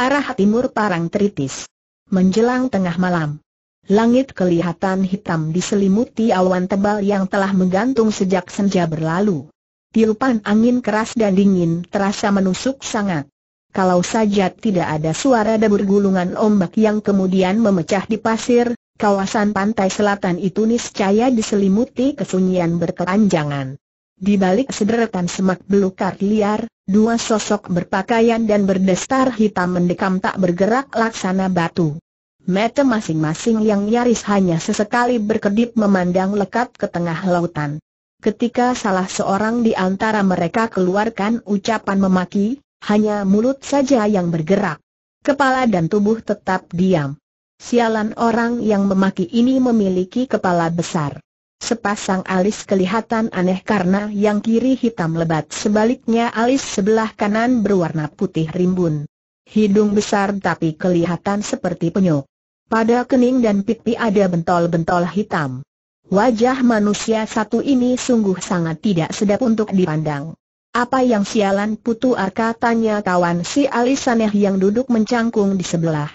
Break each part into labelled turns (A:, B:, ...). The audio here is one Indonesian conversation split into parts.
A: Arah timur parang tritis. Menjelang tengah malam. Langit kelihatan hitam diselimuti awan tebal yang telah menggantung sejak senja berlalu. Tiupan angin keras dan dingin terasa menusuk sangat. Kalau saja tidak ada suara debur gulungan ombak yang kemudian memecah di pasir, kawasan pantai selatan itu niscaya diselimuti kesunyian berkepanjangan. Di balik sederetan semak belukar liar, dua sosok berpakaian dan berdestar hitam mendekam tak bergerak laksana batu. Mata masing-masing yang nyaris hanya sesekali berkedip memandang lekat ke tengah lautan. Ketika salah seorang di antara mereka keluarkan ucapan memaki, hanya mulut saja yang bergerak. Kepala dan tubuh tetap diam. Sialan orang yang memaki ini memiliki kepala besar. Sepasang alis kelihatan aneh karena yang kiri hitam lebat sebaliknya alis sebelah kanan berwarna putih rimbun. Hidung besar tapi kelihatan seperti penyok. Pada kening dan pipi ada bentol-bentol hitam. Wajah manusia satu ini sungguh sangat tidak sedap untuk dipandang. Apa yang sialan putu arka tanya kawan si alis aneh yang duduk mencangkung di sebelah.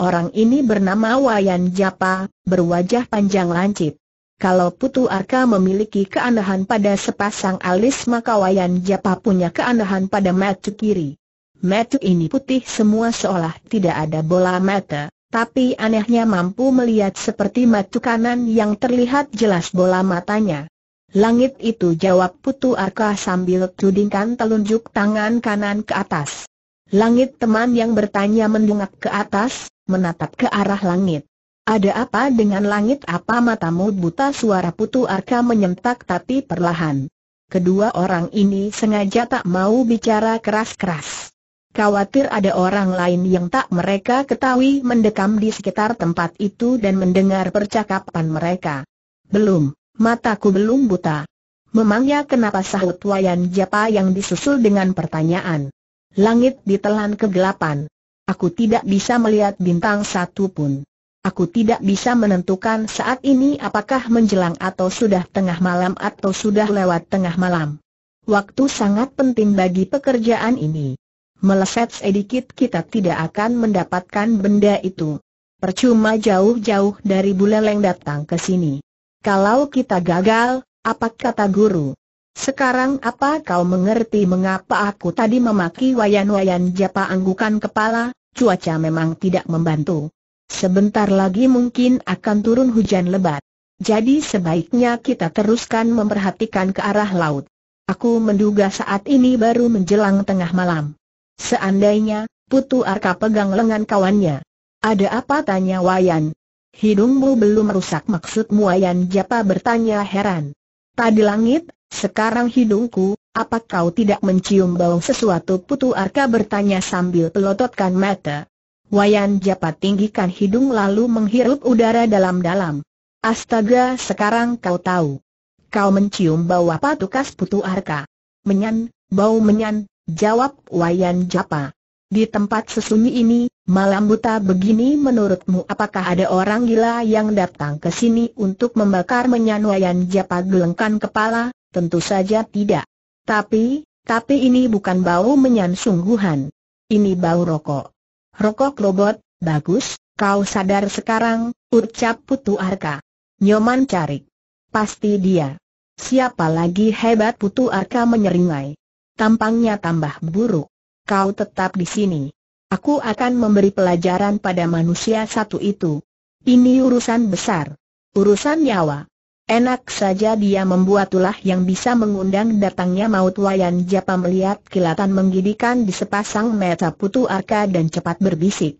A: Orang ini bernama Wayan Japa, berwajah panjang lancip. Kalau Putu Arka memiliki keanehan pada sepasang alis maka Wayan Japa punya keanehan pada mata kiri. Mata ini putih semua seolah tidak ada bola mata, tapi anehnya mampu melihat seperti mata kanan yang terlihat jelas bola matanya. Langit itu jawab Putu Arka sambil tudingkan telunjuk tangan kanan ke atas. Langit teman yang bertanya mendungak ke atas, menatap ke arah langit. Ada apa dengan langit apa matamu buta suara putu arka menyentak tapi perlahan. Kedua orang ini sengaja tak mau bicara keras-keras. Khawatir ada orang lain yang tak mereka ketahui mendekam di sekitar tempat itu dan mendengar percakapan mereka. Belum, mataku belum buta. Memangnya kenapa sahut Wayan Japa yang disusul dengan pertanyaan. Langit ditelan kegelapan. Aku tidak bisa melihat bintang satu pun. Aku tidak bisa menentukan saat ini apakah menjelang atau sudah tengah malam atau sudah lewat tengah malam. Waktu sangat penting bagi pekerjaan ini. Meleset sedikit kita tidak akan mendapatkan benda itu. Percuma jauh-jauh dari Buleleng datang ke sini. Kalau kita gagal, apa kata guru? Sekarang apa kau mengerti mengapa aku tadi memaki wayan-wayan japa anggukan kepala? Cuaca memang tidak membantu. Sebentar lagi mungkin akan turun hujan lebat. Jadi sebaiknya kita teruskan memperhatikan ke arah laut. Aku menduga saat ini baru menjelang tengah malam. Seandainya, Putu Arka pegang lengan kawannya. Ada apa tanya Wayan? Hidungmu belum rusak maksudmu Wayan Japa bertanya heran. Tadi langit, sekarang hidungku, apa kau tidak mencium bau sesuatu Putu Arka bertanya sambil pelototkan mata. Wayan Japa tinggikan hidung lalu menghirup udara dalam-dalam. Astaga sekarang kau tahu. Kau mencium bau apa tukas putu arka. Menyan, bau menyan, jawab Wayan Japa. Di tempat sesunyi ini, malam buta begini menurutmu apakah ada orang gila yang datang ke sini untuk membakar menyan Wayan Japa gelengkan kepala? Tentu saja tidak. Tapi, tapi ini bukan bau menyan sungguhan. Ini bau rokok. Rokok robot, bagus, kau sadar sekarang, ucap Putu Arka. Nyoman cari. Pasti dia. Siapa lagi hebat Putu Arka menyeringai. Tampangnya tambah buruk. Kau tetap di sini. Aku akan memberi pelajaran pada manusia satu itu. Ini urusan besar. Urusan nyawa. Enak saja dia membuat ulah yang bisa mengundang datangnya maut Wayan Japa melihat kilatan menggidikan di sepasang mata Putu Arka dan cepat berbisik.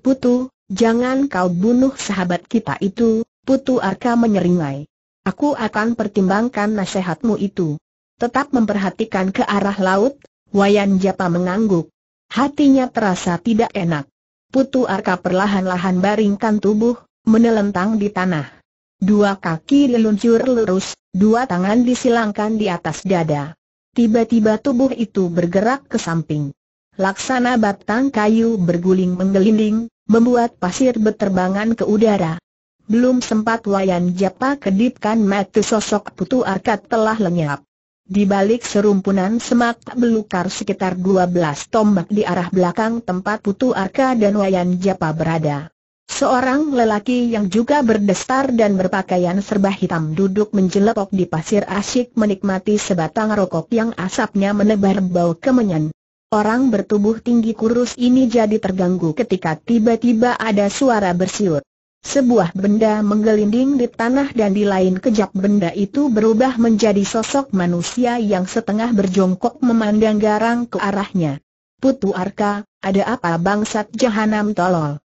A: Putu, jangan kau bunuh sahabat kita itu, Putu Arka menyeringai. Aku akan pertimbangkan nasihatmu itu. Tetap memperhatikan ke arah laut, Wayan Japa mengangguk. Hatinya terasa tidak enak. Putu Arka perlahan-lahan baringkan tubuh, menelentang di tanah. Dua kaki diluncur lurus, dua tangan disilangkan di atas dada. Tiba-tiba tubuh itu bergerak ke samping. Laksana batang kayu berguling menggelinding, membuat pasir berterbangan ke udara. Belum sempat Wayan Japa kedipkan mata sosok putu arkat telah lenyap. Di balik serumpunan semak belukar sekitar 12 tombak di arah belakang tempat Putu Arka dan Wayan Japa berada. Seorang lelaki yang juga berdestar dan berpakaian serba hitam duduk menjelepok di pasir asyik menikmati sebatang rokok yang asapnya menebar bau kemenyan. Orang bertubuh tinggi kurus ini jadi terganggu ketika tiba-tiba ada suara bersiut. Sebuah benda menggelinding di tanah dan di lain kejap benda itu berubah menjadi sosok manusia yang setengah berjongkok memandang garang ke arahnya. Putu Arka, ada apa bangsat jahanam tolol?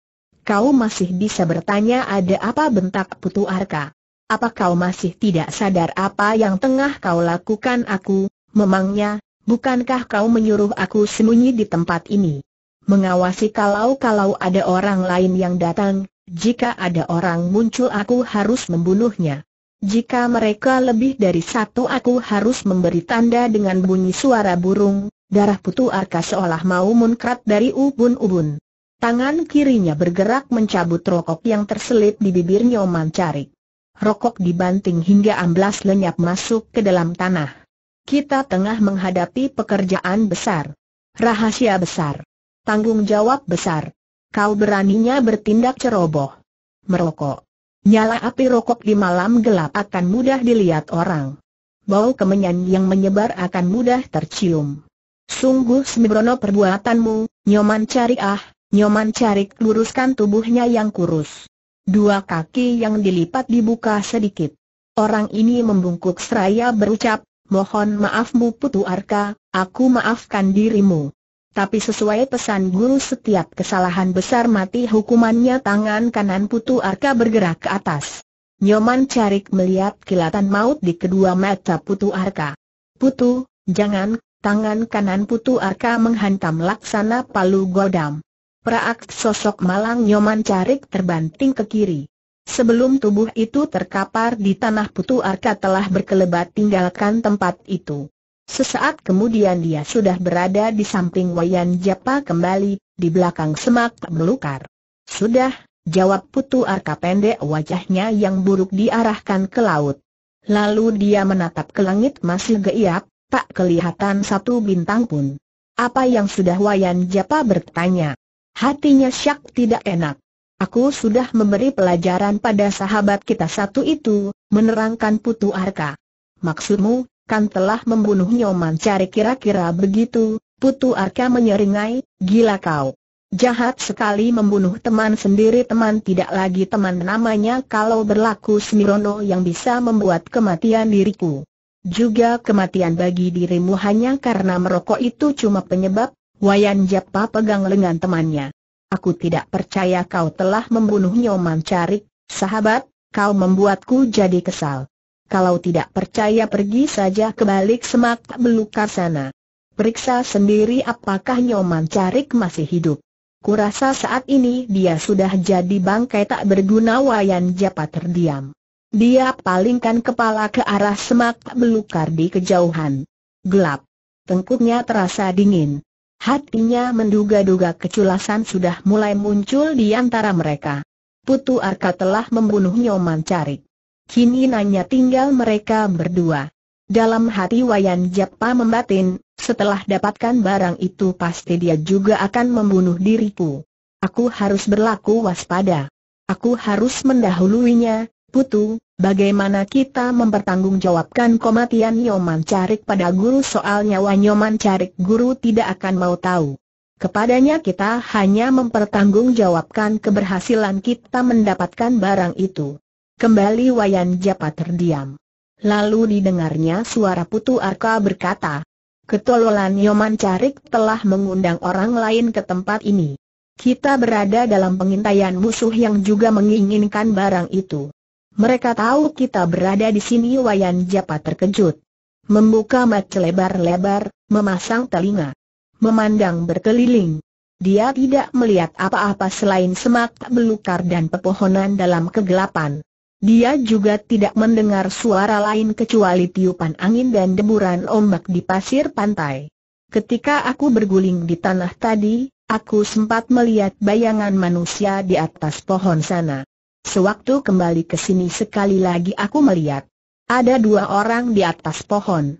A: Kau masih bisa bertanya ada apa bentak Putu Arka. Apa kau masih tidak sadar apa yang tengah kau lakukan aku? Memangnya, bukankah kau menyuruh aku sembunyi di tempat ini? Mengawasi kalau-kalau ada orang lain yang datang, jika ada orang muncul aku harus membunuhnya. Jika mereka lebih dari satu aku harus memberi tanda dengan bunyi suara burung, darah putu arka seolah mau munkrat dari ubun-ubun. Tangan kirinya bergerak mencabut rokok yang terselip di bibir Nyoman Cari. Rokok dibanting hingga amblas lenyap masuk ke dalam tanah. Kita tengah menghadapi pekerjaan besar. Rahasia besar. Tanggung jawab besar. Kau beraninya bertindak ceroboh. Merokok. Nyala api rokok di malam gelap akan mudah dilihat orang. Bau kemenyan yang menyebar akan mudah tercium. Sungguh sembrono perbuatanmu, Nyoman Cari ah, Nyoman Carik luruskan tubuhnya yang kurus. Dua kaki yang dilipat dibuka sedikit. Orang ini membungkuk seraya berucap, mohon maafmu Putu Arka, aku maafkan dirimu. Tapi sesuai pesan guru setiap kesalahan besar mati hukumannya tangan kanan Putu Arka bergerak ke atas. Nyoman Carik melihat kilatan maut di kedua mata Putu Arka. Putu, jangan, tangan kanan Putu Arka menghantam laksana palu godam. Praak sosok malang Nyoman Carik terbanting ke kiri. Sebelum tubuh itu terkapar di tanah putu Arka telah berkelebat tinggalkan tempat itu. Sesaat kemudian dia sudah berada di samping Wayan Japa kembali, di belakang semak melukar. Sudah, jawab putu Arka pendek wajahnya yang buruk diarahkan ke laut. Lalu dia menatap ke langit masih geiap, tak kelihatan satu bintang pun. Apa yang sudah Wayan Japa bertanya? Hatinya Syak tidak enak. Aku sudah memberi pelajaran pada sahabat kita satu itu, menerangkan Putu Arka. Maksudmu, kan telah membunuh Nyoman cari kira-kira begitu, Putu Arka menyeringai, gila kau. Jahat sekali membunuh teman sendiri teman tidak lagi teman namanya kalau berlaku Smirono yang bisa membuat kematian diriku. Juga kematian bagi dirimu hanya karena merokok itu cuma penyebab, Wayan Japa pegang lengan temannya. Aku tidak percaya kau telah membunuh Nyoman Carik, sahabat, kau membuatku jadi kesal. Kalau tidak percaya pergi saja ke balik semak belukar sana. Periksa sendiri apakah Nyoman Carik masih hidup. Kurasa saat ini dia sudah jadi bangkai tak berguna Wayan Japa terdiam. Dia palingkan kepala ke arah semak belukar di kejauhan. Gelap. Tengkuknya terasa dingin. Hatinya menduga-duga keculasan sudah mulai muncul di antara mereka. Putu Arka telah membunuh Nyoman Carik. Kini nanya tinggal mereka berdua. Dalam hati Wayan Japa membatin, setelah dapatkan barang itu pasti dia juga akan membunuh diriku. Aku harus berlaku waspada. Aku harus mendahuluinya, Putu, bagaimana kita mempertanggungjawabkan kematian Nyoman Carik pada guru soal nyawa Nyoman Carik guru tidak akan mau tahu. Kepadanya kita hanya mempertanggungjawabkan keberhasilan kita mendapatkan barang itu. Kembali Wayan Japa terdiam. Lalu didengarnya suara Putu Arka berkata, Ketololan Nyoman Carik telah mengundang orang lain ke tempat ini. Kita berada dalam pengintaian musuh yang juga menginginkan barang itu. Mereka tahu kita berada di sini Wayan Japa terkejut. Membuka mata lebar-lebar, memasang telinga. Memandang berkeliling. Dia tidak melihat apa-apa selain semak belukar dan pepohonan dalam kegelapan. Dia juga tidak mendengar suara lain kecuali tiupan angin dan deburan ombak di pasir pantai. Ketika aku berguling di tanah tadi, aku sempat melihat bayangan manusia di atas pohon sana. Sewaktu kembali ke sini sekali lagi aku melihat. Ada dua orang di atas pohon.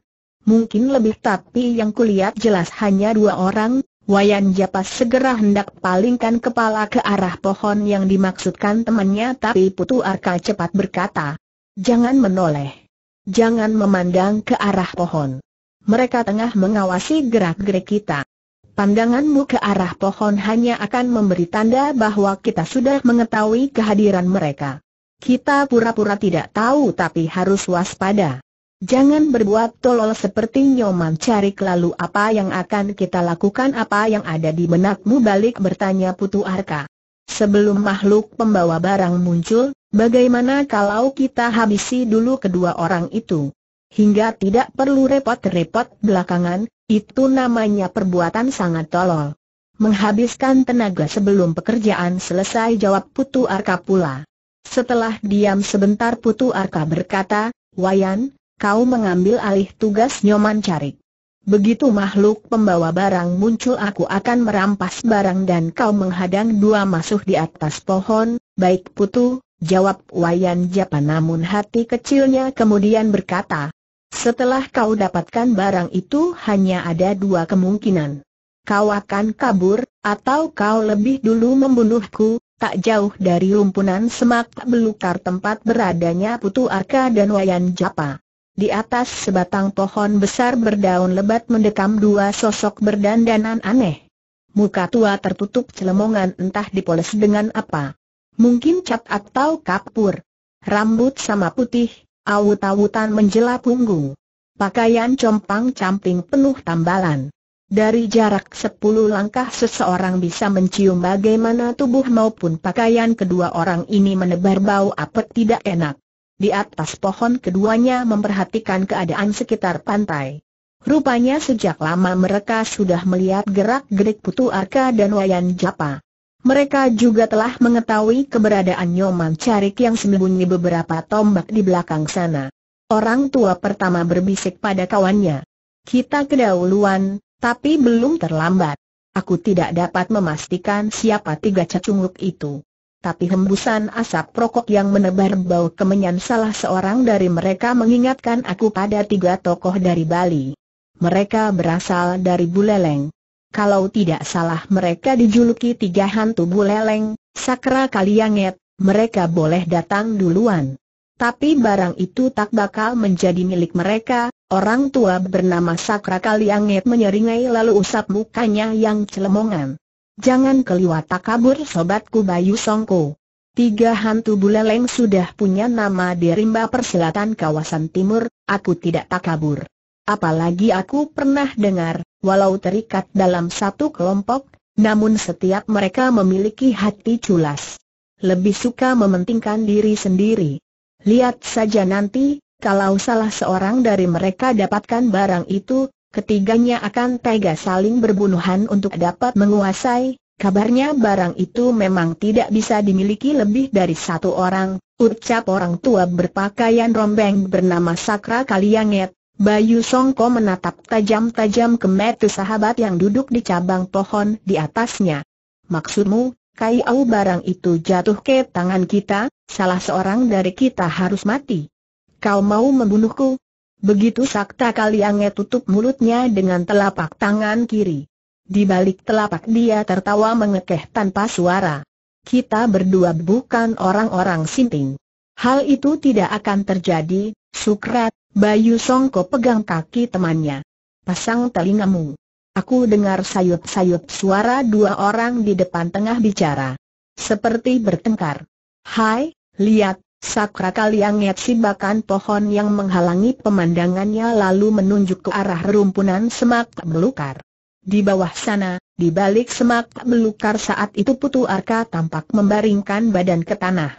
A: Mungkin lebih tapi yang kulihat jelas hanya dua orang, Wayan Japas segera hendak palingkan kepala ke arah pohon yang dimaksudkan temannya tapi Putu Arka cepat berkata, Jangan menoleh. Jangan memandang ke arah pohon. Mereka tengah mengawasi gerak-gerik kita. Pandanganmu ke arah pohon hanya akan memberi tanda bahwa kita sudah mengetahui kehadiran mereka. Kita pura-pura tidak tahu tapi harus waspada. Jangan berbuat tolol seperti Nyoman cari kelalu apa yang akan kita lakukan apa yang ada di benakmu balik bertanya Putu Arka. Sebelum makhluk pembawa barang muncul, bagaimana kalau kita habisi dulu kedua orang itu? hingga tidak perlu repot-repot belakangan, itu namanya perbuatan sangat tolol. Menghabiskan tenaga sebelum pekerjaan selesai jawab Putu Arka pula. Setelah diam sebentar Putu Arka berkata, Wayan, kau mengambil alih tugas Nyoman Carik. Begitu makhluk pembawa barang muncul aku akan merampas barang dan kau menghadang dua masuk di atas pohon, baik Putu, jawab Wayan Japa namun hati kecilnya kemudian berkata, setelah kau dapatkan barang itu hanya ada dua kemungkinan. Kau akan kabur, atau kau lebih dulu membunuhku, tak jauh dari rumpunan semak belukar tempat beradanya Putu Arka dan Wayan Japa. Di atas sebatang pohon besar berdaun lebat mendekam dua sosok berdandanan aneh. Muka tua tertutup celemongan entah dipoles dengan apa. Mungkin cat atau kapur. Rambut sama putih, awut-awutan menjela punggung. Pakaian compang-camping penuh tambalan. Dari jarak sepuluh langkah seseorang bisa mencium bagaimana tubuh maupun pakaian kedua orang ini menebar bau apet tidak enak. Di atas pohon keduanya memperhatikan keadaan sekitar pantai. Rupanya sejak lama mereka sudah melihat gerak-gerik Putu Arka dan Wayan Japa. Mereka juga telah mengetahui keberadaan Nyoman Carik yang sembunyi beberapa tombak di belakang sana. Orang tua pertama berbisik pada kawannya. Kita kedahuluan, tapi belum terlambat. Aku tidak dapat memastikan siapa tiga cacunguk itu. Tapi hembusan asap rokok yang menebar bau kemenyan salah seorang dari mereka mengingatkan aku pada tiga tokoh dari Bali. Mereka berasal dari Buleleng. Kalau tidak salah mereka dijuluki tiga hantu buleleng, sakra kalianget, mereka boleh datang duluan. Tapi barang itu tak bakal menjadi milik mereka, orang tua bernama sakra kalianget menyeringai lalu usap mukanya yang celemongan. Jangan tak kabur sobatku Bayu Songko. Tiga hantu buleleng sudah punya nama di rimba perselatan kawasan timur, aku tidak tak kabur. Apalagi aku pernah dengar, walau terikat dalam satu kelompok, namun setiap mereka memiliki hati culas. Lebih suka mementingkan diri sendiri. Lihat saja nanti, kalau salah seorang dari mereka dapatkan barang itu, ketiganya akan tega saling berbunuhan untuk dapat menguasai, kabarnya barang itu memang tidak bisa dimiliki lebih dari satu orang, ucap orang tua berpakaian rombeng bernama Sakra Kalianget, Bayu Songko menatap tajam-tajam ke metu sahabat yang duduk di cabang pohon di atasnya. Maksudmu, Kai Au barang itu jatuh ke tangan kita, salah seorang dari kita harus mati. Kau mau membunuhku? Begitu sakta kaliange tutup mulutnya dengan telapak tangan kiri. Di balik telapak dia tertawa mengekeh tanpa suara. Kita berdua bukan orang-orang sinting. Hal itu tidak akan terjadi, Sukrat, Bayu Songko pegang kaki temannya. Pasang telingamu. Aku dengar sayup-sayup suara dua orang di depan tengah bicara. Seperti bertengkar. Hai, lihat, Sakra Kalianget sibakan pohon yang menghalangi pemandangannya lalu menunjuk ke arah rumpunan semak belukar. Di bawah sana, di balik semak belukar saat itu Putu Arka tampak membaringkan badan ke tanah.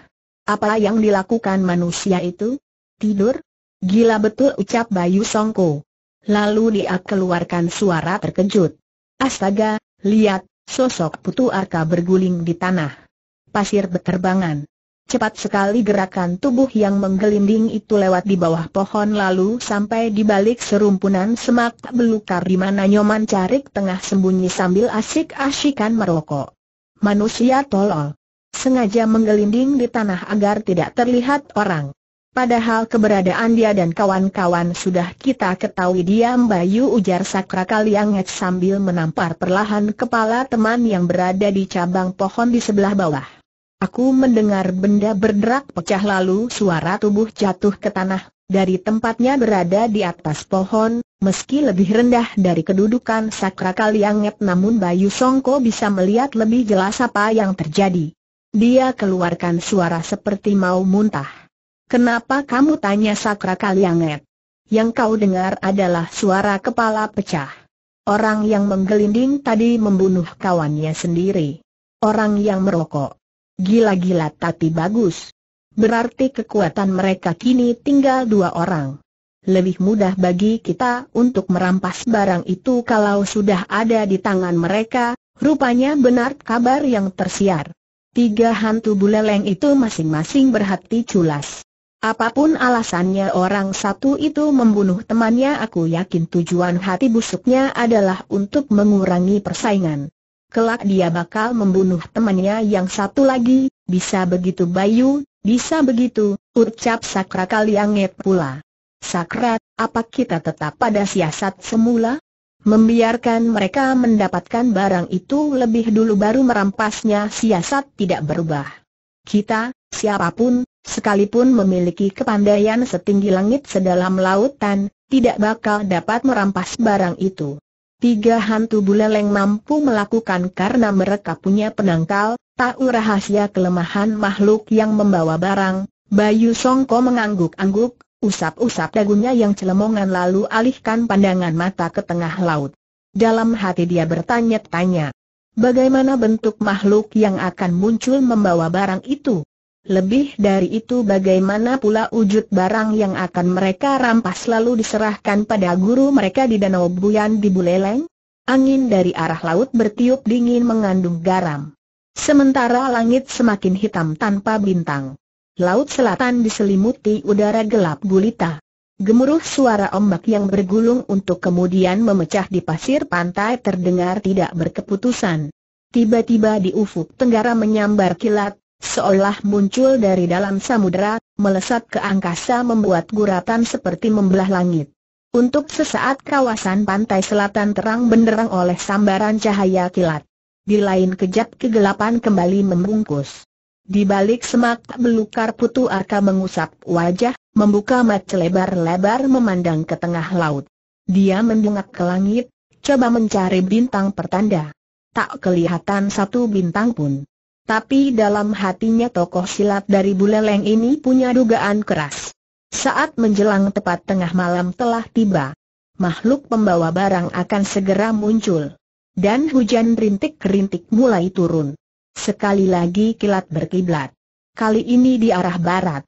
A: Apa yang dilakukan manusia itu? Tidur? Gila betul ucap Bayu Songko. Lalu dia keluarkan suara terkejut. Astaga, lihat, sosok putu arka berguling di tanah. Pasir berterbangan. Cepat sekali gerakan tubuh yang menggelinding itu lewat di bawah pohon lalu sampai di balik serumpunan semak belukar di mana Nyoman Carik tengah sembunyi sambil asik-asikan merokok. Manusia tolol. Sengaja menggelinding di tanah agar tidak terlihat orang. Padahal keberadaan dia dan kawan-kawan sudah kita ketahui diam Bayu ujar Sakra Kaliangat sambil menampar perlahan kepala teman yang berada di cabang pohon di sebelah bawah. Aku mendengar benda berderak pecah lalu suara tubuh jatuh ke tanah, dari tempatnya berada di atas pohon, meski lebih rendah dari kedudukan Sakra Kaliangat namun Bayu Songko bisa melihat lebih jelas apa yang terjadi. Dia keluarkan suara seperti mau muntah. Kenapa kamu tanya Sakra Kalianget? Yang kau dengar adalah suara kepala pecah. Orang yang menggelinding tadi membunuh kawannya sendiri. Orang yang merokok. Gila-gila tapi bagus. Berarti kekuatan mereka kini tinggal dua orang. Lebih mudah bagi kita untuk merampas barang itu kalau sudah ada di tangan mereka, rupanya benar kabar yang tersiar. Tiga hantu buleleng itu masing-masing berhati culas. Apapun alasannya orang satu itu membunuh temannya aku yakin tujuan hati busuknya adalah untuk mengurangi persaingan. Kelak dia bakal membunuh temannya yang satu lagi, bisa begitu Bayu, bisa begitu, ucap Sakra Kaliangit pula. Sakra, apa kita tetap pada siasat semula? Membiarkan mereka mendapatkan barang itu lebih dulu baru merampasnya siasat tidak berubah. Kita, siapapun, sekalipun memiliki kepandaian setinggi langit sedalam lautan, tidak bakal dapat merampas barang itu. Tiga hantu buleleng mampu melakukan karena mereka punya penangkal, tahu rahasia kelemahan makhluk yang membawa barang. Bayu Songko mengangguk-angguk, usap-usap dagunya yang celemongan lalu alihkan pandangan mata ke tengah laut. Dalam hati dia bertanya-tanya, bagaimana bentuk makhluk yang akan muncul membawa barang itu? Lebih dari itu bagaimana pula wujud barang yang akan mereka rampas lalu diserahkan pada guru mereka di Danau Buyan di Buleleng? Angin dari arah laut bertiup dingin mengandung garam. Sementara langit semakin hitam tanpa bintang. Laut selatan diselimuti udara gelap gulita. Gemuruh suara ombak yang bergulung untuk kemudian memecah di pasir pantai terdengar tidak berkeputusan. Tiba-tiba di ufuk tenggara menyambar kilat seolah muncul dari dalam samudera, melesat ke angkasa membuat guratan seperti membelah langit. Untuk sesaat kawasan pantai selatan terang benderang oleh sambaran cahaya kilat. Di lain kejap kegelapan kembali membungkus. Di balik semak belukar putu arka mengusap wajah, membuka mata lebar-lebar memandang ke tengah laut. Dia mendungak ke langit, coba mencari bintang pertanda. Tak kelihatan satu bintang pun. Tapi dalam hatinya tokoh silat dari Buleleng ini punya dugaan keras. Saat menjelang tepat tengah malam telah tiba. Makhluk pembawa barang akan segera muncul. Dan hujan rintik-rintik mulai turun. Sekali lagi kilat berkiblat. Kali ini di arah barat.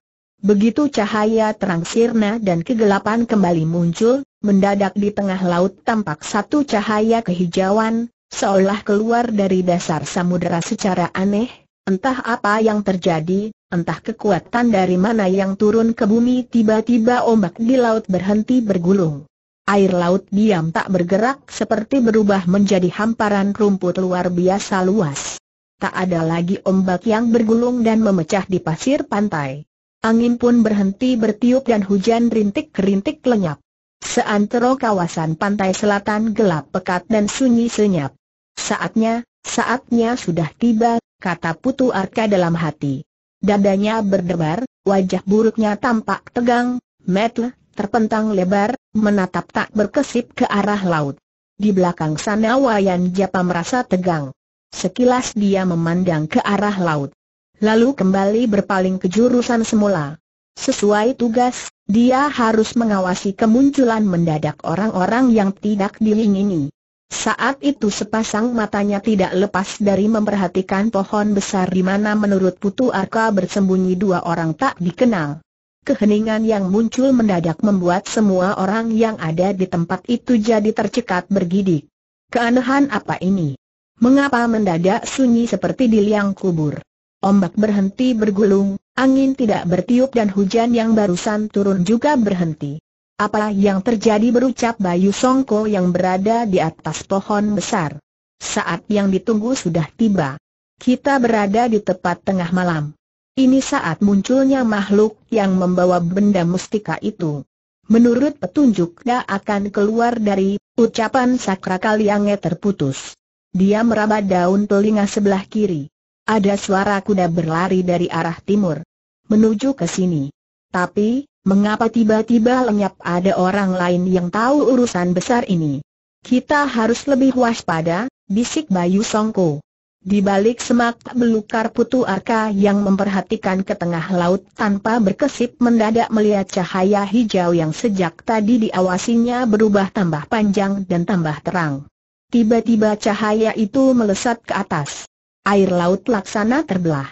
A: Begitu cahaya terang sirna dan kegelapan kembali muncul, mendadak di tengah laut tampak satu cahaya kehijauan, seolah keluar dari dasar samudera secara aneh, entah apa yang terjadi, entah kekuatan dari mana yang turun ke bumi tiba-tiba ombak di laut berhenti bergulung. Air laut diam tak bergerak seperti berubah menjadi hamparan rumput luar biasa luas. Tak ada lagi ombak yang bergulung dan memecah di pasir pantai. Angin pun berhenti bertiup dan hujan rintik-rintik lenyap. Seantero kawasan pantai selatan gelap pekat dan sunyi senyap. Saatnya, saatnya sudah tiba, kata Putu Arka dalam hati. Dadanya berdebar, wajah buruknya tampak tegang, metle, terpentang lebar, menatap tak berkesip ke arah laut. Di belakang sana Wayan Japa merasa tegang. Sekilas dia memandang ke arah laut. Lalu kembali berpaling ke jurusan semula. Sesuai tugas, dia harus mengawasi kemunculan mendadak orang-orang yang tidak diingini. Saat itu sepasang matanya tidak lepas dari memperhatikan pohon besar di mana menurut Putu Arka bersembunyi dua orang tak dikenal. Keheningan yang muncul mendadak membuat semua orang yang ada di tempat itu jadi tercekat bergidik. Keanehan apa ini? Mengapa mendadak sunyi seperti di liang kubur? Ombak berhenti bergulung, angin tidak bertiup dan hujan yang barusan turun juga berhenti. Apa yang terjadi berucap Bayu Songko yang berada di atas pohon besar. Saat yang ditunggu sudah tiba. Kita berada di tepat tengah malam. Ini saat munculnya makhluk yang membawa benda mustika itu. Menurut petunjuk dia akan keluar dari ucapan Sakra yang terputus. Dia meraba daun telinga sebelah kiri. Ada suara kuda berlari dari arah timur menuju ke sini. Tapi, Mengapa tiba-tiba lenyap ada orang lain yang tahu urusan besar ini? Kita harus lebih waspada, bisik Bayu Songko. Di balik semak belukar putu arka yang memperhatikan ke tengah laut tanpa berkesip mendadak melihat cahaya hijau yang sejak tadi diawasinya berubah tambah panjang dan tambah terang. Tiba-tiba cahaya itu melesat ke atas. Air laut laksana terbelah.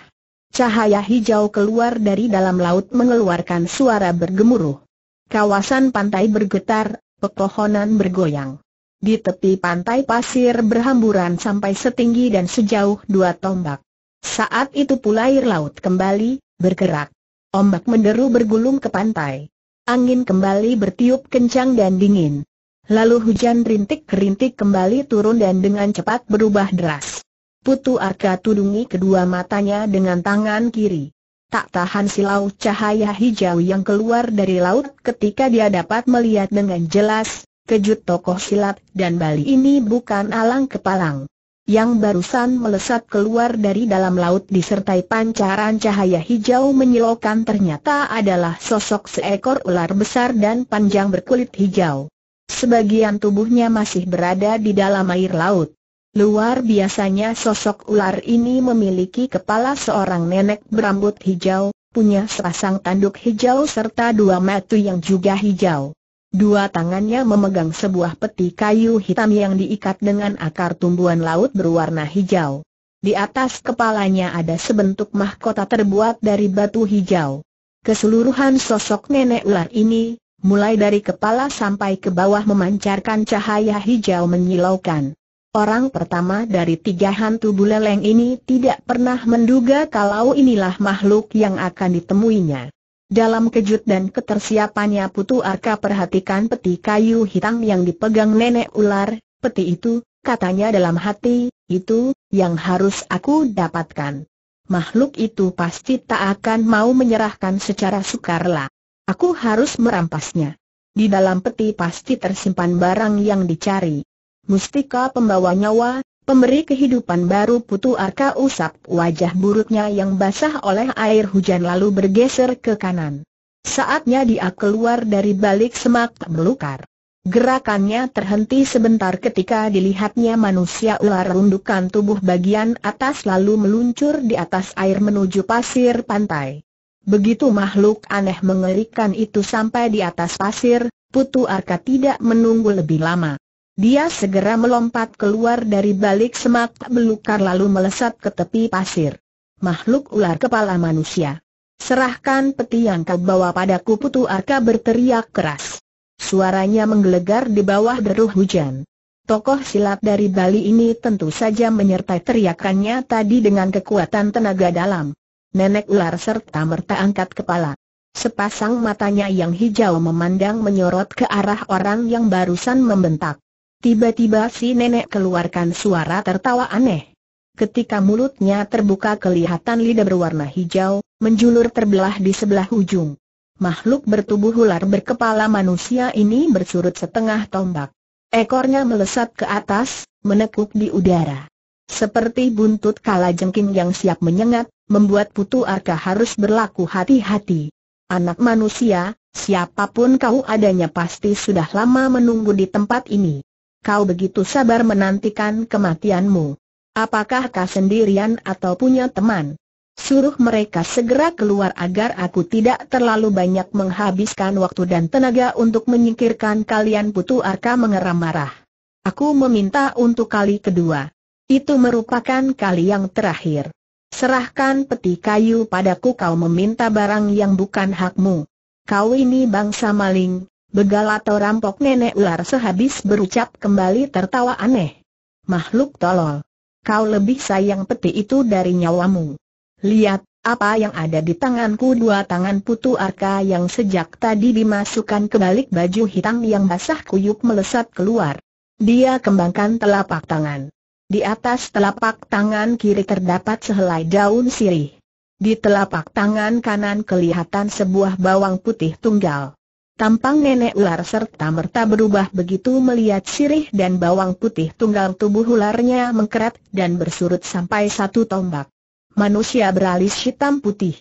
A: Cahaya hijau keluar dari dalam laut mengeluarkan suara bergemuruh. Kawasan pantai bergetar, pepohonan bergoyang. Di tepi pantai pasir berhamburan sampai setinggi dan sejauh dua tombak. Saat itu pula air laut kembali, bergerak. Ombak menderu bergulung ke pantai. Angin kembali bertiup kencang dan dingin. Lalu hujan rintik-rintik kembali turun dan dengan cepat berubah deras. Putu Arka tudungi kedua matanya dengan tangan kiri. Tak tahan silau cahaya hijau yang keluar dari laut ketika dia dapat melihat dengan jelas, kejut tokoh silat dan Bali ini bukan alang kepalang. Yang barusan melesat keluar dari dalam laut disertai pancaran cahaya hijau menyilaukan ternyata adalah sosok seekor ular besar dan panjang berkulit hijau. Sebagian tubuhnya masih berada di dalam air laut. Luar biasanya sosok ular ini memiliki kepala seorang nenek berambut hijau, punya sepasang tanduk hijau serta dua mata yang juga hijau. Dua tangannya memegang sebuah peti kayu hitam yang diikat dengan akar tumbuhan laut berwarna hijau. Di atas kepalanya ada sebentuk mahkota terbuat dari batu hijau. Keseluruhan sosok nenek ular ini, mulai dari kepala sampai ke bawah memancarkan cahaya hijau menyilaukan. Orang pertama dari tiga hantu buleleng ini tidak pernah menduga kalau inilah makhluk yang akan ditemuinya. Dalam kejut dan ketersiapannya Putu Arka perhatikan peti kayu hitam yang dipegang nenek ular, peti itu, katanya dalam hati, itu, yang harus aku dapatkan. Makhluk itu pasti tak akan mau menyerahkan secara sukarela. Aku harus merampasnya. Di dalam peti pasti tersimpan barang yang dicari. Mustika pembawa nyawa, pemberi kehidupan baru Putu Arka usap wajah buruknya yang basah oleh air hujan lalu bergeser ke kanan. Saatnya dia keluar dari balik semak belukar. Gerakannya terhenti sebentar ketika dilihatnya manusia ular rundukan tubuh bagian atas lalu meluncur di atas air menuju pasir pantai. Begitu makhluk aneh mengerikan itu sampai di atas pasir, Putu Arka tidak menunggu lebih lama. Dia segera melompat keluar dari balik semak belukar lalu melesat ke tepi pasir. Makhluk ular kepala manusia. Serahkan peti yang kau bawa padaku Putu Arka berteriak keras. Suaranya menggelegar di bawah deru hujan. Tokoh silat dari Bali ini tentu saja menyertai teriakannya tadi dengan kekuatan tenaga dalam. Nenek ular serta merta angkat kepala. Sepasang matanya yang hijau memandang menyorot ke arah orang yang barusan membentak. Tiba-tiba si nenek keluarkan suara tertawa aneh. Ketika mulutnya terbuka kelihatan lidah berwarna hijau, menjulur terbelah di sebelah ujung. Makhluk bertubuh ular berkepala manusia ini bersurut setengah tombak. Ekornya melesat ke atas, menekuk di udara. Seperti buntut kala jengking yang siap menyengat, membuat Putu Arka harus berlaku hati-hati. Anak manusia, siapapun kau adanya pasti sudah lama menunggu di tempat ini kau begitu sabar menantikan kematianmu. Apakah kau sendirian atau punya teman? Suruh mereka segera keluar agar aku tidak terlalu banyak menghabiskan waktu dan tenaga untuk menyingkirkan kalian Putu Arka mengeram marah. Aku meminta untuk kali kedua. Itu merupakan kali yang terakhir. Serahkan peti kayu padaku kau meminta barang yang bukan hakmu. Kau ini bangsa maling, Begal atau rampok nenek ular sehabis berucap kembali tertawa aneh. Makhluk tolol. Kau lebih sayang peti itu dari nyawamu. Lihat, apa yang ada di tanganku dua tangan putu arka yang sejak tadi dimasukkan ke balik baju hitam yang basah kuyup melesat keluar. Dia kembangkan telapak tangan. Di atas telapak tangan kiri terdapat sehelai daun sirih. Di telapak tangan kanan kelihatan sebuah bawang putih tunggal. Tampang nenek ular serta merta berubah begitu melihat sirih dan bawang putih tunggal tubuh ularnya mengkerat dan bersurut sampai satu tombak. Manusia beralis hitam putih.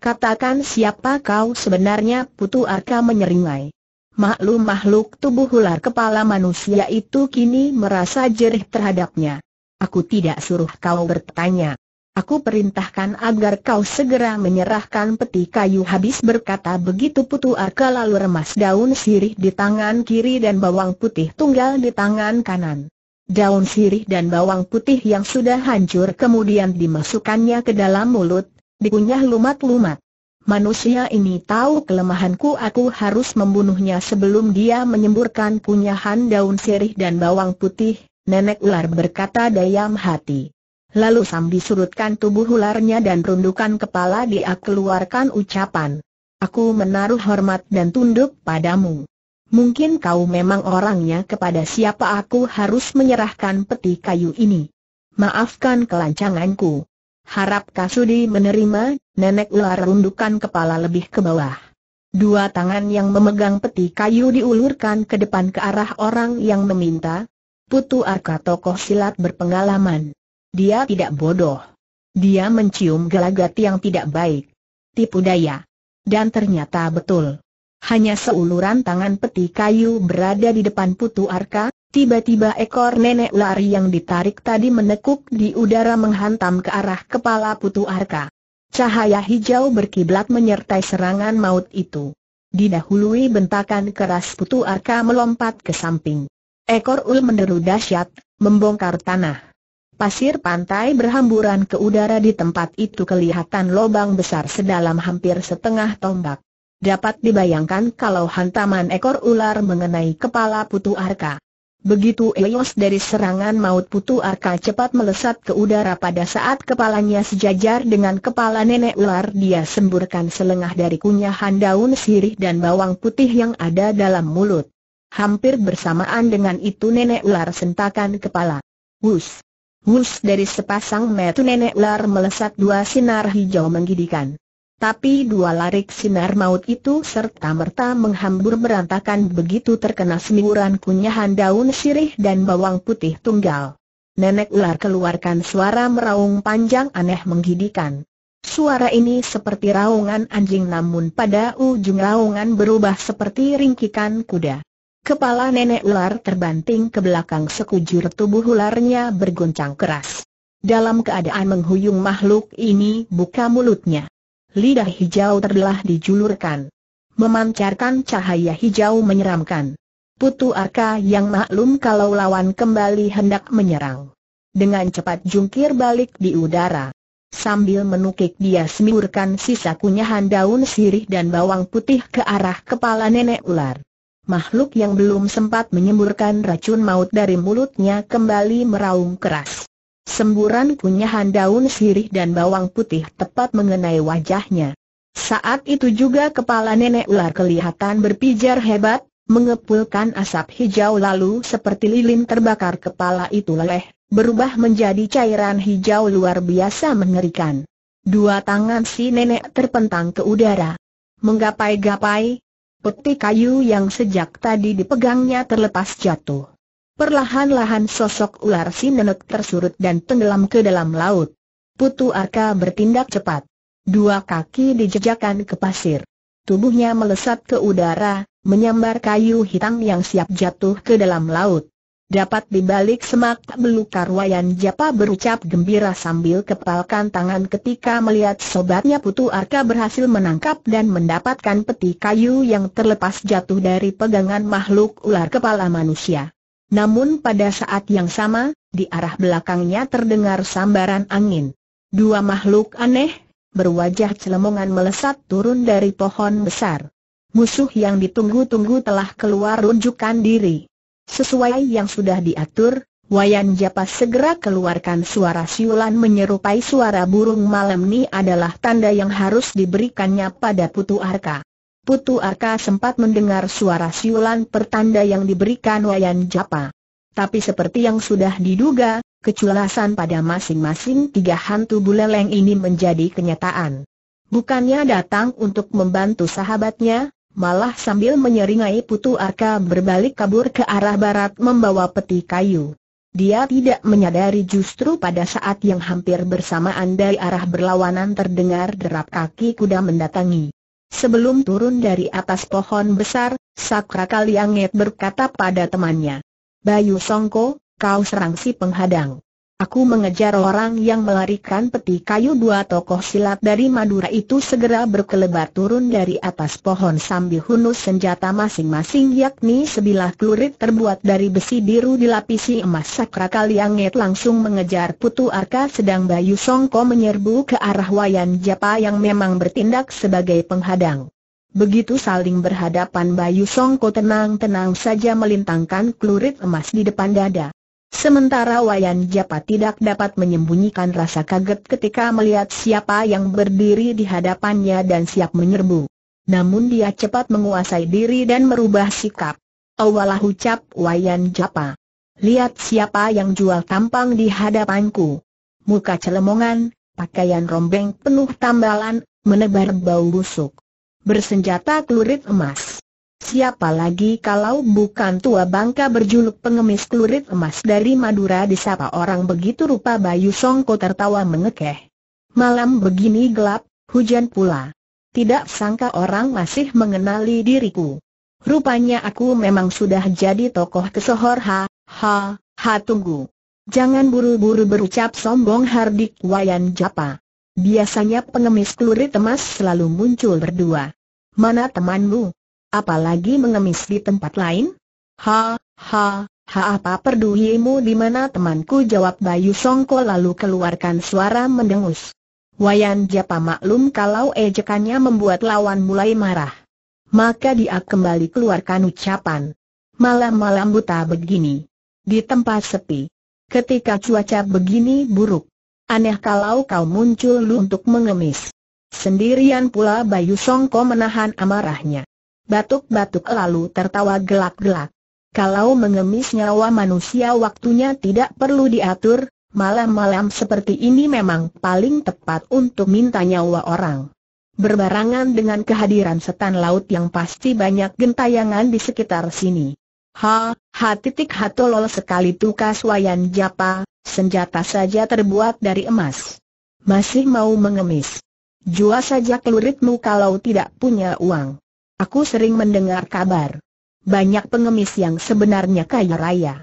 A: Katakan siapa kau sebenarnya putu arka menyeringai. Makhluk-makhluk tubuh ular kepala manusia itu kini merasa jerih terhadapnya. Aku tidak suruh kau bertanya. Aku perintahkan agar kau segera menyerahkan peti kayu habis berkata begitu Putu Arka lalu remas daun sirih di tangan kiri dan bawang putih tunggal di tangan kanan. Daun sirih dan bawang putih yang sudah hancur kemudian dimasukkannya ke dalam mulut, dikunyah lumat-lumat. Manusia ini tahu kelemahanku aku harus membunuhnya sebelum dia menyemburkan kunyahan daun sirih dan bawang putih, nenek ular berkata dayam hati lalu sambil surutkan tubuh ularnya dan rundukan kepala dia keluarkan ucapan. Aku menaruh hormat dan tunduk padamu. Mungkin kau memang orangnya kepada siapa aku harus menyerahkan peti kayu ini. Maafkan kelancanganku. Harap Kasudi menerima, nenek ular rundukan kepala lebih ke bawah. Dua tangan yang memegang peti kayu diulurkan ke depan ke arah orang yang meminta. Putu Arka tokoh silat berpengalaman. Dia tidak bodoh. Dia mencium gelagat yang tidak baik. Tipu daya. Dan ternyata betul. Hanya seuluran tangan peti kayu berada di depan putu arka, tiba-tiba ekor nenek lari yang ditarik tadi menekuk di udara menghantam ke arah kepala putu arka. Cahaya hijau berkiblat menyertai serangan maut itu. Didahului bentakan keras putu arka melompat ke samping. Ekor ul menderu dahsyat, membongkar tanah. Pasir pantai berhamburan ke udara di tempat itu kelihatan lobang besar sedalam hampir setengah tombak. Dapat dibayangkan kalau hantaman ekor ular mengenai kepala Putu Arka. Begitu Elios dari serangan maut Putu Arka cepat melesat ke udara pada saat kepalanya sejajar dengan kepala nenek ular dia semburkan selengah dari kunyahan daun sirih dan bawang putih yang ada dalam mulut. Hampir bersamaan dengan itu nenek ular sentakan kepala. Wus! Hus dari sepasang metu nenek ular melesat dua sinar hijau menggidikan. Tapi dua larik sinar maut itu serta merta menghambur berantakan begitu terkena semiuran kunyahan daun sirih dan bawang putih tunggal. Nenek ular keluarkan suara meraung panjang aneh menggidikan. Suara ini seperti raungan anjing namun pada ujung raungan berubah seperti ringkikan kuda. Kepala nenek ular terbanting ke belakang sekujur tubuh ularnya berguncang keras. Dalam keadaan menghuyung makhluk ini buka mulutnya. Lidah hijau terbelah dijulurkan. Memancarkan cahaya hijau menyeramkan. Putu Arka yang maklum kalau lawan kembali hendak menyerang. Dengan cepat jungkir balik di udara. Sambil menukik dia semburkan sisa kunyahan daun sirih dan bawang putih ke arah kepala nenek ular makhluk yang belum sempat menyemburkan racun maut dari mulutnya kembali meraung keras. Semburan kunyahan daun sirih dan bawang putih tepat mengenai wajahnya. Saat itu juga kepala nenek ular kelihatan berpijar hebat, mengepulkan asap hijau lalu seperti lilin terbakar kepala itu leleh, berubah menjadi cairan hijau luar biasa mengerikan. Dua tangan si nenek terpentang ke udara. Menggapai-gapai, peti kayu yang sejak tadi dipegangnya terlepas jatuh. Perlahan-lahan sosok ular si nenek tersurut dan tenggelam ke dalam laut. Putu Arka bertindak cepat. Dua kaki dijejakkan ke pasir. Tubuhnya melesat ke udara, menyambar kayu hitam yang siap jatuh ke dalam laut. Dapat dibalik semak belukar Wayan Japa berucap gembira sambil kepalkan tangan ketika melihat sobatnya Putu Arka berhasil menangkap dan mendapatkan peti kayu yang terlepas jatuh dari pegangan makhluk ular kepala manusia. Namun pada saat yang sama, di arah belakangnya terdengar sambaran angin. Dua makhluk aneh, berwajah celemongan melesat turun dari pohon besar. Musuh yang ditunggu-tunggu telah keluar unjukkan diri. Sesuai yang sudah diatur, Wayan Japa segera keluarkan suara siulan menyerupai suara burung malam ini adalah tanda yang harus diberikannya pada Putu Arka. Putu Arka sempat mendengar suara siulan pertanda yang diberikan Wayan Japa. Tapi seperti yang sudah diduga, keculasan pada masing-masing tiga hantu buleleng ini menjadi kenyataan. Bukannya datang untuk membantu sahabatnya, malah sambil menyeringai Putu Arka berbalik kabur ke arah barat membawa peti kayu. Dia tidak menyadari justru pada saat yang hampir bersamaan dari arah berlawanan terdengar derap kaki kuda mendatangi. Sebelum turun dari atas pohon besar, Sakra Kaliangit berkata pada temannya, Bayu Songko, kau serang si penghadang. Aku mengejar orang yang melarikan peti kayu dua tokoh silat dari Madura itu segera berkelebat turun dari atas pohon sambil hunus senjata masing-masing yakni sebilah klurit terbuat dari besi biru dilapisi emas sakra kalianget langsung mengejar Putu Arka sedang Bayu Songko menyerbu ke arah Wayan Japa yang memang bertindak sebagai penghadang. Begitu saling berhadapan Bayu Songko tenang-tenang saja melintangkan klurit emas di depan dada. Sementara Wayan Japa tidak dapat menyembunyikan rasa kaget ketika melihat siapa yang berdiri di hadapannya dan siap menyerbu. Namun dia cepat menguasai diri dan merubah sikap. Awalah ucap Wayan Japa. Lihat siapa yang jual tampang di hadapanku. Muka celemongan, pakaian rombeng penuh tambalan, menebar bau busuk. Bersenjata kelurit emas. Siapa lagi kalau bukan tua bangka berjuluk pengemis kulit emas dari Madura disapa orang begitu rupa Bayu Songko tertawa mengekeh. Malam begini gelap, hujan pula. Tidak sangka orang masih mengenali diriku. Rupanya aku memang sudah jadi tokoh kesohor ha, ha, ha tunggu. Jangan buru-buru berucap sombong Hardik Wayan Japa. Biasanya pengemis kulit emas selalu muncul berdua. Mana temanmu? apalagi mengemis di tempat lain? Ha, ha, ha apa perduhimu di mana temanku jawab Bayu Songko lalu keluarkan suara mendengus. Wayan Japa maklum kalau ejekannya membuat lawan mulai marah. Maka dia kembali keluarkan ucapan. Malam-malam buta begini. Di tempat sepi. Ketika cuaca begini buruk. Aneh kalau kau muncul lu untuk mengemis. Sendirian pula Bayu Songko menahan amarahnya batuk-batuk lalu tertawa gelak-gelak. Kalau mengemis nyawa manusia waktunya tidak perlu diatur, malam-malam seperti ini memang paling tepat untuk minta nyawa orang. Berbarangan dengan kehadiran setan laut yang pasti banyak gentayangan di sekitar sini. Ha, ha titik hatolol sekali tukas wayan japa, senjata saja terbuat dari emas. Masih mau mengemis. Jual saja keluritmu kalau tidak punya uang. Aku sering mendengar kabar. Banyak pengemis yang sebenarnya kaya raya.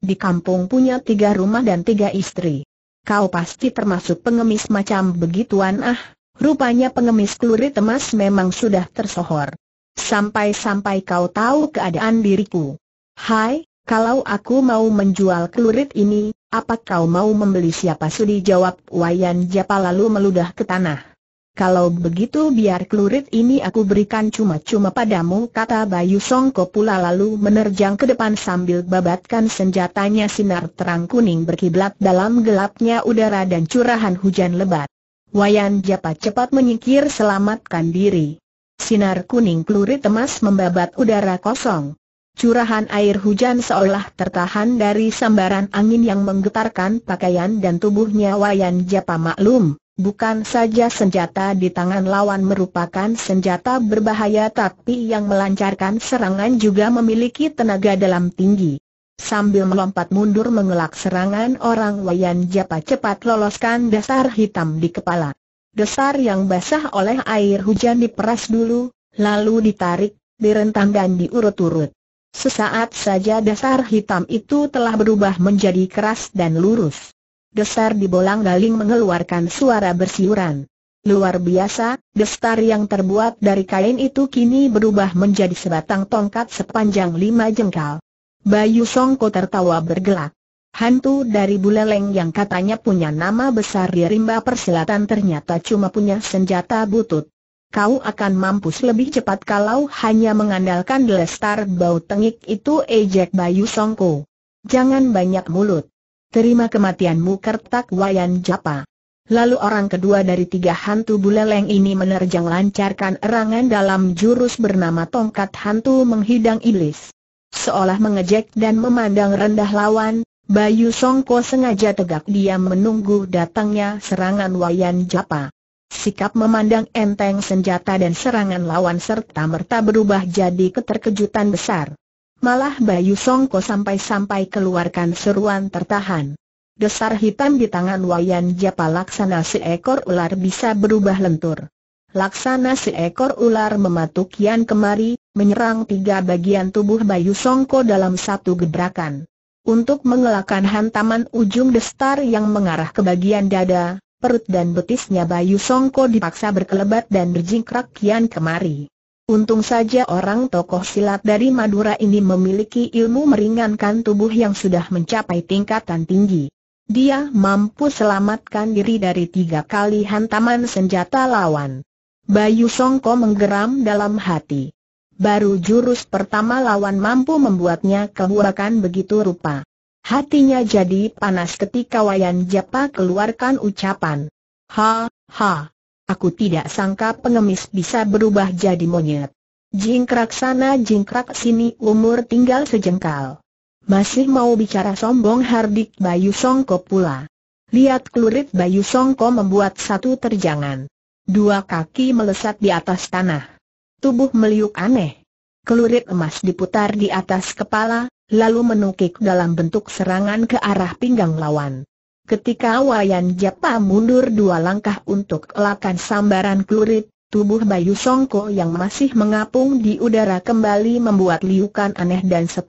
A: Di kampung punya tiga rumah dan tiga istri. Kau pasti termasuk pengemis macam begituan ah. Rupanya pengemis klurit emas memang sudah tersohor. Sampai-sampai kau tahu keadaan diriku. Hai, kalau aku mau menjual kelurit ini, apa kau mau membeli siapa sudi jawab Wayan Japa lalu meludah ke tanah. Kalau begitu biar klurit ini aku berikan cuma-cuma padamu kata Bayu Songko pula lalu menerjang ke depan sambil babatkan senjatanya sinar terang kuning berkiblat dalam gelapnya udara dan curahan hujan lebat. Wayan Japa cepat menyingkir selamatkan diri. Sinar kuning klurit emas membabat udara kosong. Curahan air hujan seolah tertahan dari sambaran angin yang menggetarkan pakaian dan tubuhnya Wayan Japa maklum. Bukan saja senjata di tangan lawan merupakan senjata berbahaya tapi yang melancarkan serangan juga memiliki tenaga dalam tinggi. Sambil melompat mundur mengelak serangan orang Wayan Japa cepat loloskan dasar hitam di kepala. Dasar yang basah oleh air hujan diperas dulu, lalu ditarik, direntang dan diurut-urut. Sesaat saja dasar hitam itu telah berubah menjadi keras dan lurus. Desar di bolang galing mengeluarkan suara bersiuran. Luar biasa, destar yang terbuat dari kain itu kini berubah menjadi sebatang tongkat sepanjang lima jengkal. Bayu Songko tertawa bergelak. Hantu dari Buleleng yang katanya punya nama besar di rimba persilatan ternyata cuma punya senjata butut. Kau akan mampus lebih cepat kalau hanya mengandalkan Destar bau tengik itu ejek Bayu Songko. Jangan banyak mulut terima kematianmu kertak wayan japa. Lalu orang kedua dari tiga hantu buleleng ini menerjang lancarkan erangan dalam jurus bernama tongkat hantu menghidang iblis. Seolah mengejek dan memandang rendah lawan, Bayu Songko sengaja tegak diam menunggu datangnya serangan Wayan Japa. Sikap memandang enteng senjata dan serangan lawan serta merta berubah jadi keterkejutan besar. Malah Bayu Songko sampai-sampai keluarkan seruan tertahan. Desar hitam di tangan Wayan Japa laksana seekor ular bisa berubah lentur. Laksana seekor ular mematuk kian kemari, menyerang tiga bagian tubuh Bayu Songko dalam satu gebrakan. Untuk mengelakkan hantaman ujung destar yang mengarah ke bagian dada, perut dan betisnya Bayu Songko dipaksa berkelebat dan berjingkrak kian kemari. Untung saja orang tokoh silat dari Madura ini memiliki ilmu meringankan tubuh yang sudah mencapai tingkatan tinggi. Dia mampu selamatkan diri dari tiga kali hantaman senjata lawan. Bayu Songko menggeram dalam hati. Baru jurus pertama lawan mampu membuatnya kehuakan begitu rupa. Hatinya jadi panas ketika Wayan Japa keluarkan ucapan. Ha, ha. Aku tidak sangka pengemis bisa berubah jadi monyet. Jingkrak sana jingkrak sini umur tinggal sejengkal. Masih mau bicara sombong hardik Bayu Songko pula. Lihat kelurit Bayu Songko membuat satu terjangan. Dua kaki melesat di atas tanah. Tubuh meliuk aneh. Kelurit emas diputar di atas kepala, lalu menukik dalam bentuk serangan ke arah pinggang lawan. Ketika Wayan Japa mundur dua langkah untuk elakan sambaran kelurit, tubuh Bayu Songko yang masih mengapung di udara kembali membuat liukan aneh dan set.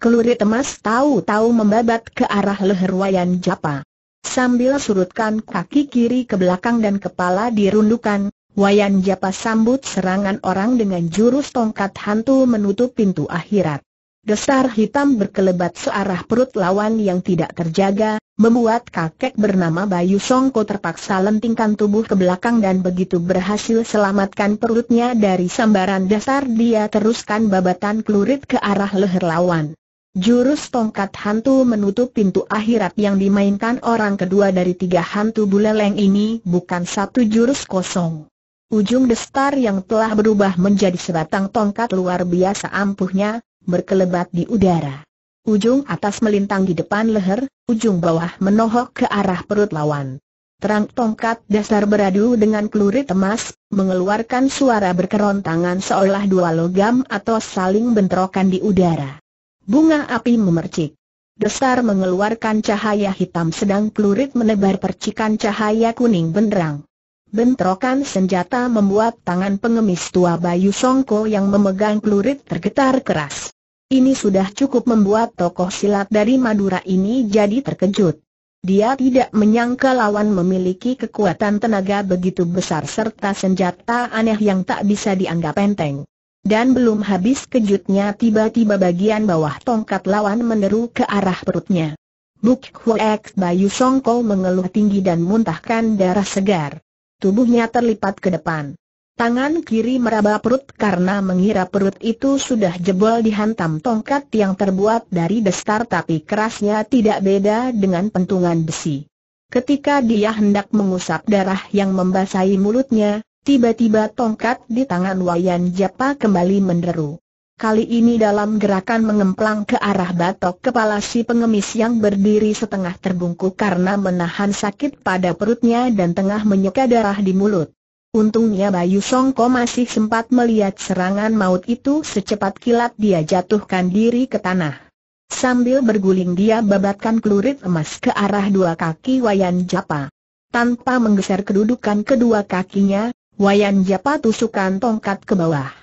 A: Kelurit emas tahu-tahu membabat ke arah leher Wayan Japa. Sambil surutkan kaki kiri ke belakang dan kepala dirundukan, Wayan Japa sambut serangan orang dengan jurus tongkat hantu menutup pintu akhirat. Desar hitam berkelebat searah perut lawan yang tidak terjaga, Membuat kakek bernama Bayu Songko terpaksa lentingkan tubuh ke belakang dan begitu berhasil selamatkan perutnya dari sambaran dasar dia teruskan babatan kelurit ke arah leher lawan. Jurus tongkat hantu menutup pintu akhirat yang dimainkan orang kedua dari tiga hantu buleleng ini bukan satu jurus kosong. Ujung destar yang telah berubah menjadi sebatang tongkat luar biasa ampuhnya, berkelebat di udara. Ujung atas melintang di depan leher, ujung bawah menohok ke arah perut lawan. Terang tongkat dasar beradu dengan pelurit emas, mengeluarkan suara berkerontangan seolah dua logam atau saling bentrokan di udara. Bunga api memercik. Dasar mengeluarkan cahaya hitam sedang pelurit menebar percikan cahaya kuning benderang. Bentrokan senjata membuat tangan pengemis tua Bayu Songko yang memegang pelurit tergetar keras. Ini sudah cukup membuat tokoh silat dari Madura ini jadi terkejut. Dia tidak menyangka lawan memiliki kekuatan tenaga begitu besar serta senjata aneh yang tak bisa dianggap enteng. Dan belum habis kejutnya tiba-tiba bagian bawah tongkat lawan meneru ke arah perutnya. Buk Huek Bayu Songko mengeluh tinggi dan muntahkan darah segar. Tubuhnya terlipat ke depan. Tangan kiri meraba perut karena mengira perut itu sudah jebol dihantam tongkat yang terbuat dari destar tapi kerasnya tidak beda dengan pentungan besi. Ketika dia hendak mengusap darah yang membasahi mulutnya, tiba-tiba tongkat di tangan Wayan Japa kembali menderu. Kali ini dalam gerakan mengemplang ke arah batok kepala si pengemis yang berdiri setengah terbungkuk karena menahan sakit pada perutnya dan tengah menyuka darah di mulut. Untungnya Bayu Songko masih sempat melihat serangan maut itu secepat kilat dia jatuhkan diri ke tanah. Sambil berguling dia babatkan kelurit emas ke arah dua kaki Wayan Japa. Tanpa menggeser kedudukan kedua kakinya, Wayan Japa tusukan tongkat ke bawah.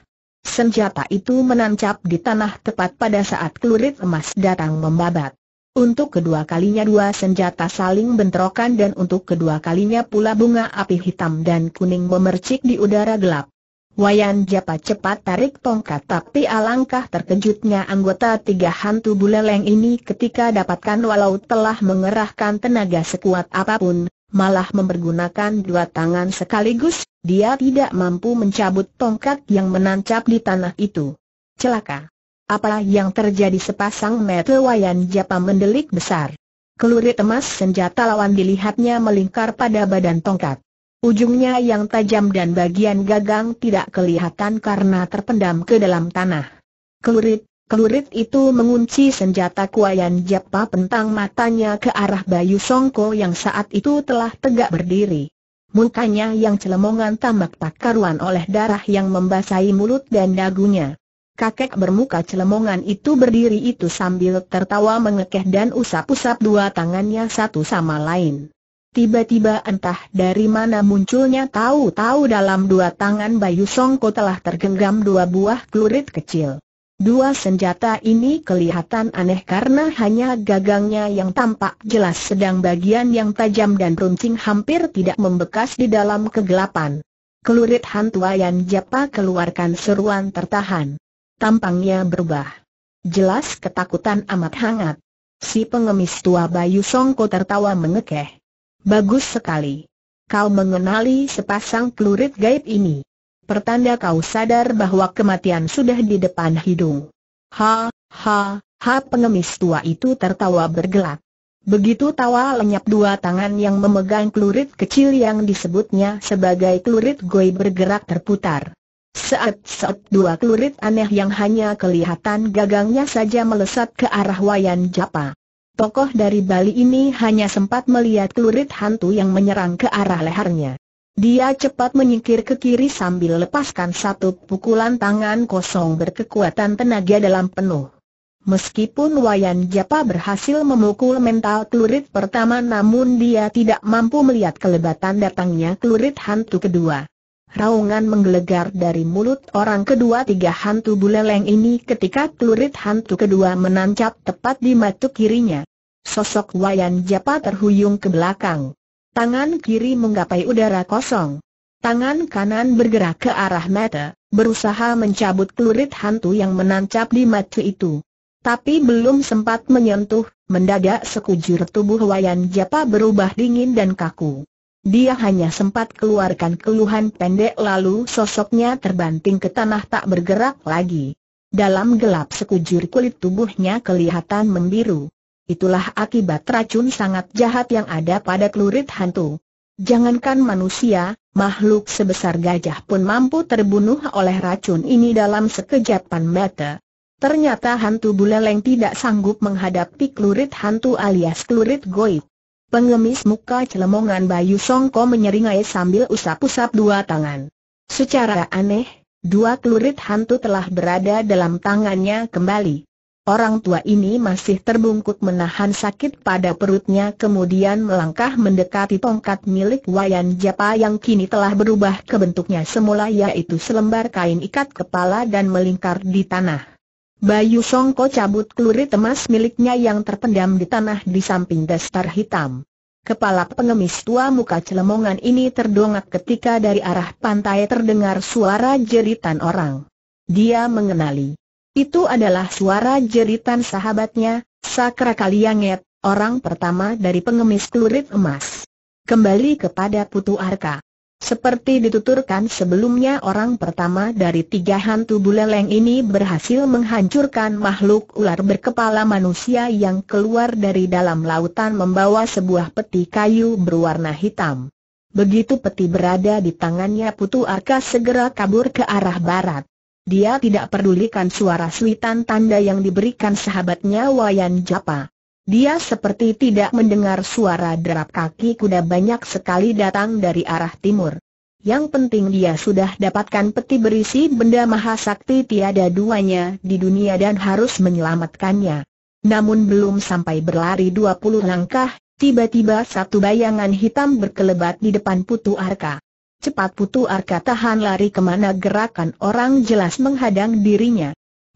A: Senjata itu menancap di tanah tepat pada saat kelurit emas datang membabat. Untuk kedua kalinya dua senjata saling bentrokan dan untuk kedua kalinya pula bunga api hitam dan kuning memercik di udara gelap. Wayan Japa cepat tarik tongkat tapi alangkah terkejutnya anggota tiga hantu buleleng ini ketika dapatkan walau telah mengerahkan tenaga sekuat apapun, malah mempergunakan dua tangan sekaligus, dia tidak mampu mencabut tongkat yang menancap di tanah itu. Celaka! Apa yang terjadi sepasang mata Wayan Japa mendelik besar. Kelurit emas senjata lawan dilihatnya melingkar pada badan tongkat. Ujungnya yang tajam dan bagian gagang tidak kelihatan karena terpendam ke dalam tanah. Kelurit, kelurit itu mengunci senjata Kuayan Japa pentang matanya ke arah Bayu Songko yang saat itu telah tegak berdiri. Mukanya yang celemongan tamak tak karuan oleh darah yang membasahi mulut dan dagunya kakek bermuka celemongan itu berdiri itu sambil tertawa mengekeh dan usap-usap dua tangannya satu sama lain. Tiba-tiba entah dari mana munculnya tahu-tahu dalam dua tangan Bayu Songko telah tergenggam dua buah klurit kecil. Dua senjata ini kelihatan aneh karena hanya gagangnya yang tampak jelas sedang bagian yang tajam dan runcing hampir tidak membekas di dalam kegelapan. Kelurit hantu Ayan Japa keluarkan seruan tertahan tampangnya berubah. Jelas ketakutan amat hangat. Si pengemis tua Bayu Songko tertawa mengekeh. Bagus sekali. Kau mengenali sepasang pelurit gaib ini. Pertanda kau sadar bahwa kematian sudah di depan hidung. Ha, ha, ha pengemis tua itu tertawa bergelak. Begitu tawa lenyap dua tangan yang memegang pelurit kecil yang disebutnya sebagai pelurit goi bergerak terputar. Saat-saat dua kulit aneh yang hanya kelihatan gagangnya saja melesat ke arah Wayan Japa. Tokoh dari Bali ini hanya sempat melihat kulit hantu yang menyerang ke arah lehernya. Dia cepat menyingkir ke kiri sambil lepaskan satu pukulan tangan kosong berkekuatan tenaga dalam penuh. Meskipun Wayan Japa berhasil memukul mental kulit pertama namun dia tidak mampu melihat kelebatan datangnya kulit hantu kedua. Raungan menggelegar dari mulut orang kedua tiga hantu buleleng ini ketika pelurit hantu kedua menancap tepat di mata kirinya. Sosok Wayan Japa terhuyung ke belakang. Tangan kiri menggapai udara kosong. Tangan kanan bergerak ke arah mata, berusaha mencabut pelurit hantu yang menancap di mata itu. Tapi belum sempat menyentuh, mendadak sekujur tubuh Wayan Japa berubah dingin dan kaku. Dia hanya sempat keluarkan keluhan pendek lalu sosoknya terbanting ke tanah tak bergerak lagi. Dalam gelap sekujur kulit tubuhnya kelihatan membiru. Itulah akibat racun sangat jahat yang ada pada kelurit hantu. Jangankan manusia, makhluk sebesar gajah pun mampu terbunuh oleh racun ini dalam sekejapan mata. Ternyata hantu buleleng tidak sanggup menghadapi kelurit hantu alias kelurit goib. Pengemis muka celemongan Bayu Songko menyeringai sambil usap-usap dua tangan. Secara aneh, dua kelurit hantu telah berada dalam tangannya kembali. Orang tua ini masih terbungkuk menahan sakit pada perutnya kemudian melangkah mendekati tongkat milik Wayan Japa yang kini telah berubah ke bentuknya semula yaitu selembar kain ikat kepala dan melingkar di tanah. Bayu Songko cabut klurit emas miliknya yang terpendam di tanah di samping dasar hitam. Kepala pengemis tua muka celemongan ini terdongak ketika dari arah pantai terdengar suara jeritan orang. Dia mengenali. Itu adalah suara jeritan sahabatnya, Sakra Kaliangit, orang pertama dari pengemis kulit emas. Kembali kepada Putu Arka. Seperti dituturkan sebelumnya orang pertama dari tiga hantu buleleng ini berhasil menghancurkan makhluk ular berkepala manusia yang keluar dari dalam lautan membawa sebuah peti kayu berwarna hitam. Begitu peti berada di tangannya Putu Arka segera kabur ke arah barat. Dia tidak pedulikan suara suitan tanda yang diberikan sahabatnya Wayan Japa. Dia seperti tidak mendengar suara derap kaki kuda banyak sekali datang dari arah timur. Yang penting dia sudah dapatkan peti berisi benda mahasakti tiada duanya di dunia dan harus menyelamatkannya. Namun belum sampai berlari 20 langkah, tiba-tiba satu bayangan hitam berkelebat di depan Putu Arka. Cepat Putu Arka tahan lari kemana gerakan orang jelas menghadang dirinya.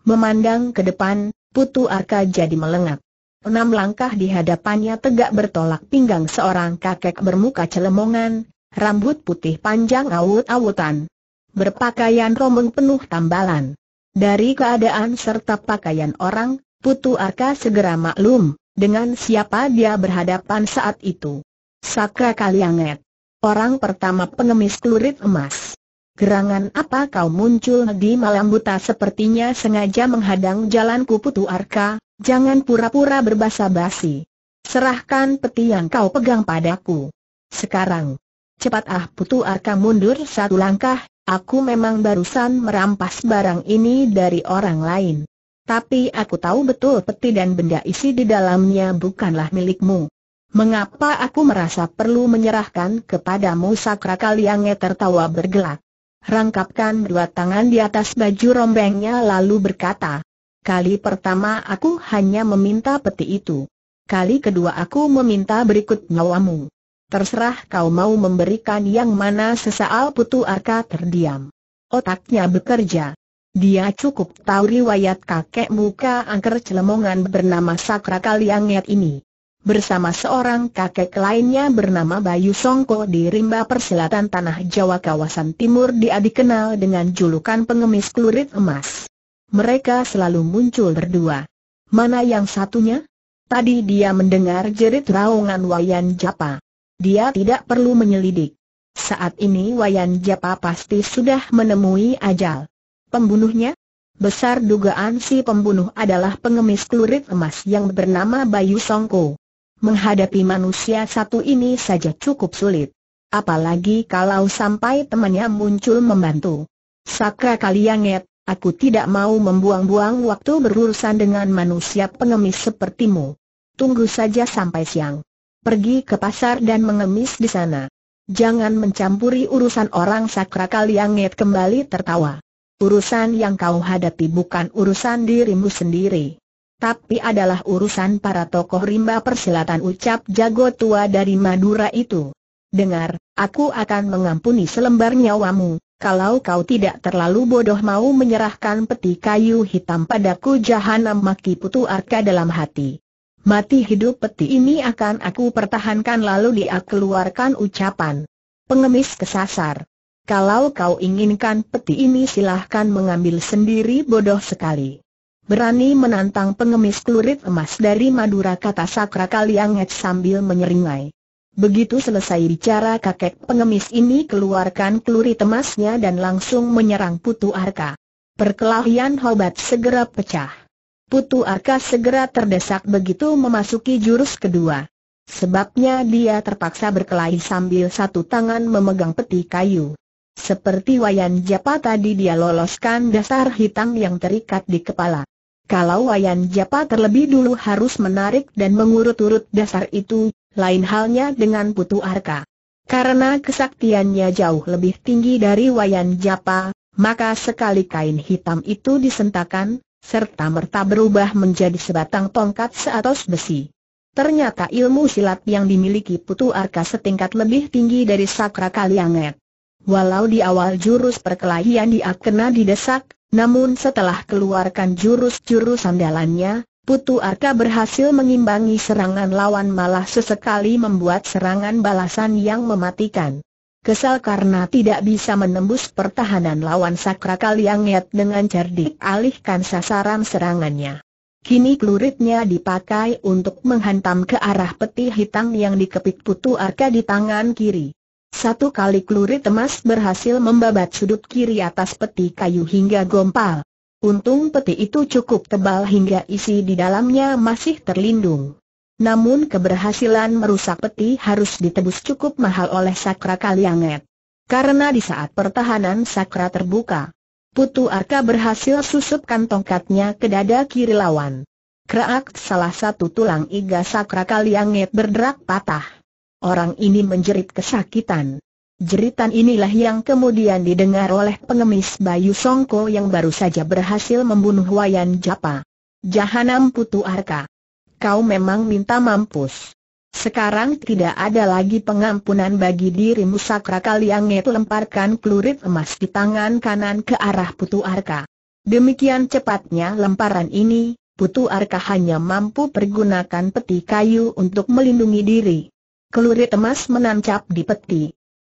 A: Memandang ke depan, Putu Arka jadi melengak. Enam langkah di hadapannya tegak bertolak pinggang seorang kakek bermuka celemongan, rambut putih panjang awut-awutan. Berpakaian romeng penuh tambalan. Dari keadaan serta pakaian orang, Putu Arka segera maklum, dengan siapa dia berhadapan saat itu. Sakra Kalianget. Orang pertama pengemis kulit emas. Gerangan apa kau muncul di malam buta sepertinya sengaja menghadang jalanku Putu Arka, Jangan pura-pura berbahasa basi. Serahkan peti yang kau pegang padaku. Sekarang. Cepat ah putu arka mundur satu langkah, aku memang barusan merampas barang ini dari orang lain. Tapi aku tahu betul peti dan benda isi di dalamnya bukanlah milikmu. Mengapa aku merasa perlu menyerahkan kepadamu sakra kaliangnya tertawa bergelak. Rangkapkan dua tangan di atas baju rombengnya lalu berkata, Kali pertama aku hanya meminta peti itu. Kali kedua aku meminta berikut nyawamu. Terserah kau mau memberikan yang mana sesaal putu arka terdiam. Otaknya bekerja. Dia cukup tahu riwayat kakek muka angker celemongan bernama Sakra Kaliangyat ini. Bersama seorang kakek lainnya bernama Bayu Songko di rimba persilatan Tanah Jawa kawasan timur dia dikenal dengan julukan pengemis kulit emas. Mereka selalu muncul berdua. Mana yang satunya? Tadi dia mendengar jerit raungan Wayan Japa. Dia tidak perlu menyelidik. Saat ini Wayan Japa pasti sudah menemui ajal. Pembunuhnya? Besar dugaan si pembunuh adalah pengemis klurit emas yang bernama Bayu Songko. Menghadapi manusia satu ini saja cukup sulit. Apalagi kalau sampai temannya muncul membantu. Sakra Kalianget, Aku tidak mau membuang-buang waktu berurusan dengan manusia pengemis sepertimu. Tunggu saja sampai siang. Pergi ke pasar dan mengemis di sana. Jangan mencampuri urusan orang sakra Kalianget kembali tertawa. Urusan yang kau hadapi bukan urusan dirimu sendiri. Tapi adalah urusan para tokoh rimba persilatan ucap jago tua dari Madura itu. Dengar, aku akan mengampuni selembar nyawamu, kalau kau tidak terlalu bodoh mau menyerahkan peti kayu hitam padaku jahanam maki putu arka dalam hati. Mati hidup peti ini akan aku pertahankan lalu dia keluarkan ucapan. Pengemis kesasar. Kalau kau inginkan peti ini silahkan mengambil sendiri bodoh sekali. Berani menantang pengemis kulit emas dari Madura kata Sakra Kaliangat sambil menyeringai. Begitu selesai bicara kakek pengemis ini keluarkan peluru temasnya dan langsung menyerang Putu Arka. Perkelahian hobat segera pecah. Putu Arka segera terdesak begitu memasuki jurus kedua. Sebabnya dia terpaksa berkelahi sambil satu tangan memegang peti kayu. Seperti wayan japa tadi dia loloskan dasar hitam yang terikat di kepala. Kalau wayan japa terlebih dulu harus menarik dan mengurut-urut dasar itu, lain halnya dengan Putu Arka. Karena kesaktiannya jauh lebih tinggi dari Wayan Japa, maka sekali kain hitam itu disentakan, serta merta berubah menjadi sebatang tongkat seatos besi. Ternyata ilmu silat yang dimiliki Putu Arka setingkat lebih tinggi dari Sakra Kalianget. Walau di awal jurus perkelahian dia kena didesak, namun setelah keluarkan jurus-jurus andalannya, Putu Arka berhasil mengimbangi serangan lawan malah sesekali membuat serangan balasan yang mematikan. Kesal karena tidak bisa menembus pertahanan lawan Sakrakal yang niat dengan cerdik alihkan sasaran serangannya. Kini kluritnya dipakai untuk menghantam ke arah peti hitam yang dikepit Putu Arka di tangan kiri. Satu kali klurit emas berhasil membabat sudut kiri atas peti kayu hingga gompal. Untung peti itu cukup tebal hingga isi di dalamnya masih terlindung. Namun keberhasilan merusak peti harus ditebus cukup mahal oleh Sakra Kalianget. Karena di saat pertahanan Sakra terbuka, Putu Arka berhasil susupkan tongkatnya ke dada kiri lawan. Kerak salah satu tulang iga Sakra Kalianget berderak patah. Orang ini menjerit kesakitan. Jeritan inilah yang kemudian didengar oleh pengemis Bayu Songko yang baru saja berhasil membunuh Wayan Japa. Jahanam Putu Arka. Kau memang minta mampus. Sekarang tidak ada lagi pengampunan bagi dirimu Sakra Kaliang itu lemparkan pelurit emas di tangan kanan ke arah Putu Arka. Demikian cepatnya lemparan ini, Putu Arka hanya mampu pergunakan peti kayu untuk melindungi diri. Kelurit emas menancap di peti.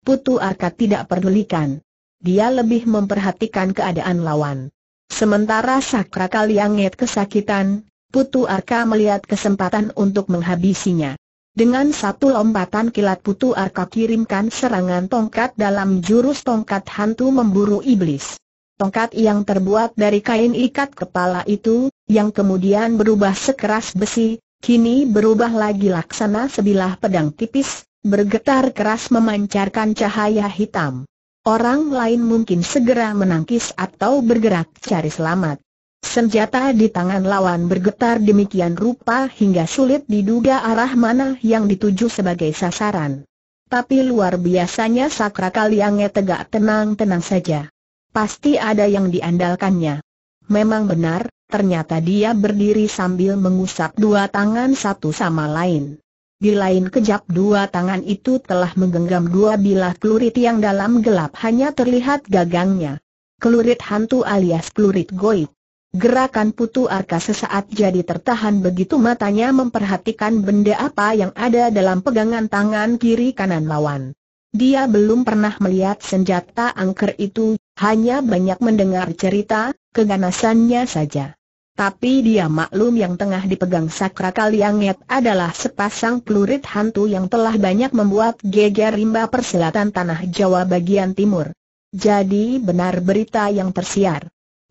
A: Putu Arka tidak pedulikan. Dia lebih memperhatikan keadaan lawan. Sementara Sakra Kalianget kesakitan, Putu Arka melihat kesempatan untuk menghabisinya. Dengan satu lompatan kilat Putu Arka kirimkan serangan tongkat dalam jurus tongkat hantu memburu iblis. Tongkat yang terbuat dari kain ikat kepala itu, yang kemudian berubah sekeras besi, kini berubah lagi laksana sebilah pedang tipis, bergetar keras memancarkan cahaya hitam. Orang lain mungkin segera menangkis atau bergerak cari selamat. Senjata di tangan lawan bergetar demikian rupa hingga sulit diduga arah mana yang dituju sebagai sasaran. Tapi luar biasanya Sakra Kaliange tegak tenang-tenang saja. Pasti ada yang diandalkannya. Memang benar, ternyata dia berdiri sambil mengusap dua tangan satu sama lain. Di lain kejap dua tangan itu telah menggenggam dua bilah kelurit yang dalam gelap hanya terlihat gagangnya. Kelurit hantu alias kelurit goib. Gerakan putu arka sesaat jadi tertahan begitu matanya memperhatikan benda apa yang ada dalam pegangan tangan kiri kanan lawan. Dia belum pernah melihat senjata angker itu, hanya banyak mendengar cerita, keganasannya saja. Tapi dia maklum yang tengah dipegang Sakra Kalianget adalah sepasang pelurit hantu yang telah banyak membuat geger rimba persilatan tanah Jawa bagian timur. Jadi benar berita yang tersiar.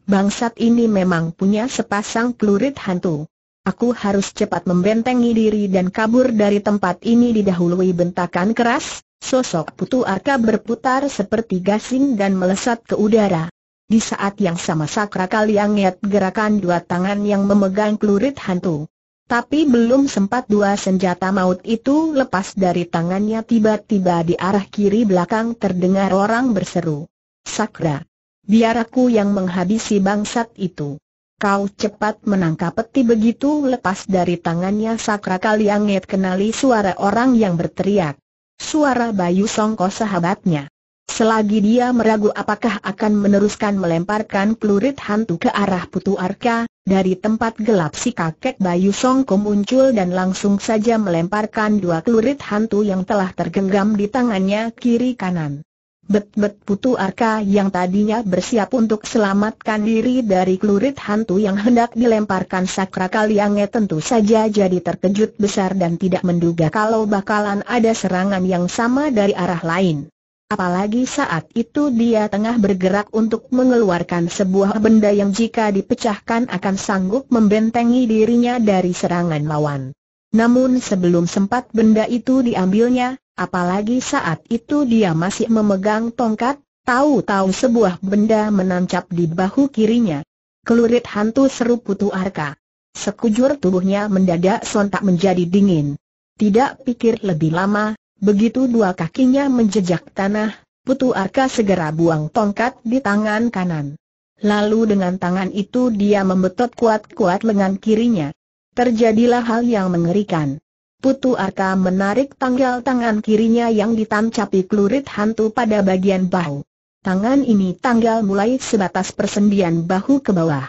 A: Bangsat ini memang punya sepasang pelurit hantu. Aku harus cepat membentengi diri dan kabur dari tempat ini didahului bentakan keras, sosok putu arka berputar seperti gasing dan melesat ke udara. Di saat yang sama Sakra Kaliang niat gerakan dua tangan yang memegang klurit hantu. Tapi belum sempat dua senjata maut itu lepas dari tangannya tiba-tiba di arah kiri belakang terdengar orang berseru. Sakra! Biar aku yang menghabisi bangsat itu. Kau cepat menangkap peti begitu lepas dari tangannya Sakra Kalianget kenali suara orang yang berteriak. Suara Bayu Songko sahabatnya. Selagi dia meragu apakah akan meneruskan melemparkan pelurit hantu ke arah Putu Arka, dari tempat gelap si kakek Bayu Songko muncul dan langsung saja melemparkan dua pelurit hantu yang telah tergenggam di tangannya kiri kanan. Bet-bet Putu Arka yang tadinya bersiap untuk selamatkan diri dari pelurit hantu yang hendak dilemparkan Sakra Kaliange tentu saja jadi terkejut besar dan tidak menduga kalau bakalan ada serangan yang sama dari arah lain. Apalagi saat itu dia tengah bergerak untuk mengeluarkan sebuah benda yang jika dipecahkan akan sanggup membentengi dirinya dari serangan lawan. Namun sebelum sempat benda itu diambilnya, apalagi saat itu dia masih memegang tongkat, tahu-tahu sebuah benda menancap di bahu kirinya. Kelurit hantu seru putu arka. Sekujur tubuhnya mendadak sontak menjadi dingin. Tidak pikir lebih lama, Begitu dua kakinya menjejak tanah, Putu Arka segera buang tongkat di tangan kanan. Lalu dengan tangan itu dia membetot kuat-kuat lengan kirinya. Terjadilah hal yang mengerikan. Putu Arka menarik tanggal tangan kirinya yang ditancapi klurit hantu pada bagian bahu. Tangan ini tanggal mulai sebatas persendian bahu ke bawah.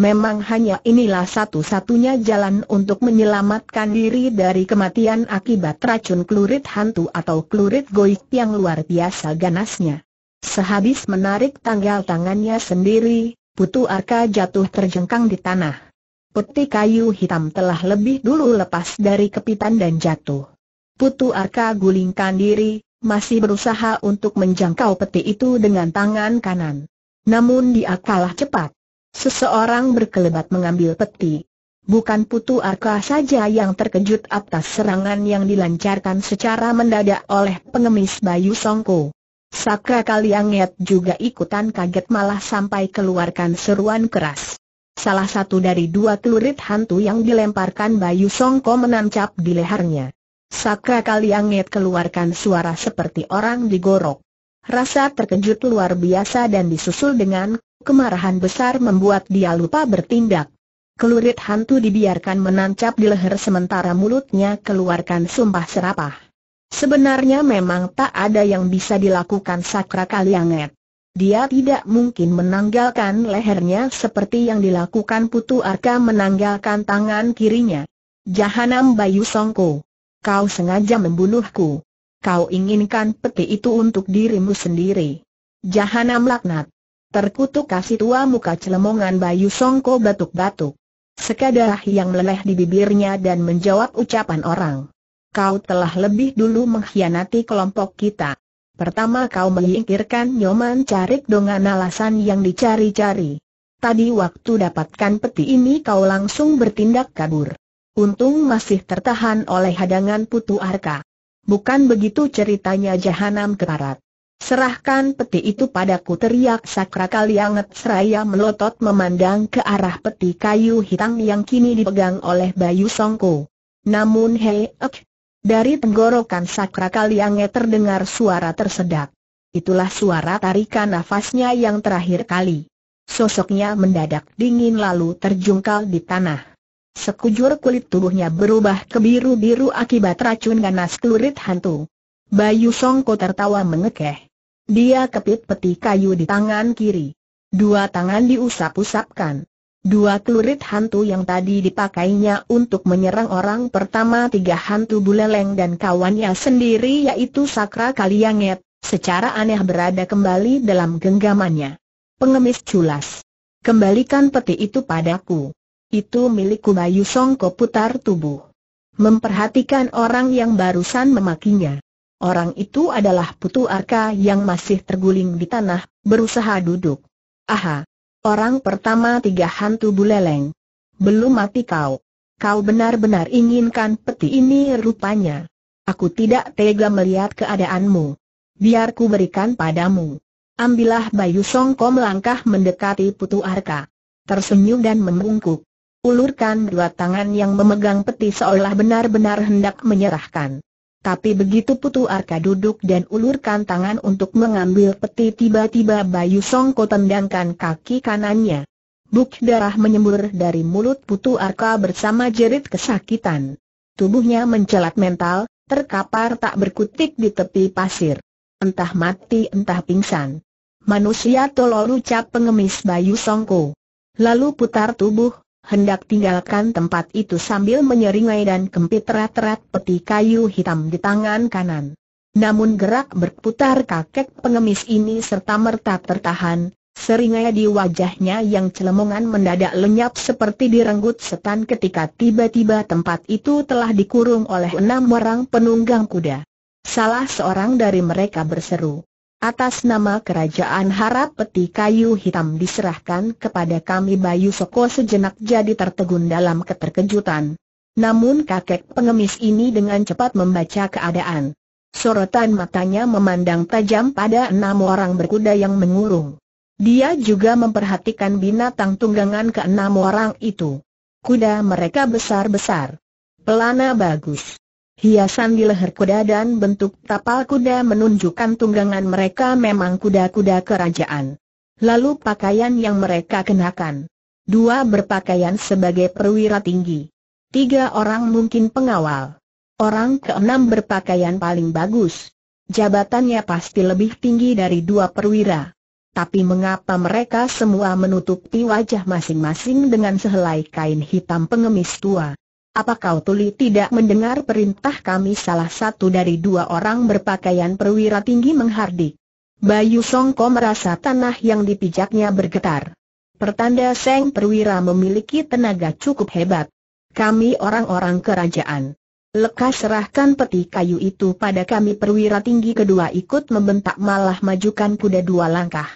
A: Memang hanya inilah satu-satunya jalan untuk menyelamatkan diri dari kematian akibat racun klorit hantu atau klorit goik yang luar biasa ganasnya. Sehabis menarik tanggal tangannya sendiri, Putu Arka jatuh terjengkang di tanah. Peti kayu hitam telah lebih dulu lepas dari kepitan dan jatuh. Putu Arka gulingkan diri, masih berusaha untuk menjangkau peti itu dengan tangan kanan. Namun dia kalah cepat. Seseorang berkelebat mengambil peti. Bukan Putu Arka saja yang terkejut atas serangan yang dilancarkan secara mendadak oleh pengemis Bayu Songko. Sakra Kalianget juga ikutan kaget malah sampai keluarkan seruan keras. Salah satu dari dua telurit hantu yang dilemparkan Bayu Songko menancap di lehernya. Sakra Kalianget keluarkan suara seperti orang digorok. Rasa terkejut luar biasa dan disusul dengan Kemarahan besar membuat dia lupa bertindak. Kelurit hantu dibiarkan menancap di leher sementara mulutnya keluarkan sumpah serapah. Sebenarnya memang tak ada yang bisa dilakukan Sakra Kalianget. Dia tidak mungkin menanggalkan lehernya seperti yang dilakukan Putu Arka menanggalkan tangan kirinya. Jahanam Bayu Songko. Kau sengaja membunuhku. Kau inginkan peti itu untuk dirimu sendiri. Jahanam laknat. Terkutuk kasih tua muka celemongan Bayu Songko batuk-batuk. Sekadah yang meleleh di bibirnya dan menjawab ucapan orang. Kau telah lebih dulu mengkhianati kelompok kita. Pertama kau menyingkirkan Nyoman Carik dengan alasan yang dicari-cari. Tadi waktu dapatkan peti ini kau langsung bertindak kabur. Untung masih tertahan oleh hadangan Putu Arka. Bukan begitu ceritanya jahanam keparat. Serahkan peti itu padaku teriak Sakra Kalianget seraya melotot memandang ke arah peti kayu hitam yang kini dipegang oleh Bayu Songko. Namun hei, ek, dari tenggorokan Sakra Kalianget terdengar suara tersedak. Itulah suara tarikan nafasnya yang terakhir kali. Sosoknya mendadak dingin lalu terjungkal di tanah. Sekujur kulit tubuhnya berubah ke biru-biru akibat racun ganas kelurit hantu. Bayu Songko tertawa mengekeh. Dia kepit peti kayu di tangan kiri. Dua tangan diusap-usapkan. Dua telurit hantu yang tadi dipakainya untuk menyerang orang pertama tiga hantu buleleng dan kawannya sendiri yaitu Sakra Kalianget, secara aneh berada kembali dalam genggamannya. Pengemis culas. Kembalikan peti itu padaku. Itu milikku Bayu Songko putar tubuh. Memperhatikan orang yang barusan memakinya. Orang itu adalah Putu Arka yang masih terguling di tanah, berusaha duduk. Aha! Orang pertama tiga hantu buleleng. Belum mati kau. Kau benar-benar inginkan peti ini rupanya. Aku tidak tega melihat keadaanmu. Biar ku berikan padamu. Ambillah Bayu Songko melangkah mendekati Putu Arka. Tersenyum dan membungkuk. Ulurkan dua tangan yang memegang peti seolah benar-benar hendak menyerahkan. Tapi begitu Putu Arka duduk dan ulurkan tangan untuk mengambil peti tiba-tiba Bayu Songko tendangkan kaki kanannya. Buk darah menyembur dari mulut Putu Arka bersama jerit kesakitan. Tubuhnya mencelat mental, terkapar tak berkutik di tepi pasir. Entah mati entah pingsan. Manusia tolol ucap pengemis Bayu Songko. Lalu putar tubuh, hendak tinggalkan tempat itu sambil menyeringai dan kempit terat-terat peti kayu hitam di tangan kanan. Namun gerak berputar kakek pengemis ini serta merta tertahan, seringai di wajahnya yang celemongan mendadak lenyap seperti direnggut setan ketika tiba-tiba tempat itu telah dikurung oleh enam orang penunggang kuda. Salah seorang dari mereka berseru, Atas nama kerajaan harap peti kayu hitam diserahkan kepada kami Bayu Soko sejenak jadi tertegun dalam keterkejutan. Namun kakek pengemis ini dengan cepat membaca keadaan. Sorotan matanya memandang tajam pada enam orang berkuda yang mengurung. Dia juga memperhatikan binatang tunggangan ke enam orang itu. Kuda mereka besar-besar. Pelana bagus hiasan di leher kuda dan bentuk tapal kuda menunjukkan tunggangan mereka memang kuda-kuda kerajaan. Lalu pakaian yang mereka kenakan. Dua berpakaian sebagai perwira tinggi. Tiga orang mungkin pengawal. Orang keenam berpakaian paling bagus. Jabatannya pasti lebih tinggi dari dua perwira. Tapi mengapa mereka semua menutupi wajah masing-masing dengan sehelai kain hitam pengemis tua? Apa kau tuli tidak mendengar perintah kami salah satu dari dua orang berpakaian perwira tinggi menghardik. Bayu Songko merasa tanah yang dipijaknya bergetar. Pertanda Seng Perwira memiliki tenaga cukup hebat. Kami orang-orang kerajaan. Lekas serahkan peti kayu itu pada kami perwira tinggi kedua ikut membentak malah majukan kuda dua langkah.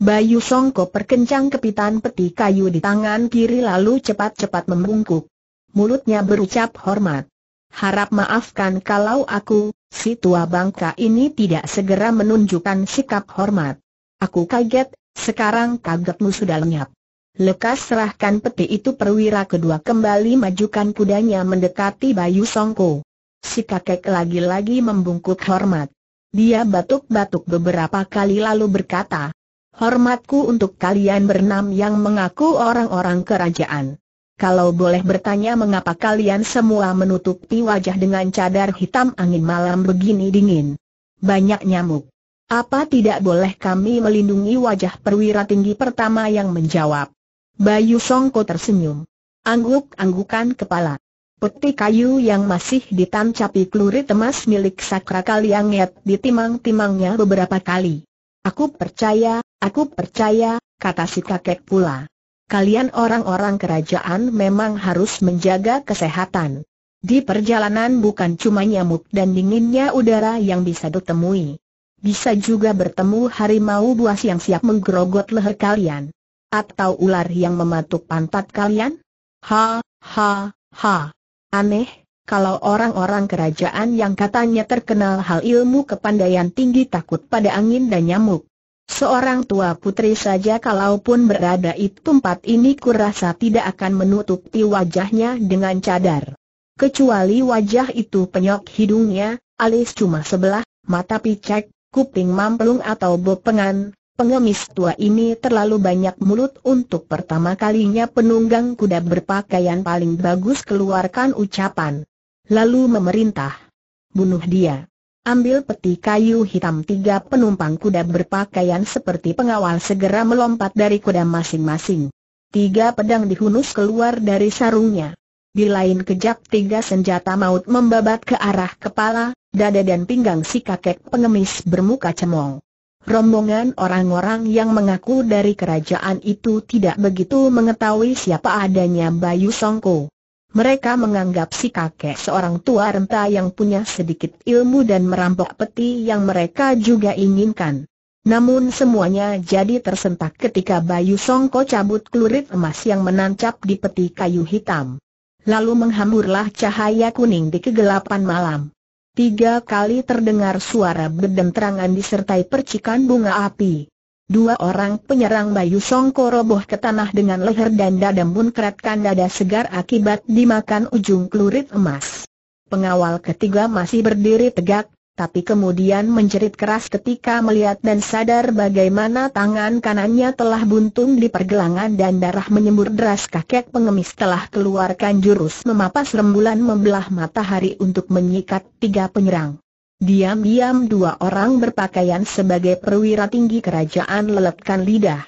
A: Bayu Songko perkencang kepitan peti kayu di tangan kiri lalu cepat-cepat membungkuk mulutnya berucap hormat. Harap maafkan kalau aku, si tua bangka ini tidak segera menunjukkan sikap hormat. Aku kaget, sekarang kagetmu sudah lenyap. Lekas serahkan peti itu perwira kedua kembali majukan kudanya mendekati Bayu Songko. Si kakek lagi-lagi membungkuk hormat. Dia batuk-batuk beberapa kali lalu berkata, Hormatku untuk kalian bernam yang mengaku orang-orang kerajaan. Kalau boleh bertanya mengapa kalian semua menutupi wajah dengan cadar hitam angin malam begini dingin? Banyak nyamuk. Apa tidak boleh kami melindungi wajah perwira tinggi pertama yang menjawab? Bayu Songko tersenyum. Angguk-anggukan kepala. Peti kayu yang masih ditancapi kluri emas milik Sakra Kalianget ditimang-timangnya beberapa kali. Aku percaya, aku percaya, kata si kakek pula kalian orang-orang kerajaan memang harus menjaga kesehatan. Di perjalanan bukan cuma nyamuk dan dinginnya udara yang bisa ditemui. Bisa juga bertemu harimau buas yang siap menggerogot leher kalian. Atau ular yang mematuk pantat kalian. Ha, ha, ha. Aneh, kalau orang-orang kerajaan yang katanya terkenal hal ilmu kepandaian tinggi takut pada angin dan nyamuk. Seorang tua putri saja kalaupun berada di tempat ini kurasa tidak akan menutupi wajahnya dengan cadar. Kecuali wajah itu penyok hidungnya, alis cuma sebelah, mata picek, kuping mamplung atau bopengan, pengemis tua ini terlalu banyak mulut untuk pertama kalinya penunggang kuda berpakaian paling bagus keluarkan ucapan. Lalu memerintah. Bunuh dia. Ambil peti kayu hitam tiga penumpang kuda berpakaian seperti pengawal segera melompat dari kuda masing-masing. Tiga pedang dihunus keluar dari sarungnya. Di lain kejap tiga senjata maut membabat ke arah kepala, dada dan pinggang si kakek pengemis bermuka cemong. Rombongan orang-orang yang mengaku dari kerajaan itu tidak begitu mengetahui siapa adanya Bayu Songko. Mereka menganggap si kakek seorang tua renta yang punya sedikit ilmu dan merampok peti yang mereka juga inginkan. Namun semuanya jadi tersentak ketika Bayu Songko cabut klurit emas yang menancap di peti kayu hitam. Lalu menghamburlah cahaya kuning di kegelapan malam. Tiga kali terdengar suara berdenterangan disertai percikan bunga api. Dua orang penyerang Bayu Songko roboh ke tanah dengan leher dan dada munkratkan dada segar akibat dimakan ujung klurit emas. Pengawal ketiga masih berdiri tegak, tapi kemudian menjerit keras ketika melihat dan sadar bagaimana tangan kanannya telah buntung di pergelangan dan darah menyembur deras kakek pengemis telah keluarkan jurus memapas rembulan membelah matahari untuk menyikat tiga penyerang. Diam-diam dua orang berpakaian sebagai perwira tinggi kerajaan lelepkan lidah.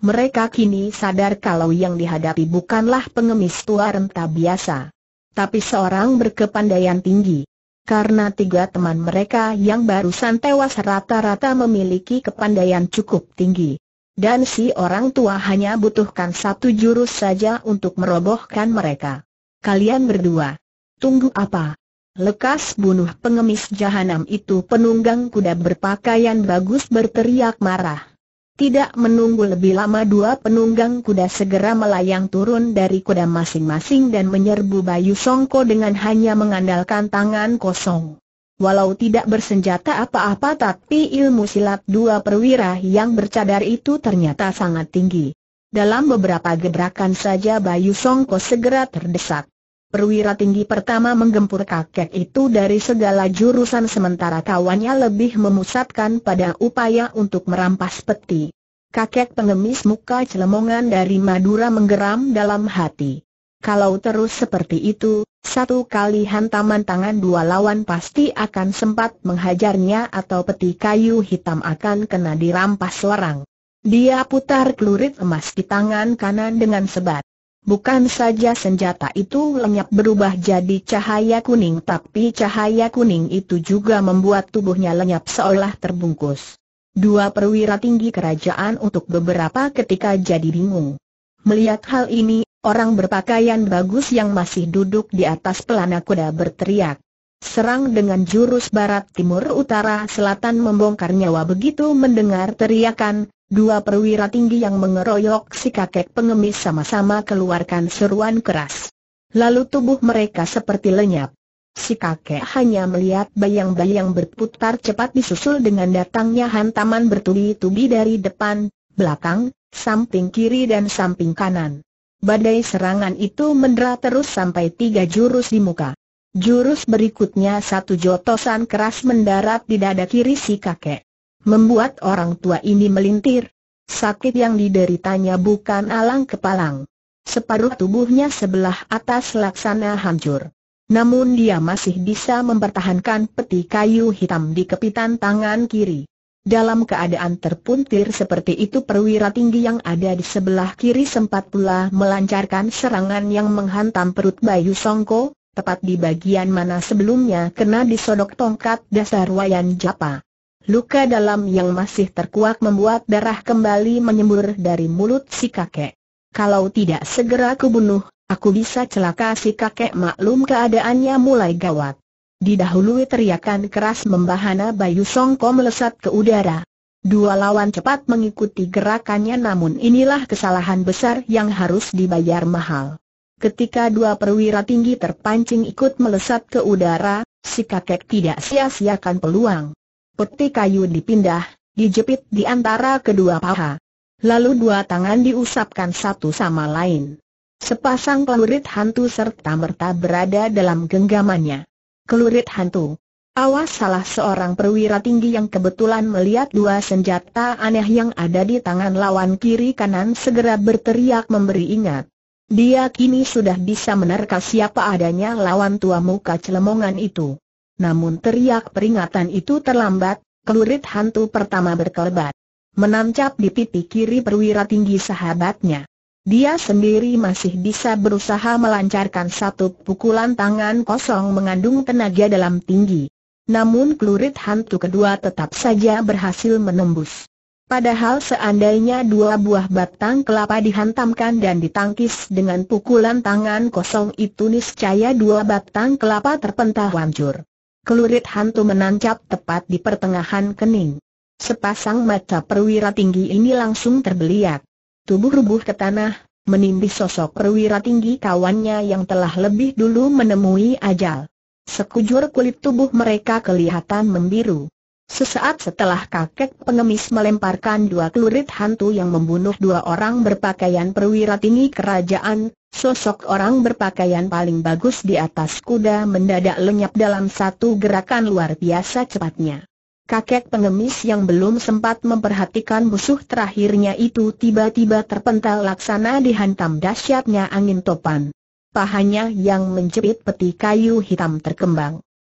A: Mereka kini sadar kalau yang dihadapi bukanlah pengemis tua renta biasa, tapi seorang berkepandaian tinggi. Karena tiga teman mereka yang barusan tewas rata-rata memiliki kepandaian cukup tinggi. Dan si orang tua hanya butuhkan satu jurus saja untuk merobohkan mereka. Kalian berdua. Tunggu apa? Lekas bunuh pengemis jahanam itu penunggang kuda berpakaian bagus berteriak marah. Tidak menunggu lebih lama dua penunggang kuda segera melayang turun dari kuda masing-masing dan menyerbu Bayu Songko dengan hanya mengandalkan tangan kosong. Walau tidak bersenjata apa-apa tapi ilmu silat dua perwira yang bercadar itu ternyata sangat tinggi. Dalam beberapa gebrakan saja Bayu Songko segera terdesak. Perwira tinggi pertama menggempur kakek itu dari segala jurusan sementara kawannya lebih memusatkan pada upaya untuk merampas peti. Kakek pengemis muka celemongan dari Madura menggeram dalam hati. Kalau terus seperti itu, satu kali hantaman tangan dua lawan pasti akan sempat menghajarnya atau peti kayu hitam akan kena dirampas orang. Dia putar pelurit emas di tangan kanan dengan sebat. Bukan saja senjata itu lenyap berubah jadi cahaya kuning tapi cahaya kuning itu juga membuat tubuhnya lenyap seolah terbungkus. Dua perwira tinggi kerajaan untuk beberapa ketika jadi bingung. Melihat hal ini, orang berpakaian bagus yang masih duduk di atas pelana kuda berteriak serang dengan jurus barat timur utara selatan membongkar nyawa begitu mendengar teriakan, dua perwira tinggi yang mengeroyok si kakek pengemis sama-sama keluarkan seruan keras. Lalu tubuh mereka seperti lenyap. Si kakek hanya melihat bayang-bayang berputar cepat disusul dengan datangnya hantaman bertubi-tubi dari depan, belakang, samping kiri dan samping kanan. Badai serangan itu mendera terus sampai tiga jurus di muka. Jurus berikutnya satu jotosan keras mendarat di dada kiri si kakek. Membuat orang tua ini melintir. Sakit yang dideritanya bukan alang kepalang. Separuh tubuhnya sebelah atas laksana hancur. Namun dia masih bisa mempertahankan peti kayu hitam di kepitan tangan kiri. Dalam keadaan terpuntir seperti itu perwira tinggi yang ada di sebelah kiri sempat pula melancarkan serangan yang menghantam perut Bayu Songko, tepat di bagian mana sebelumnya kena disodok tongkat dasar Wayan Japa. Luka dalam yang masih terkuak membuat darah kembali menyembur dari mulut si kakek. Kalau tidak segera kubunuh, aku bisa celaka si kakek maklum keadaannya mulai gawat. Didahului teriakan keras membahana Bayu Songko melesat ke udara. Dua lawan cepat mengikuti gerakannya namun inilah kesalahan besar yang harus dibayar mahal. Ketika dua perwira tinggi terpancing ikut melesat ke udara, si kakek tidak sia-siakan peluang. Peti kayu dipindah, dijepit di antara kedua paha. Lalu dua tangan diusapkan satu sama lain. Sepasang kelurit hantu serta merta berada dalam genggamannya. Kelurit hantu. Awas salah seorang perwira tinggi yang kebetulan melihat dua senjata aneh yang ada di tangan lawan kiri kanan segera berteriak memberi ingat. Dia kini sudah bisa menerka siapa adanya lawan tua muka celemongan itu. Namun teriak peringatan itu terlambat, kelurit hantu pertama berkelebat. Menancap di pipi kiri perwira tinggi sahabatnya. Dia sendiri masih bisa berusaha melancarkan satu pukulan tangan kosong mengandung tenaga dalam tinggi. Namun kelurit hantu kedua tetap saja berhasil menembus. Padahal seandainya dua buah batang kelapa dihantamkan dan ditangkis dengan pukulan tangan kosong itu niscaya dua batang kelapa terpental hancur. Kelurit hantu menancap tepat di pertengahan kening. Sepasang mata perwira tinggi ini langsung terbeliak. Tubuh rubuh ke tanah, menindih sosok perwira tinggi kawannya yang telah lebih dulu menemui ajal. Sekujur kulit tubuh mereka kelihatan membiru. Sesaat setelah kakek pengemis melemparkan dua kulit hantu yang membunuh dua orang berpakaian perwira tinggi kerajaan, sosok orang berpakaian paling bagus di atas kuda mendadak lenyap dalam satu gerakan luar biasa cepatnya. Kakek pengemis yang belum sempat memperhatikan musuh terakhirnya itu tiba-tiba terpental laksana dihantam dahsyatnya angin topan. Pahanya yang menjepit peti kayu hitam terkembang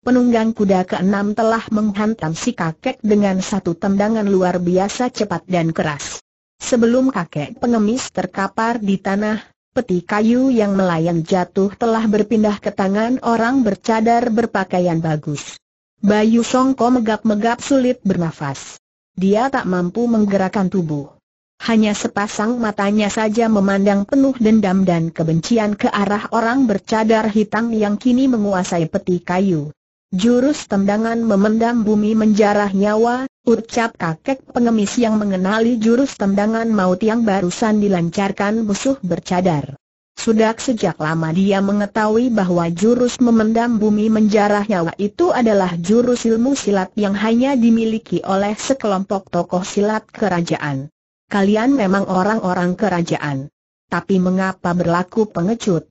A: penunggang kuda keenam telah menghantam si kakek dengan satu tendangan luar biasa cepat dan keras. Sebelum kakek pengemis terkapar di tanah, peti kayu yang melayang jatuh telah berpindah ke tangan orang bercadar berpakaian bagus. Bayu Songko megap-megap sulit bernafas. Dia tak mampu menggerakkan tubuh. Hanya sepasang matanya saja memandang penuh dendam dan kebencian ke arah orang bercadar hitam yang kini menguasai peti kayu. Jurus tendangan memendam bumi menjarah nyawa, ucap kakek pengemis yang mengenali jurus tendangan maut yang barusan dilancarkan musuh bercadar. Sudah sejak lama dia mengetahui bahwa jurus memendam bumi menjarah nyawa itu adalah jurus ilmu silat yang hanya dimiliki oleh sekelompok tokoh silat kerajaan. Kalian memang orang-orang kerajaan. Tapi mengapa berlaku pengecut?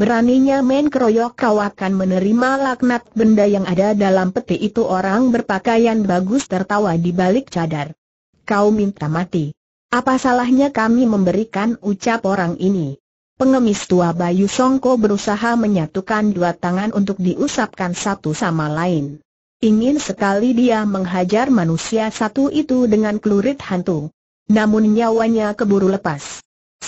A: Beraninya main keroyok kau akan menerima laknat benda yang ada dalam peti itu orang berpakaian bagus tertawa di balik cadar. Kau minta mati. Apa salahnya kami memberikan ucap orang ini? Pengemis tua Bayu Songko berusaha menyatukan dua tangan untuk diusapkan satu sama lain. Ingin sekali dia menghajar manusia satu itu dengan kelurit hantu. Namun nyawanya keburu lepas.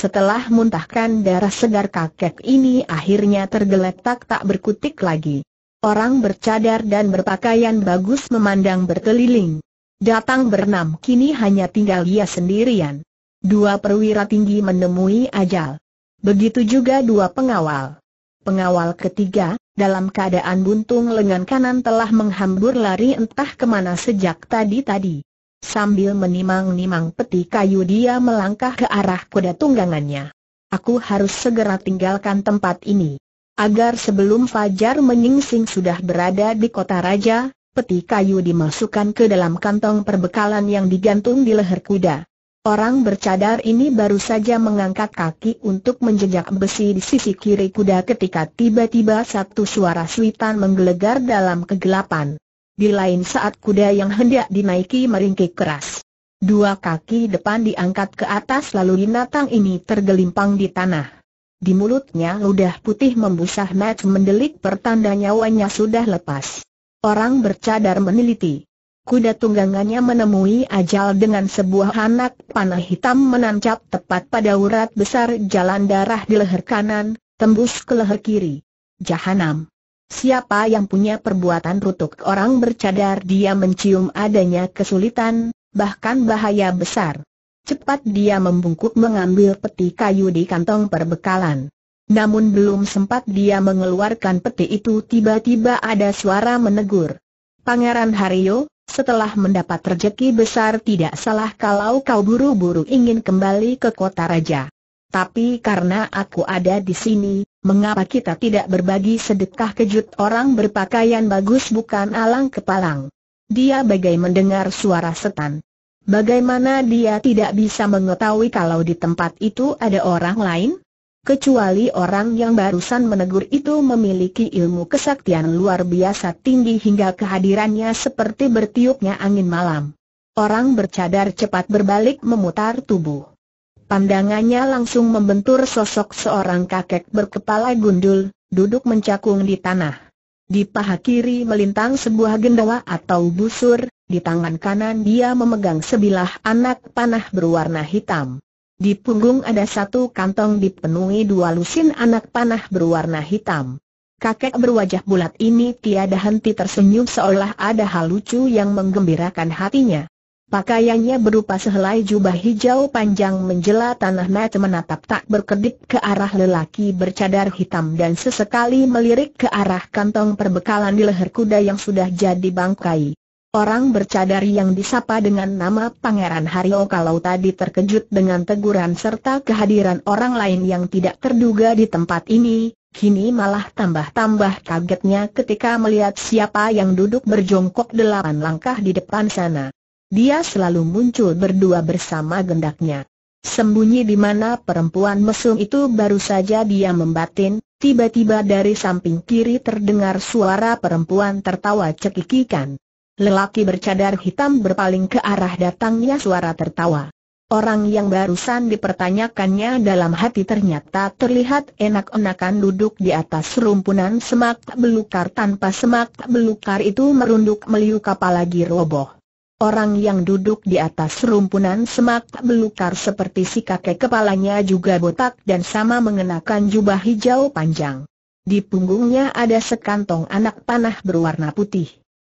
A: Setelah muntahkan darah segar kakek ini akhirnya tergeletak tak berkutik lagi. Orang bercadar dan berpakaian bagus memandang berkeliling. Datang bernam kini hanya tinggal ia sendirian. Dua perwira tinggi menemui ajal. Begitu juga dua pengawal. Pengawal ketiga, dalam keadaan buntung lengan kanan telah menghambur lari entah kemana sejak tadi-tadi. Sambil menimang-nimang peti kayu dia melangkah ke arah kuda tunggangannya. Aku harus segera tinggalkan tempat ini. Agar sebelum Fajar menyingsing sudah berada di kota raja, peti kayu dimasukkan ke dalam kantong perbekalan yang digantung di leher kuda. Orang bercadar ini baru saja mengangkat kaki untuk menjejak besi di sisi kiri kuda ketika tiba-tiba satu suara suitan menggelegar dalam kegelapan. Di lain saat kuda yang hendak dinaiki meringkik keras. Dua kaki depan diangkat ke atas lalu binatang ini tergelimpang di tanah. Di mulutnya ludah putih membusah mat mendelik pertanda nyawanya sudah lepas. Orang bercadar meneliti. Kuda tunggangannya menemui ajal dengan sebuah anak panah hitam menancap tepat pada urat besar jalan darah di leher kanan, tembus ke leher kiri. Jahanam. Siapa yang punya perbuatan rutuk orang bercadar dia mencium adanya kesulitan, bahkan bahaya besar. Cepat dia membungkuk mengambil peti kayu di kantong perbekalan. Namun belum sempat dia mengeluarkan peti itu tiba-tiba ada suara menegur. Pangeran Hario, setelah mendapat rejeki besar tidak salah kalau kau buru-buru ingin kembali ke kota raja. Tapi karena aku ada di sini, Mengapa kita tidak berbagi sedekah kejut orang berpakaian bagus bukan alang kepalang? Dia bagai mendengar suara setan. Bagaimana dia tidak bisa mengetahui kalau di tempat itu ada orang lain? Kecuali orang yang barusan menegur itu memiliki ilmu kesaktian luar biasa tinggi hingga kehadirannya seperti bertiupnya angin malam. Orang bercadar cepat berbalik memutar tubuh. Pandangannya langsung membentur sosok seorang kakek berkepala gundul, duduk mencakung di tanah. Di paha kiri melintang sebuah gendawa atau busur, di tangan kanan dia memegang sebilah anak panah berwarna hitam. Di punggung ada satu kantong dipenuhi dua lusin anak panah berwarna hitam. Kakek berwajah bulat ini tiada henti tersenyum seolah ada hal lucu yang menggembirakan hatinya. Pakaiannya berupa sehelai jubah hijau panjang menjela tanah mata menatap tak berkedip ke arah lelaki bercadar hitam dan sesekali melirik ke arah kantong perbekalan di leher kuda yang sudah jadi bangkai. Orang bercadar yang disapa dengan nama Pangeran Hario kalau tadi terkejut dengan teguran serta kehadiran orang lain yang tidak terduga di tempat ini, Kini malah tambah-tambah kagetnya ketika melihat siapa yang duduk berjongkok delapan langkah di depan sana. Dia selalu muncul berdua bersama gendaknya. Sembunyi di mana perempuan mesum itu baru saja dia membatin, tiba-tiba dari samping kiri terdengar suara perempuan tertawa cekikikan. Lelaki bercadar hitam berpaling ke arah datangnya suara tertawa. Orang yang barusan dipertanyakannya dalam hati ternyata terlihat enak-enakan duduk di atas rumpunan semak belukar tanpa semak belukar itu merunduk meliuk apalagi roboh. Orang yang duduk di atas rumpunan semak belukar seperti si kakek kepalanya juga botak dan sama mengenakan jubah hijau panjang. Di punggungnya ada sekantong anak panah berwarna putih.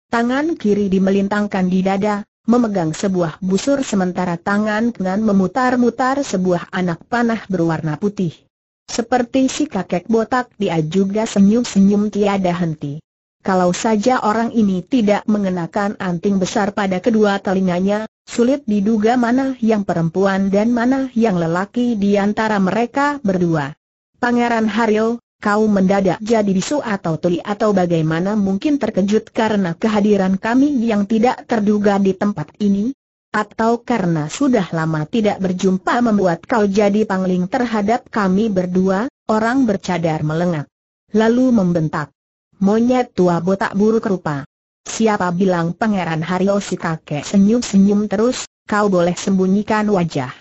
A: Tangan kiri dimelintangkan di dada, memegang sebuah busur sementara tangan kanan memutar-mutar sebuah anak panah berwarna putih. Seperti si kakek botak dia juga senyum-senyum tiada henti. Kalau saja orang ini tidak mengenakan anting besar pada kedua telinganya, sulit diduga mana yang perempuan dan mana yang lelaki di antara mereka berdua. Pangeran Haryo, kau mendadak jadi bisu atau tuli atau bagaimana mungkin terkejut karena kehadiran kami yang tidak terduga di tempat ini? Atau karena sudah lama tidak berjumpa membuat kau jadi pangling terhadap kami berdua, orang bercadar melengak. Lalu membentak. Monyet tua botak buruk rupa. Siapa bilang Pangeran Hario si kakek senyum-senyum terus, kau boleh sembunyikan wajah.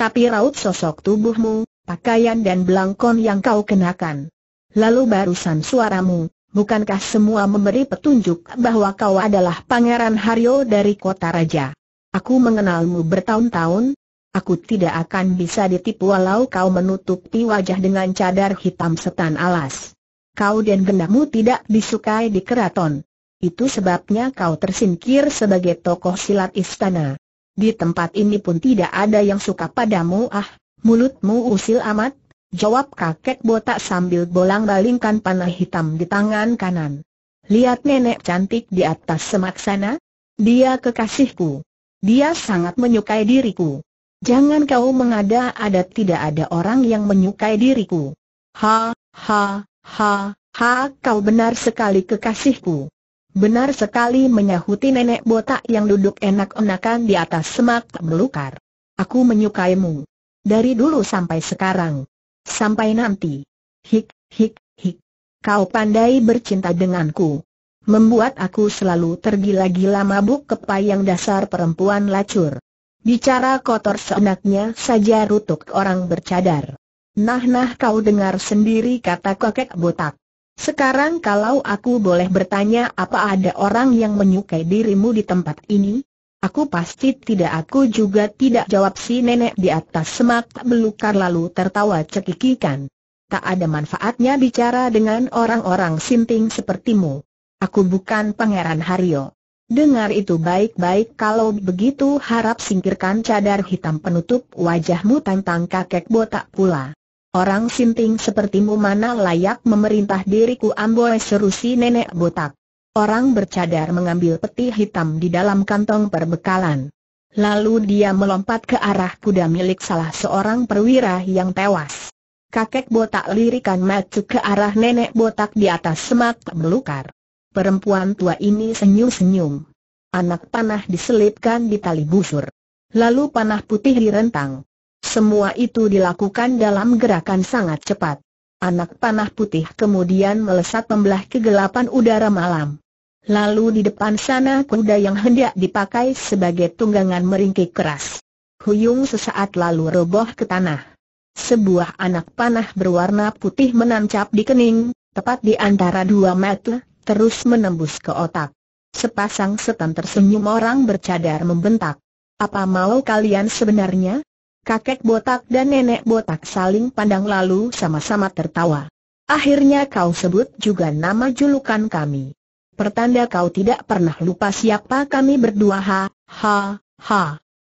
A: Tapi raut sosok tubuhmu, pakaian dan belangkon yang kau kenakan. Lalu barusan suaramu, bukankah semua memberi petunjuk bahwa kau adalah Pangeran Hario dari kota raja? Aku mengenalmu bertahun-tahun, Aku tidak akan bisa ditipu walau kau menutupi wajah dengan cadar hitam setan alas kau dan gendamu tidak disukai di keraton. Itu sebabnya kau tersingkir sebagai tokoh silat istana. Di tempat ini pun tidak ada yang suka padamu ah, mulutmu usil amat, jawab kakek botak sambil bolang-balingkan panah hitam di tangan kanan. Lihat nenek cantik di atas semak sana? Dia kekasihku. Dia sangat menyukai diriku. Jangan kau mengada-ada tidak ada orang yang menyukai diriku. Ha, ha, Ha, ha, kau benar sekali kekasihku. Benar sekali menyahuti nenek botak yang duduk enak-enakan di atas semak belukar. Aku menyukaimu. Dari dulu sampai sekarang. Sampai nanti. Hik, hik, hik. Kau pandai bercinta denganku. Membuat aku selalu tergila-gila mabuk kepayang dasar perempuan lacur. Bicara kotor seenaknya saja rutuk orang bercadar. Nah-nah kau dengar sendiri kata kakek botak. Sekarang kalau aku boleh bertanya apa ada orang yang menyukai dirimu di tempat ini? Aku pasti tidak aku juga tidak jawab si nenek di atas semak belukar lalu tertawa cekikikan. Tak ada manfaatnya bicara dengan orang-orang sinting sepertimu. Aku bukan pangeran Haryo. Dengar itu baik-baik kalau begitu harap singkirkan cadar hitam penutup wajahmu tentang kakek botak pula. Orang sinting sepertimu mana layak memerintah diriku amboi seru si nenek botak. Orang bercadar mengambil peti hitam di dalam kantong perbekalan. Lalu dia melompat ke arah kuda milik salah seorang perwira yang tewas. Kakek botak lirikan mata ke arah nenek botak di atas semak belukar. Perempuan tua ini senyum-senyum. Anak panah diselipkan di tali busur. Lalu panah putih direntang. Semua itu dilakukan dalam gerakan sangat cepat. Anak panah putih kemudian melesat membelah kegelapan udara malam. Lalu di depan sana kuda yang hendak dipakai sebagai tunggangan meringkik keras. Huyung sesaat lalu roboh ke tanah. Sebuah anak panah berwarna putih menancap di kening, tepat di antara dua mata, terus menembus ke otak. Sepasang setan tersenyum orang bercadar membentak. Apa mau kalian sebenarnya? kakek botak dan nenek botak saling pandang lalu sama-sama tertawa. Akhirnya kau sebut juga nama julukan kami. Pertanda kau tidak pernah lupa siapa kami berdua ha, ha, ha.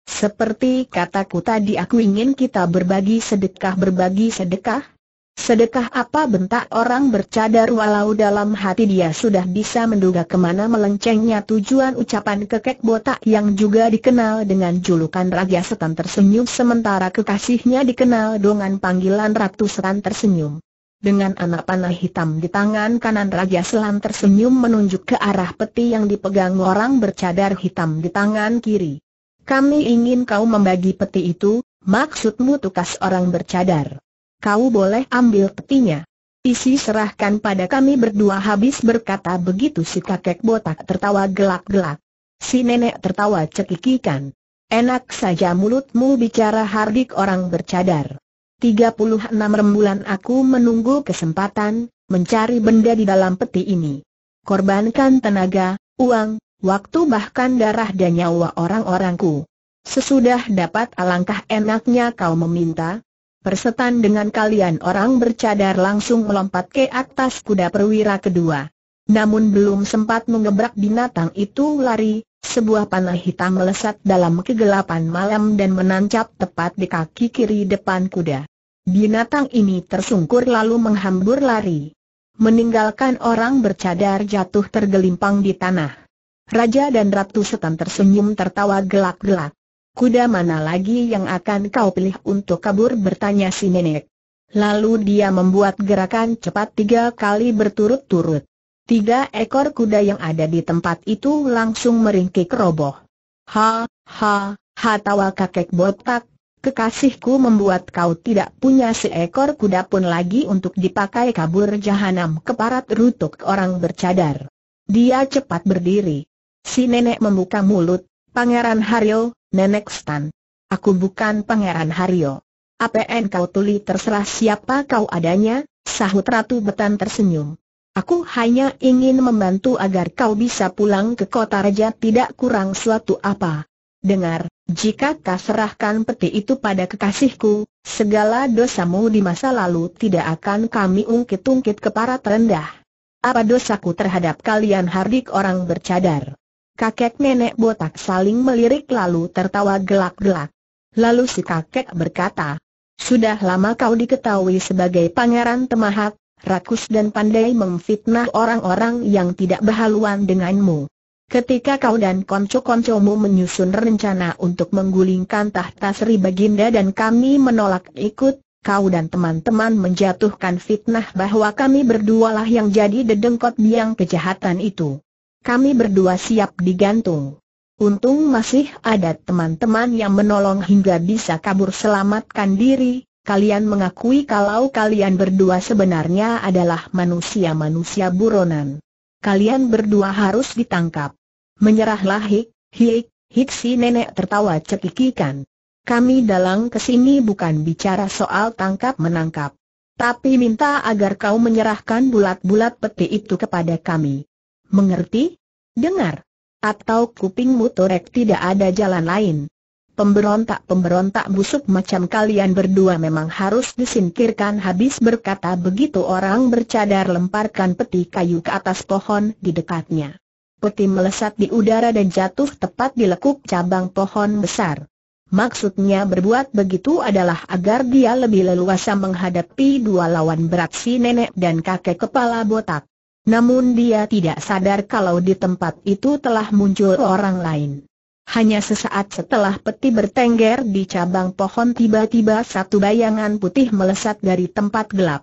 A: Seperti kataku tadi aku ingin kita berbagi sedekah berbagi sedekah, Sedekah apa bentak orang bercadar walau dalam hati dia sudah bisa menduga kemana melencengnya tujuan ucapan kekek botak yang juga dikenal dengan julukan Raja Setan tersenyum sementara kekasihnya dikenal dengan panggilan Ratu Setan tersenyum. Dengan anak panah hitam di tangan kanan Raja Selan tersenyum menunjuk ke arah peti yang dipegang orang bercadar hitam di tangan kiri. Kami ingin kau membagi peti itu, maksudmu tukas orang bercadar kau boleh ambil petinya. Isi serahkan pada kami berdua habis berkata begitu si kakek botak tertawa gelap-gelap. Si nenek tertawa cekikikan. Enak saja mulutmu bicara hardik orang bercadar. 36 rembulan aku menunggu kesempatan, mencari benda di dalam peti ini. Korbankan tenaga, uang, waktu bahkan darah dan nyawa orang-orangku. Sesudah dapat alangkah enaknya kau meminta, Persetan dengan kalian orang bercadar langsung melompat ke atas kuda perwira kedua. Namun belum sempat mengebrak binatang itu lari, sebuah panah hitam melesat dalam kegelapan malam dan menancap tepat di kaki kiri depan kuda. Binatang ini tersungkur lalu menghambur lari. Meninggalkan orang bercadar jatuh tergelimpang di tanah. Raja dan Ratu Setan tersenyum tertawa gelak-gelak. Kuda mana lagi yang akan kau pilih untuk kabur bertanya si nenek. Lalu dia membuat gerakan cepat tiga kali berturut-turut. Tiga ekor kuda yang ada di tempat itu langsung meringkik roboh. Ha, ha, ha tawa kakek botak, kekasihku membuat kau tidak punya seekor kuda pun lagi untuk dipakai kabur jahanam keparat rutuk orang bercadar. Dia cepat berdiri. Si nenek membuka mulut, Pangeran Haryo, Nenek Stan. Aku bukan Pangeran Haryo. Apn kau tuli terserah siapa kau adanya, sahut Ratu Betan tersenyum. Aku hanya ingin membantu agar kau bisa pulang ke kota raja tidak kurang suatu apa. Dengar, jika kau serahkan peti itu pada kekasihku, segala dosamu di masa lalu tidak akan kami ungkit-ungkit ke para terendah. Apa dosaku terhadap kalian hardik orang bercadar? Kakek nenek botak saling melirik lalu tertawa gelak-gelak. Lalu si kakek berkata, Sudah lama kau diketahui sebagai pangeran temahat, rakus dan pandai memfitnah orang-orang yang tidak berhaluan denganmu. Ketika kau dan konco-koncomu menyusun rencana untuk menggulingkan tahta Sri Baginda dan kami menolak ikut, kau dan teman-teman menjatuhkan fitnah bahwa kami berdualah yang jadi dedengkot biang kejahatan itu. Kami berdua siap digantung. Untung masih ada teman-teman yang menolong hingga bisa kabur selamatkan diri, kalian mengakui kalau kalian berdua sebenarnya adalah manusia-manusia buronan. Kalian berdua harus ditangkap. Menyerahlah Hik, Hik, Hik si nenek tertawa cekikikan. Kami dalang sini bukan bicara soal tangkap-menangkap. Tapi minta agar kau menyerahkan bulat-bulat peti itu kepada kami. Mengerti? Dengar. Atau kupingmu torek tidak ada jalan lain. Pemberontak-pemberontak busuk macam kalian berdua memang harus disingkirkan habis berkata begitu orang bercadar lemparkan peti kayu ke atas pohon di dekatnya. Peti melesat di udara dan jatuh tepat di lekuk cabang pohon besar. Maksudnya berbuat begitu adalah agar dia lebih leluasa menghadapi dua lawan berat si nenek dan kakek kepala botak. Namun dia tidak sadar kalau di tempat itu telah muncul orang lain. Hanya sesaat setelah peti bertengger di cabang pohon tiba-tiba satu bayangan putih melesat dari tempat gelap.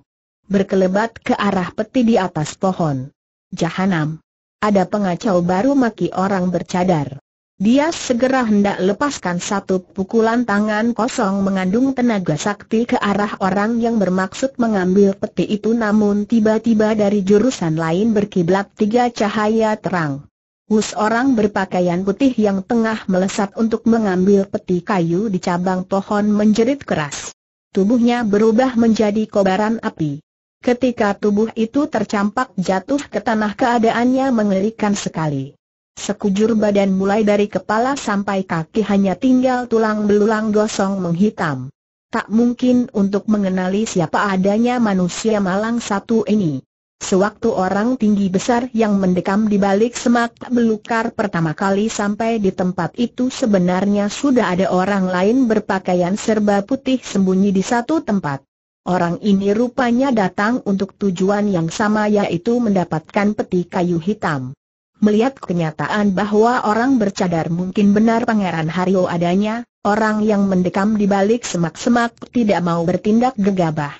A: Berkelebat ke arah peti di atas pohon. Jahanam. Ada pengacau baru maki orang bercadar. Dia segera hendak lepaskan satu pukulan tangan kosong mengandung tenaga sakti ke arah orang yang bermaksud mengambil peti itu namun tiba-tiba dari jurusan lain berkiblat tiga cahaya terang. Us orang berpakaian putih yang tengah melesat untuk mengambil peti kayu di cabang pohon menjerit keras. Tubuhnya berubah menjadi kobaran api. Ketika tubuh itu tercampak jatuh ke tanah keadaannya mengerikan sekali. Sekujur badan mulai dari kepala sampai kaki hanya tinggal tulang belulang gosong menghitam. Tak mungkin untuk mengenali siapa adanya manusia malang satu ini. Sewaktu orang tinggi besar yang mendekam di balik semak belukar pertama kali sampai di tempat itu sebenarnya sudah ada orang lain berpakaian serba putih sembunyi di satu tempat. Orang ini rupanya datang untuk tujuan yang sama yaitu mendapatkan peti kayu hitam. Melihat kenyataan bahwa orang bercadar mungkin benar Pangeran Hario adanya, orang yang mendekam di balik semak-semak tidak mau bertindak gegabah.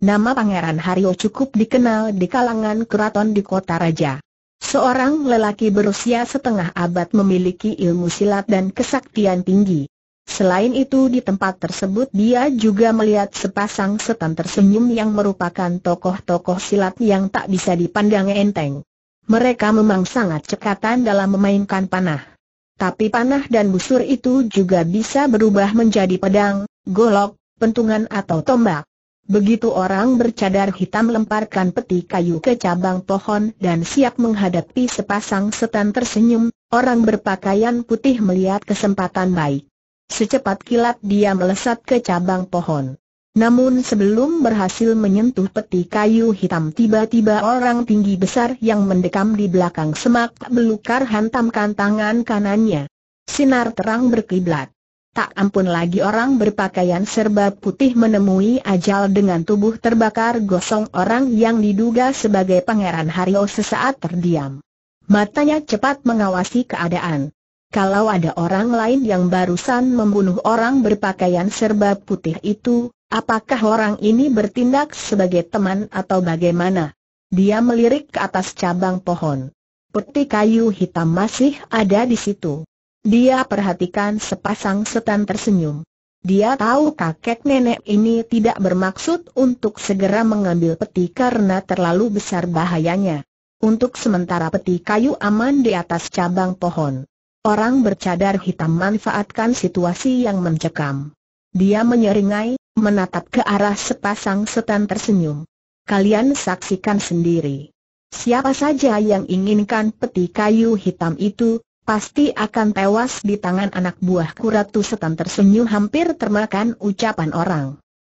A: Nama Pangeran Hario cukup dikenal di kalangan keraton di kota raja. Seorang lelaki berusia setengah abad memiliki ilmu silat dan kesaktian tinggi. Selain itu di tempat tersebut dia juga melihat sepasang setan tersenyum yang merupakan tokoh-tokoh silat yang tak bisa dipandang enteng. Mereka memang sangat cekatan dalam memainkan panah. Tapi panah dan busur itu juga bisa berubah menjadi pedang, golok, pentungan atau tombak. Begitu orang bercadar hitam lemparkan peti kayu ke cabang pohon dan siap menghadapi sepasang setan tersenyum, orang berpakaian putih melihat kesempatan baik. Secepat kilat dia melesat ke cabang pohon. Namun sebelum berhasil menyentuh peti kayu hitam tiba-tiba orang tinggi besar yang mendekam di belakang semak belukar hantamkan tangan kanannya. Sinar terang berkiblat. Tak ampun lagi orang berpakaian serba putih menemui ajal dengan tubuh terbakar gosong orang yang diduga sebagai pangeran Hario sesaat terdiam. Matanya cepat mengawasi keadaan. Kalau ada orang lain yang barusan membunuh orang berpakaian serba putih itu, Apakah orang ini bertindak sebagai teman atau bagaimana? Dia melirik ke atas cabang pohon. Peti kayu hitam masih ada di situ. Dia perhatikan sepasang setan tersenyum. Dia tahu kakek nenek ini tidak bermaksud untuk segera mengambil peti karena terlalu besar bahayanya. Untuk sementara peti kayu aman di atas cabang pohon. Orang bercadar hitam manfaatkan situasi yang mencekam. Dia menyeringai, menatap ke arah sepasang setan tersenyum. Kalian saksikan sendiri. Siapa saja yang inginkan peti kayu hitam itu, pasti akan tewas di tangan anak buahku Ratu Setan tersenyum hampir termakan ucapan orang.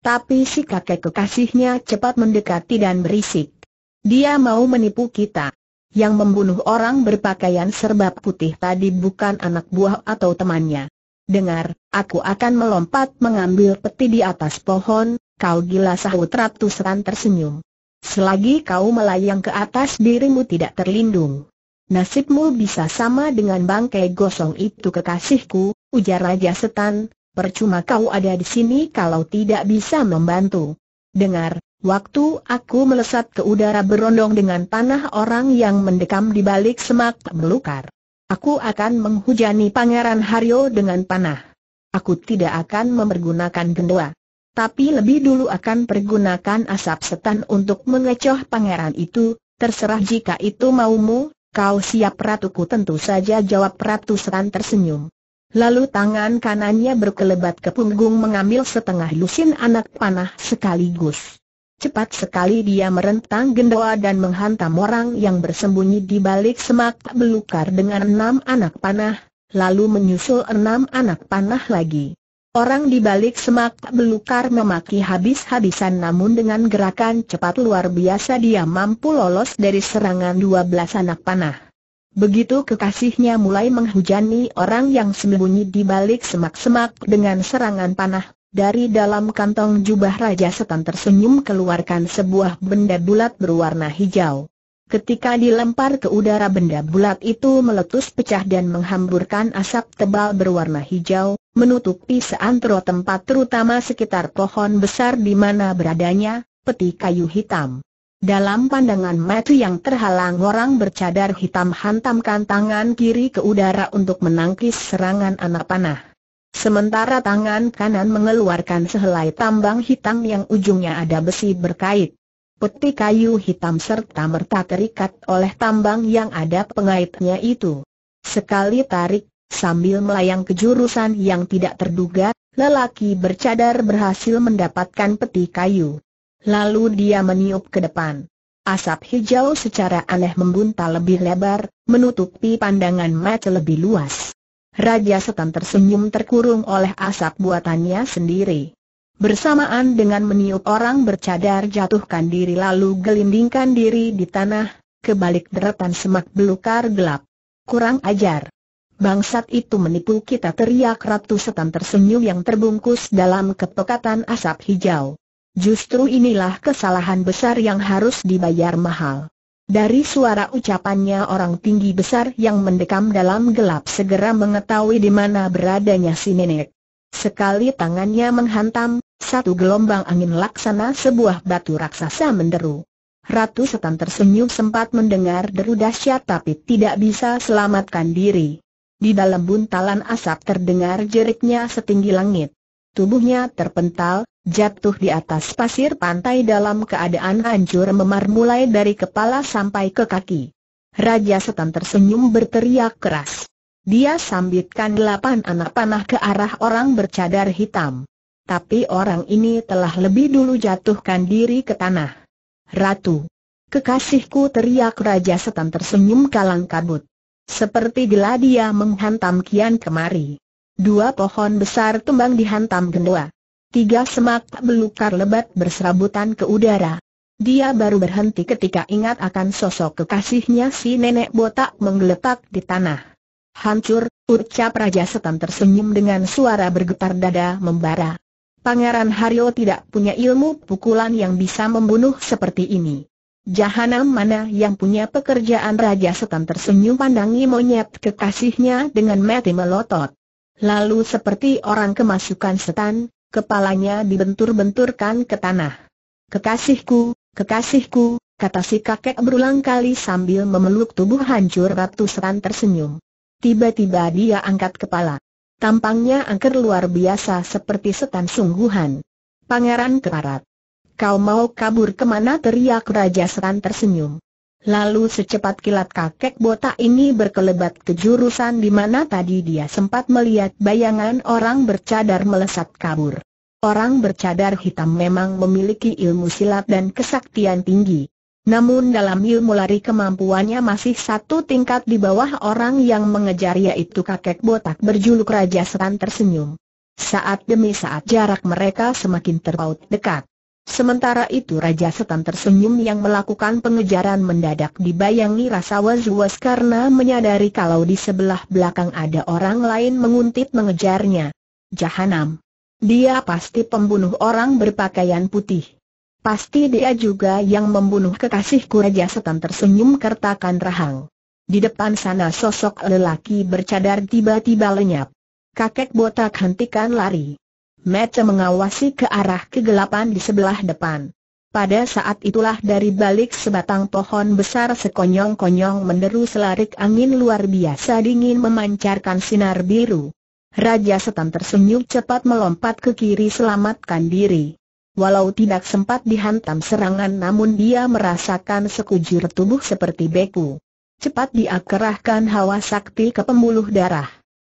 A: Tapi si kakek kekasihnya cepat mendekati dan berisik. Dia mau menipu kita. Yang membunuh orang berpakaian serba putih tadi bukan anak buah atau temannya dengar, aku akan melompat mengambil peti di atas pohon, kau gila sahut Ratu Seran tersenyum. Selagi kau melayang ke atas dirimu tidak terlindung. Nasibmu bisa sama dengan bangkai gosong itu kekasihku, ujar Raja Setan, percuma kau ada di sini kalau tidak bisa membantu. Dengar, waktu aku melesat ke udara berondong dengan tanah orang yang mendekam di balik semak melukar. Aku akan menghujani Pangeran Haryo dengan panah. Aku tidak akan mempergunakan gendoa. Tapi lebih dulu akan pergunakan asap setan untuk mengecoh pangeran itu, terserah jika itu maumu, kau siap ratuku tentu saja jawab ratu setan tersenyum. Lalu tangan kanannya berkelebat ke punggung mengambil setengah lusin anak panah sekaligus. Cepat sekali dia merentang gendawa dan menghantam orang yang bersembunyi di balik semak belukar dengan enam anak panah, lalu menyusul enam anak panah lagi. Orang di balik semak belukar memaki habis-habisan namun dengan gerakan cepat luar biasa dia mampu lolos dari serangan dua belas anak panah. Begitu kekasihnya mulai menghujani orang yang sembunyi di balik semak-semak dengan serangan panah, dari dalam kantong jubah Raja Setan tersenyum keluarkan sebuah benda bulat berwarna hijau. Ketika dilempar ke udara benda bulat itu meletus pecah dan menghamburkan asap tebal berwarna hijau, menutupi seantero tempat terutama sekitar pohon besar di mana beradanya, peti kayu hitam. Dalam pandangan mata yang terhalang orang bercadar hitam hantamkan tangan kiri ke udara untuk menangkis serangan anak panah. Sementara tangan kanan mengeluarkan sehelai tambang hitam yang ujungnya ada besi berkait. Peti kayu hitam serta merta terikat oleh tambang yang ada pengaitnya itu. Sekali tarik, sambil melayang ke jurusan yang tidak terduga, lelaki bercadar berhasil mendapatkan peti kayu. Lalu dia meniup ke depan. Asap hijau secara aneh membuntal lebih lebar, menutupi pandangan mata lebih luas. Raja Setan tersenyum terkurung oleh asap buatannya sendiri. Bersamaan dengan meniup orang bercadar jatuhkan diri lalu gelindingkan diri di tanah, kebalik deretan semak belukar gelap. Kurang ajar. Bangsat itu menipu kita teriak Ratu Setan tersenyum yang terbungkus dalam kepekatan asap hijau. Justru inilah kesalahan besar yang harus dibayar mahal. Dari suara ucapannya orang tinggi besar yang mendekam dalam gelap segera mengetahui di mana beradanya si nenek. Sekali tangannya menghantam, satu gelombang angin laksana sebuah batu raksasa menderu. Ratu setan tersenyum sempat mendengar deru dahsyat tapi tidak bisa selamatkan diri. Di dalam buntalan asap terdengar jeriknya setinggi langit. Tubuhnya terpental, jatuh di atas pasir pantai dalam keadaan hancur memar mulai dari kepala sampai ke kaki. Raja setan tersenyum berteriak keras. Dia sambitkan delapan anak panah ke arah orang bercadar hitam. Tapi orang ini telah lebih dulu jatuhkan diri ke tanah. Ratu. Kekasihku teriak Raja Setan tersenyum kalang kabut. Seperti geladia dia menghantam kian kemari. Dua pohon besar tumbang dihantam gendua. Tiga semak belukar lebat berserabutan ke udara. Dia baru berhenti ketika ingat akan sosok kekasihnya si nenek botak menggeletak di tanah. Hancur, ucap Raja Setan tersenyum dengan suara bergetar dada membara. Pangeran Haryo tidak punya ilmu pukulan yang bisa membunuh seperti ini. Jahanam mana yang punya pekerjaan Raja Setan tersenyum pandangi monyet kekasihnya dengan mati melotot. Lalu seperti orang kemasukan setan, kepalanya dibentur-benturkan ke tanah. Kekasihku, kekasihku, kata si kakek berulang kali sambil memeluk tubuh hancur Ratu Seran tersenyum. Tiba-tiba dia angkat kepala. Tampangnya angker luar biasa seperti setan sungguhan. Pangeran Keparat. Kau mau kabur kemana teriak Raja Seran tersenyum. Lalu secepat kilat kakek botak ini berkelebat ke jurusan di mana tadi dia sempat melihat bayangan orang bercadar melesat kabur. Orang bercadar hitam memang memiliki ilmu silat dan kesaktian tinggi. Namun dalam ilmu lari kemampuannya masih satu tingkat di bawah orang yang mengejar yaitu kakek botak berjuluk Raja Setan tersenyum. Saat demi saat jarak mereka semakin terpaut dekat. Sementara itu Raja Setan tersenyum yang melakukan pengejaran mendadak dibayangi rasa was-was karena menyadari kalau di sebelah belakang ada orang lain menguntit mengejarnya. Jahanam. Dia pasti pembunuh orang berpakaian putih. Pasti dia juga yang membunuh kekasihku Raja Setan tersenyum kertakan rahang. Di depan sana sosok lelaki bercadar tiba-tiba lenyap. Kakek botak hentikan lari mata mengawasi ke arah kegelapan di sebelah depan. Pada saat itulah dari balik sebatang pohon besar sekonyong-konyong menderu selarik angin luar biasa dingin memancarkan sinar biru. Raja setan tersenyum cepat melompat ke kiri selamatkan diri. Walau tidak sempat dihantam serangan namun dia merasakan sekujur tubuh seperti beku. Cepat dia hawa sakti ke pembuluh darah.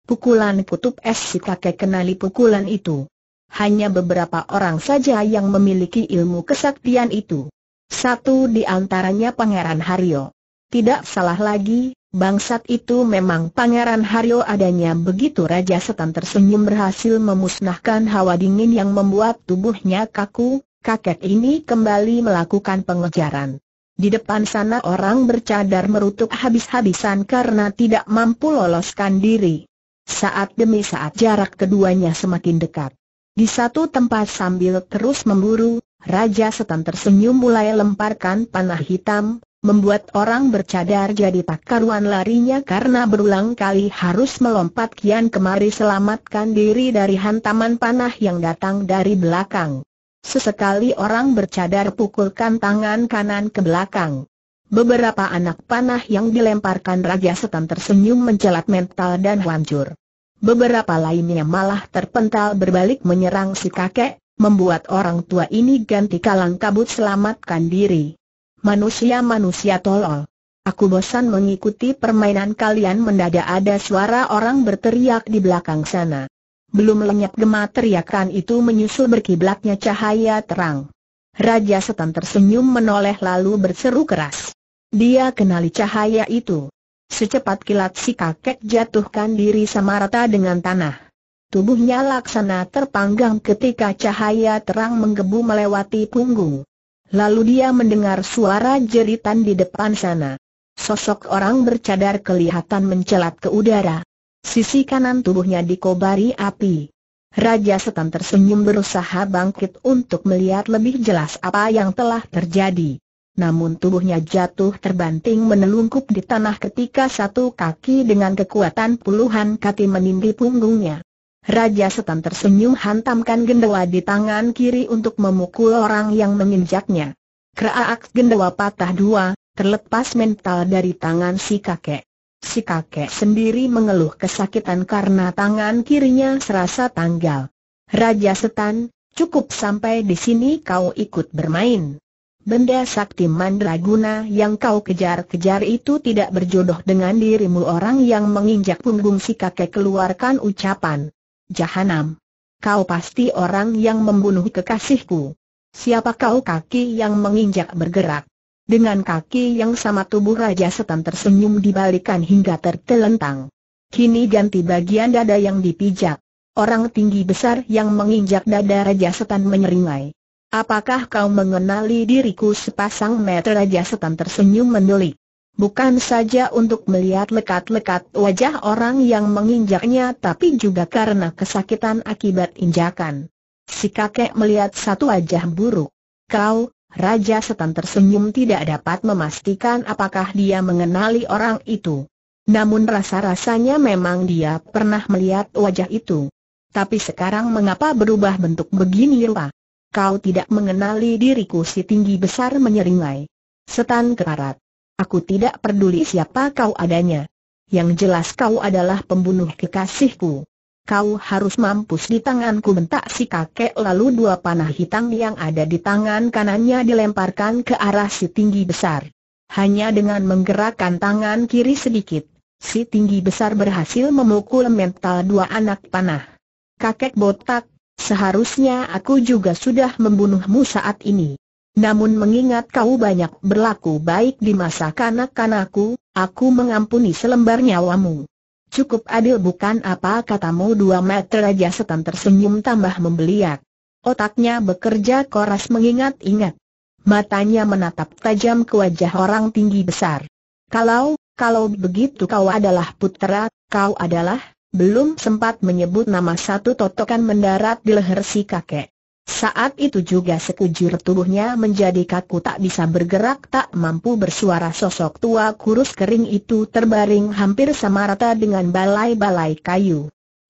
A: Pukulan kutub es si kakek kenali pukulan itu hanya beberapa orang saja yang memiliki ilmu kesaktian itu. Satu di antaranya Pangeran Haryo. Tidak salah lagi, bangsat itu memang Pangeran Haryo adanya begitu Raja Setan tersenyum berhasil memusnahkan hawa dingin yang membuat tubuhnya kaku, kakek ini kembali melakukan pengejaran. Di depan sana orang bercadar merutuk habis-habisan karena tidak mampu loloskan diri. Saat demi saat jarak keduanya semakin dekat. Di satu tempat sambil terus memburu, Raja Setan tersenyum mulai lemparkan panah hitam, membuat orang bercadar jadi tak karuan larinya karena berulang kali harus melompat kian kemari selamatkan diri dari hantaman panah yang datang dari belakang. Sesekali orang bercadar pukulkan tangan kanan ke belakang. Beberapa anak panah yang dilemparkan Raja Setan tersenyum mencelat mental dan hancur. Beberapa lainnya malah terpental berbalik menyerang si kakek, membuat orang tua ini ganti kalang kabut selamatkan diri. Manusia-manusia tolol. Aku bosan mengikuti permainan kalian mendadak ada suara orang berteriak di belakang sana. Belum lenyap gemat teriakan itu menyusul berkiblatnya cahaya terang. Raja setan tersenyum menoleh lalu berseru keras. Dia kenali cahaya itu. Secepat kilat si kakek jatuhkan diri sama rata dengan tanah. Tubuhnya laksana terpanggang ketika cahaya terang menggebu melewati punggung. Lalu dia mendengar suara jeritan di depan sana. Sosok orang bercadar kelihatan mencelat ke udara. Sisi kanan tubuhnya dikobari api. Raja setan tersenyum berusaha bangkit untuk melihat lebih jelas apa yang telah terjadi namun tubuhnya jatuh terbanting menelungkup di tanah ketika satu kaki dengan kekuatan puluhan kati menindih punggungnya. Raja setan tersenyum hantamkan gendewa di tangan kiri untuk memukul orang yang menginjaknya. Keraak gendewa patah dua, terlepas mental dari tangan si kakek. Si kakek sendiri mengeluh kesakitan karena tangan kirinya serasa tanggal. Raja setan, cukup sampai di sini kau ikut bermain. Benda sakti mandraguna yang kau kejar-kejar itu tidak berjodoh dengan dirimu orang yang menginjak punggung si kakek keluarkan ucapan. Jahanam. Kau pasti orang yang membunuh kekasihku. Siapa kau kaki yang menginjak bergerak? Dengan kaki yang sama tubuh Raja Setan tersenyum dibalikan hingga tertelentang. Kini ganti bagian dada yang dipijak. Orang tinggi besar yang menginjak dada Raja Setan menyeringai. Apakah kau mengenali diriku sepasang mata Raja Setan tersenyum mendelik? Bukan saja untuk melihat lekat-lekat wajah orang yang menginjaknya tapi juga karena kesakitan akibat injakan. Si kakek melihat satu wajah buruk. Kau, Raja Setan tersenyum tidak dapat memastikan apakah dia mengenali orang itu. Namun rasa-rasanya memang dia pernah melihat wajah itu. Tapi sekarang mengapa berubah bentuk begini rupa? Kau tidak mengenali diriku si tinggi besar menyeringai. Setan kerat. Aku tidak peduli siapa kau adanya. Yang jelas kau adalah pembunuh kekasihku. Kau harus mampus di tanganku bentak si kakek lalu dua panah hitam yang ada di tangan kanannya dilemparkan ke arah si tinggi besar. Hanya dengan menggerakkan tangan kiri sedikit, si tinggi besar berhasil memukul mental dua anak panah. Kakek botak, Seharusnya aku juga sudah membunuhmu saat ini. Namun mengingat kau banyak berlaku baik di masa kanak-kanakku, aku mengampuni selembar nyawamu. Cukup adil bukan apa katamu dua meter aja setan tersenyum tambah membeliak. Otaknya bekerja koras mengingat-ingat. Matanya menatap tajam ke wajah orang tinggi besar. Kalau, kalau begitu kau adalah putera, kau adalah belum sempat menyebut nama satu totokan mendarat di leher si kakek. Saat itu juga sekujur tubuhnya menjadi kaku tak bisa bergerak tak mampu bersuara sosok tua kurus kering itu terbaring hampir sama rata dengan balai-balai kayu.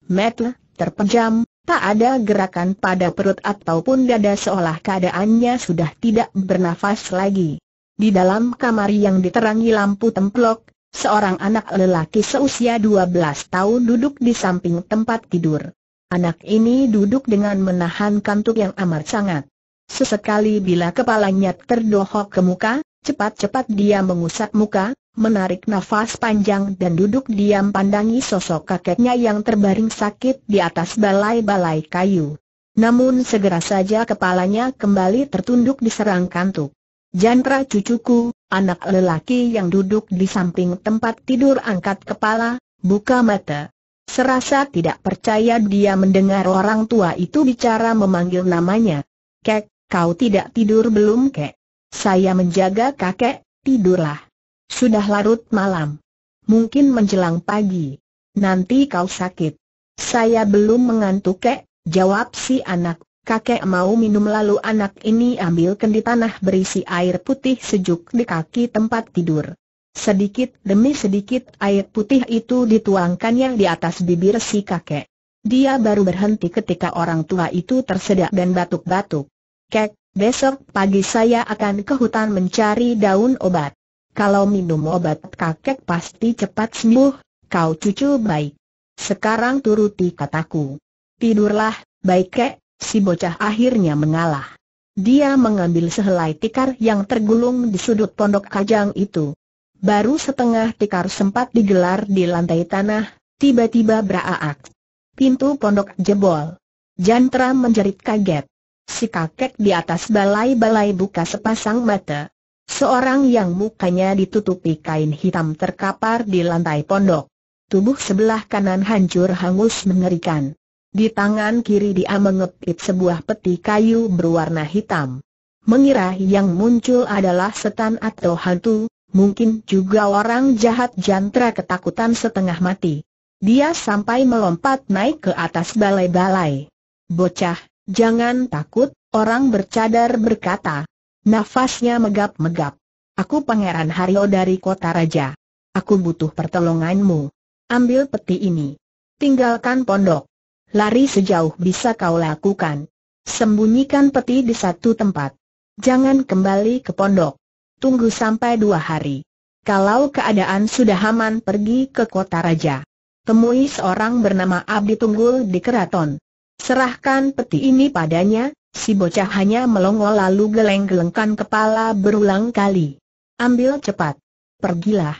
A: Metle, terpejam, tak ada gerakan pada perut ataupun dada seolah keadaannya sudah tidak bernafas lagi. Di dalam kamar yang diterangi lampu templok, Seorang anak lelaki seusia 12 tahun duduk di samping tempat tidur. Anak ini duduk dengan menahan kantuk yang amat sangat. Sesekali bila kepalanya terdohok ke muka, cepat-cepat dia mengusap muka, menarik nafas panjang dan duduk diam pandangi sosok kakeknya yang terbaring sakit di atas balai-balai kayu. Namun segera saja kepalanya kembali tertunduk diserang kantuk. Jantra cucuku, Anak lelaki yang duduk di samping tempat tidur angkat kepala, buka mata. Serasa tidak percaya dia mendengar orang tua itu bicara memanggil namanya. Kek, kau tidak tidur belum kek? Saya menjaga kakek, tidurlah. Sudah larut malam. Mungkin menjelang pagi. Nanti kau sakit. Saya belum mengantuk kek, jawab si anak kakek mau minum lalu anak ini ambil kendi tanah berisi air putih sejuk di kaki tempat tidur. Sedikit demi sedikit air putih itu dituangkannya di atas bibir si kakek. Dia baru berhenti ketika orang tua itu tersedak dan batuk-batuk. Kek, besok pagi saya akan ke hutan mencari daun obat. Kalau minum obat kakek pasti cepat sembuh, kau cucu baik. Sekarang turuti kataku. Tidurlah, baik kek, si bocah akhirnya mengalah. Dia mengambil sehelai tikar yang tergulung di sudut pondok kajang itu. Baru setengah tikar sempat digelar di lantai tanah, tiba-tiba beraak. Pintu pondok jebol. Jantra menjerit kaget. Si kakek di atas balai-balai buka sepasang mata. Seorang yang mukanya ditutupi kain hitam terkapar di lantai pondok. Tubuh sebelah kanan hancur hangus mengerikan. Di tangan kiri dia mengepit sebuah peti kayu berwarna hitam. Mengira yang muncul adalah setan atau hantu, mungkin juga orang jahat jantra ketakutan setengah mati. Dia sampai melompat naik ke atas balai-balai. Bocah, jangan takut, orang bercadar berkata. Nafasnya megap-megap. Aku Pangeran Haryo dari Kota Raja. Aku butuh pertolonganmu. Ambil peti ini. Tinggalkan pondok lari sejauh bisa kau lakukan. Sembunyikan peti di satu tempat. Jangan kembali ke pondok. Tunggu sampai dua hari. Kalau keadaan sudah aman pergi ke kota raja. Temui seorang bernama Abdi Tunggul di keraton. Serahkan peti ini padanya, si bocah hanya melongo lalu geleng-gelengkan kepala berulang kali. Ambil cepat. Pergilah.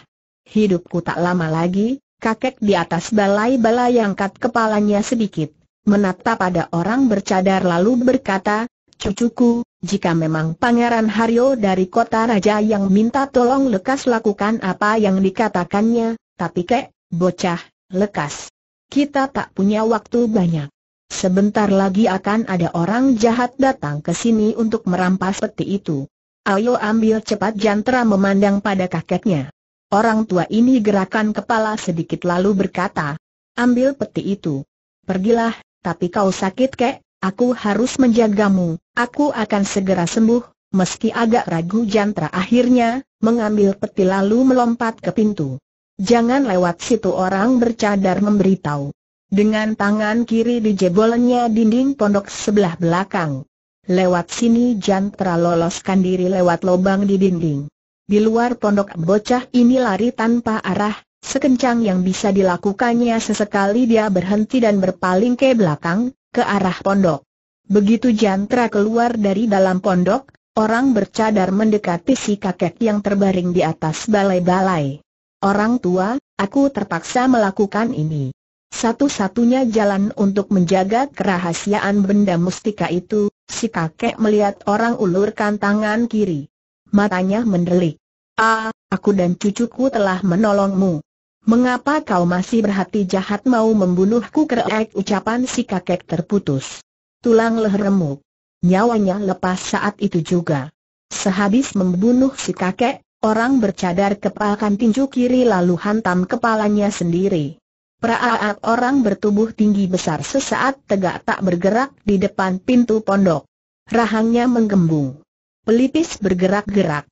A: Hidupku tak lama lagi, kakek di atas balai-balai angkat kepalanya sedikit, menatap pada orang bercadar lalu berkata, Cucuku, jika memang Pangeran Haryo dari kota raja yang minta tolong lekas lakukan apa yang dikatakannya, tapi kek, bocah, lekas. Kita tak punya waktu banyak. Sebentar lagi akan ada orang jahat datang ke sini untuk merampas peti itu. Ayo ambil cepat Jantra memandang pada kakeknya. Orang tua ini gerakan kepala sedikit lalu berkata, ambil peti itu. Pergilah, tapi kau sakit kek, aku harus menjagamu, aku akan segera sembuh, meski agak ragu jantra akhirnya, mengambil peti lalu melompat ke pintu. Jangan lewat situ orang bercadar memberitahu. Dengan tangan kiri dijebolnya dinding pondok sebelah belakang. Lewat sini jantra loloskan diri lewat lubang di dinding. Di luar pondok bocah ini lari tanpa arah, sekencang yang bisa dilakukannya sesekali dia berhenti dan berpaling ke belakang, ke arah pondok. Begitu jantra keluar dari dalam pondok, orang bercadar mendekati si kakek yang terbaring di atas balai-balai. Orang tua, aku terpaksa melakukan ini. Satu-satunya jalan untuk menjaga kerahasiaan benda mustika itu, si kakek melihat orang ulurkan tangan kiri. Matanya mendelik. Ah, aku dan cucuku telah menolongmu. Mengapa kau masih berhati jahat mau membunuhku kerek ucapan si kakek terputus. Tulang leher remuk. Nyawanya lepas saat itu juga. Sehabis membunuh si kakek, orang bercadar kepalkan tinju kiri lalu hantam kepalanya sendiri. Praaat orang bertubuh tinggi besar sesaat tegak tak bergerak di depan pintu pondok. Rahangnya menggembung. Pelipis bergerak-gerak.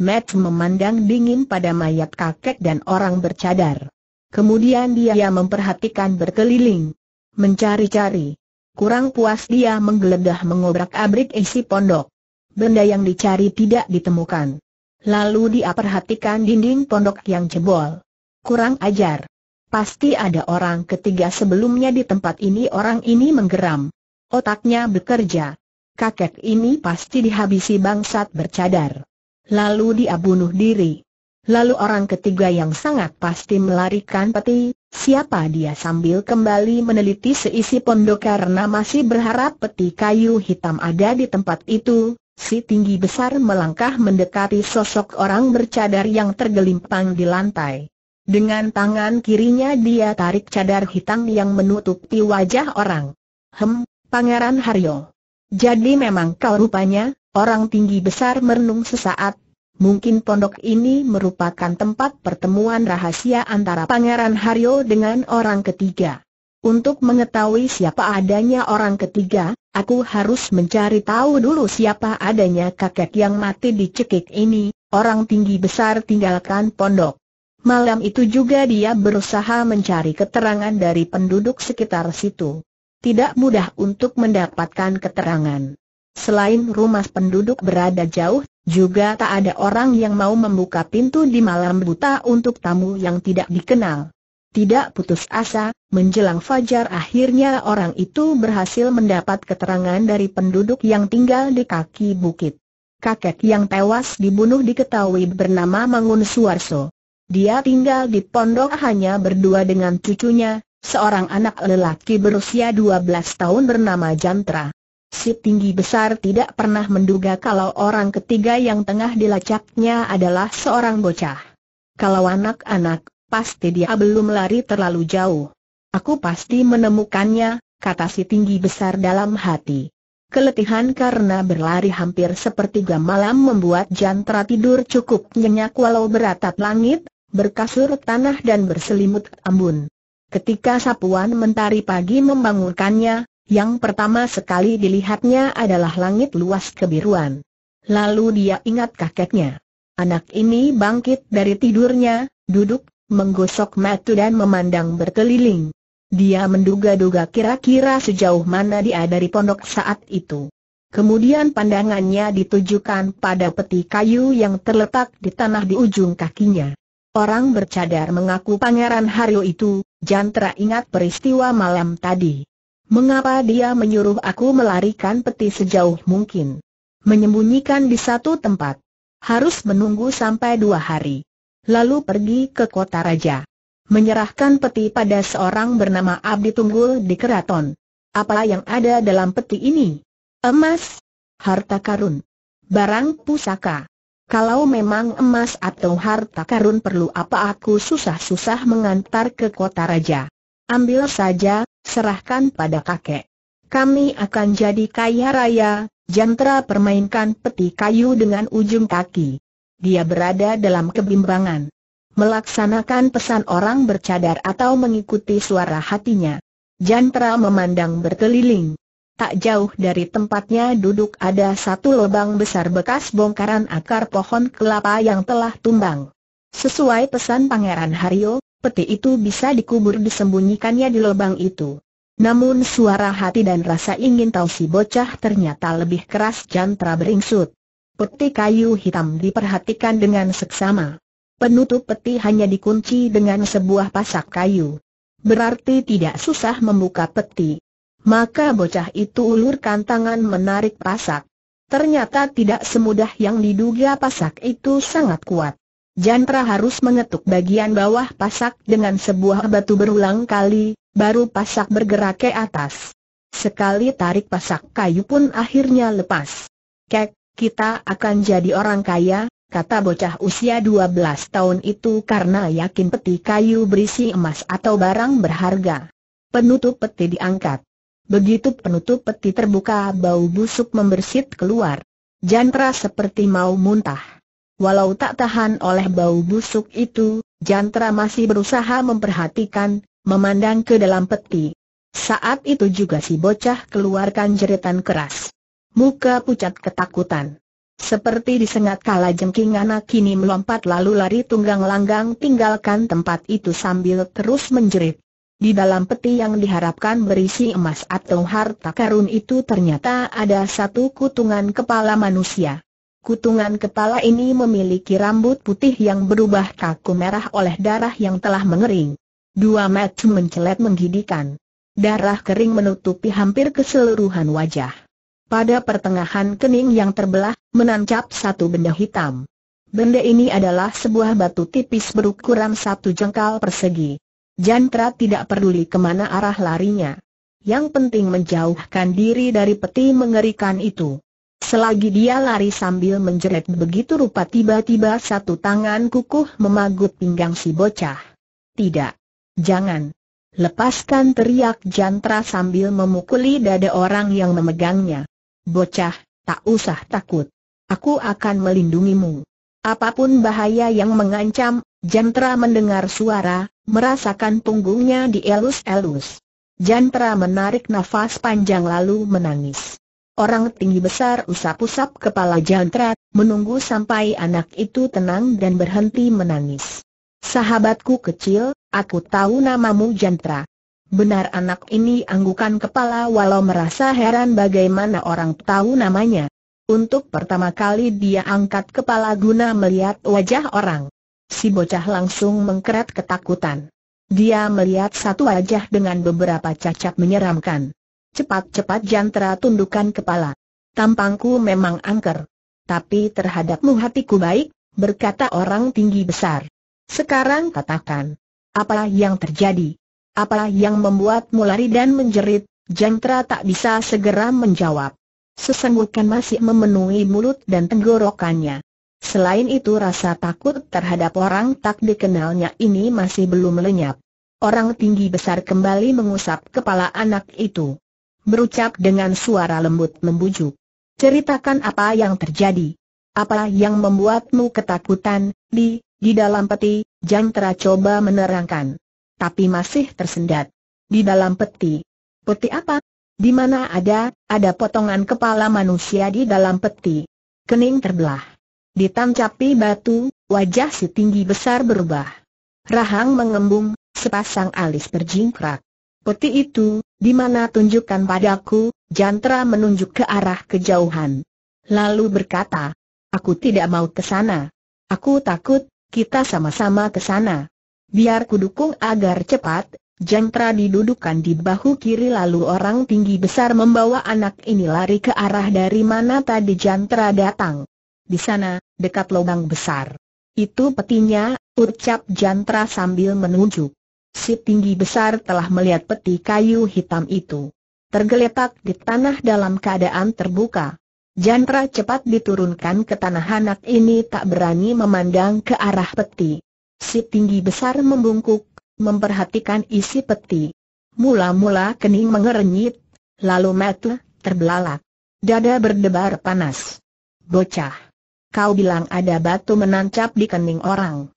A: Matt memandang dingin pada mayat kakek dan orang bercadar. Kemudian dia memperhatikan berkeliling. Mencari-cari. Kurang puas dia menggeledah mengobrak-abrik isi pondok. Benda yang dicari tidak ditemukan. Lalu dia perhatikan dinding pondok yang jebol. Kurang ajar. Pasti ada orang ketiga sebelumnya di tempat ini orang ini menggeram. Otaknya bekerja. Kakek ini pasti dihabisi bangsat bercadar. Lalu dia bunuh diri. Lalu orang ketiga yang sangat pasti melarikan peti, siapa dia sambil kembali meneliti seisi pondok karena masih berharap peti kayu hitam ada di tempat itu, si tinggi besar melangkah mendekati sosok orang bercadar yang tergelimpang di lantai. Dengan tangan kirinya dia tarik cadar hitam yang menutupi wajah orang. Hem, Pangeran Haryo. Jadi memang kau rupanya, Orang tinggi besar merenung sesaat, mungkin pondok ini merupakan tempat pertemuan rahasia antara Pangeran Haryo dengan orang ketiga. Untuk mengetahui siapa adanya orang ketiga, aku harus mencari tahu dulu siapa adanya kakek yang mati dicekik ini, orang tinggi besar tinggalkan pondok. Malam itu juga dia berusaha mencari keterangan dari penduduk sekitar situ. Tidak mudah untuk mendapatkan keterangan. Selain rumah penduduk berada jauh, juga tak ada orang yang mau membuka pintu di malam buta untuk tamu yang tidak dikenal. Tidak putus asa, menjelang fajar akhirnya orang itu berhasil mendapat keterangan dari penduduk yang tinggal di kaki bukit. Kakek yang tewas dibunuh diketahui bernama Mangun Suarso. Dia tinggal di pondok hanya berdua dengan cucunya, seorang anak lelaki berusia 12 tahun bernama Jantra. Si tinggi besar tidak pernah menduga kalau orang ketiga yang tengah dilacaknya adalah seorang bocah. Kalau anak-anak, pasti dia belum lari terlalu jauh. Aku pasti menemukannya, kata si tinggi besar dalam hati. Keletihan karena berlari hampir sepertiga malam membuat jantra tidur cukup nyenyak walau beratap langit, berkasur tanah dan berselimut ambun. Ketika sapuan mentari pagi membangunkannya, yang pertama sekali dilihatnya adalah langit luas kebiruan. Lalu dia ingat kakeknya. Anak ini bangkit dari tidurnya, duduk, menggosok mata dan memandang berkeliling. Dia menduga-duga kira-kira sejauh mana dia dari pondok saat itu. Kemudian pandangannya ditujukan pada peti kayu yang terletak di tanah di ujung kakinya. Orang bercadar mengaku Pangeran Haryo itu, Jantra ingat peristiwa malam tadi mengapa dia menyuruh aku melarikan peti sejauh mungkin. Menyembunyikan di satu tempat. Harus menunggu sampai dua hari. Lalu pergi ke kota raja. Menyerahkan peti pada seorang bernama Abdi Tunggul di keraton. Apa yang ada dalam peti ini? Emas, harta karun, barang pusaka. Kalau memang emas atau harta karun perlu apa aku susah-susah mengantar ke kota raja. Ambil saja, serahkan pada kakek. Kami akan jadi kaya raya, Jantra permainkan peti kayu dengan ujung kaki. Dia berada dalam kebimbangan. Melaksanakan pesan orang bercadar atau mengikuti suara hatinya. Jantra memandang berkeliling. Tak jauh dari tempatnya duduk ada satu lubang besar bekas bongkaran akar pohon kelapa yang telah tumbang. Sesuai pesan Pangeran Haryo, peti itu bisa dikubur disembunyikannya di lubang itu. Namun suara hati dan rasa ingin tahu si bocah ternyata lebih keras jantra beringsut. Peti kayu hitam diperhatikan dengan seksama. Penutup peti hanya dikunci dengan sebuah pasak kayu. Berarti tidak susah membuka peti. Maka bocah itu ulurkan tangan menarik pasak. Ternyata tidak semudah yang diduga pasak itu sangat kuat. Jantra harus mengetuk bagian bawah pasak dengan sebuah batu berulang kali, baru pasak bergerak ke atas. Sekali tarik pasak kayu pun akhirnya lepas. Kek, kita akan jadi orang kaya, kata bocah usia 12 tahun itu karena yakin peti kayu berisi emas atau barang berharga. Penutup peti diangkat. Begitu penutup peti terbuka bau busuk membersit keluar. Jantra seperti mau muntah. Walau tak tahan oleh bau busuk itu, Jantra masih berusaha memperhatikan, memandang ke dalam peti. Saat itu juga si bocah keluarkan jeritan keras. Muka pucat ketakutan. Seperti disengat kala jengking anak kini melompat lalu lari tunggang langgang tinggalkan tempat itu sambil terus menjerit. Di dalam peti yang diharapkan berisi emas atau harta karun itu ternyata ada satu kutungan kepala manusia. Kutungan kepala ini memiliki rambut putih yang berubah kaku merah oleh darah yang telah mengering. Dua mata mencelat menggidikan. Darah kering menutupi hampir keseluruhan wajah. Pada pertengahan kening yang terbelah, menancap satu benda hitam. Benda ini adalah sebuah batu tipis berukuran satu jengkal persegi. Jantra tidak peduli kemana arah larinya. Yang penting menjauhkan diri dari peti mengerikan itu. Selagi dia lari sambil menjerit begitu rupa tiba-tiba satu tangan kukuh memagut pinggang si bocah. Tidak. Jangan. Lepaskan teriak jantra sambil memukuli dada orang yang memegangnya. Bocah, tak usah takut. Aku akan melindungimu. Apapun bahaya yang mengancam, jantra mendengar suara, merasakan punggungnya dielus-elus. Jantra menarik nafas panjang lalu menangis. Orang tinggi besar usap-usap kepala jantra, menunggu sampai anak itu tenang dan berhenti menangis. Sahabatku kecil, aku tahu namamu jantra. Benar anak ini anggukan kepala walau merasa heran bagaimana orang tahu namanya. Untuk pertama kali dia angkat kepala guna melihat wajah orang. Si bocah langsung mengkeret ketakutan. Dia melihat satu wajah dengan beberapa cacat menyeramkan. Cepat-cepat Jantra tundukkan kepala. Tampangku memang angker. Tapi terhadapmu hatiku baik, berkata orang tinggi besar. Sekarang katakan. Apa yang terjadi? Apa yang membuatmu lari dan menjerit? Jantra tak bisa segera menjawab. Sesenggukan masih memenuhi mulut dan tenggorokannya. Selain itu rasa takut terhadap orang tak dikenalnya ini masih belum lenyap. Orang tinggi besar kembali mengusap kepala anak itu berucap dengan suara lembut membujuk. Ceritakan apa yang terjadi. Apa yang membuatmu ketakutan, di, di dalam peti, Jantra coba menerangkan. Tapi masih tersendat. Di dalam peti. Peti apa? Di mana ada, ada potongan kepala manusia di dalam peti. Kening terbelah. Ditancapi batu, wajah si tinggi besar berubah. Rahang mengembung, sepasang alis berjingkrak. Peti itu, di mana tunjukkan padaku, Jantra menunjuk ke arah kejauhan. Lalu berkata, aku tidak mau ke sana. Aku takut, kita sama-sama ke sana. Biar kudukung agar cepat, Jantra didudukan di bahu kiri lalu orang tinggi besar membawa anak ini lari ke arah dari mana tadi Jantra datang. Di sana, dekat lubang besar. Itu petinya, ucap Jantra sambil menunjuk si tinggi besar telah melihat peti kayu hitam itu. Tergeletak di tanah dalam keadaan terbuka. Jantra cepat diturunkan ke tanah anak ini tak berani memandang ke arah peti. Si tinggi besar membungkuk, memperhatikan isi peti. Mula-mula kening mengerenyit, lalu mata terbelalak. Dada berdebar panas. Bocah. Kau bilang ada batu menancap di kening orang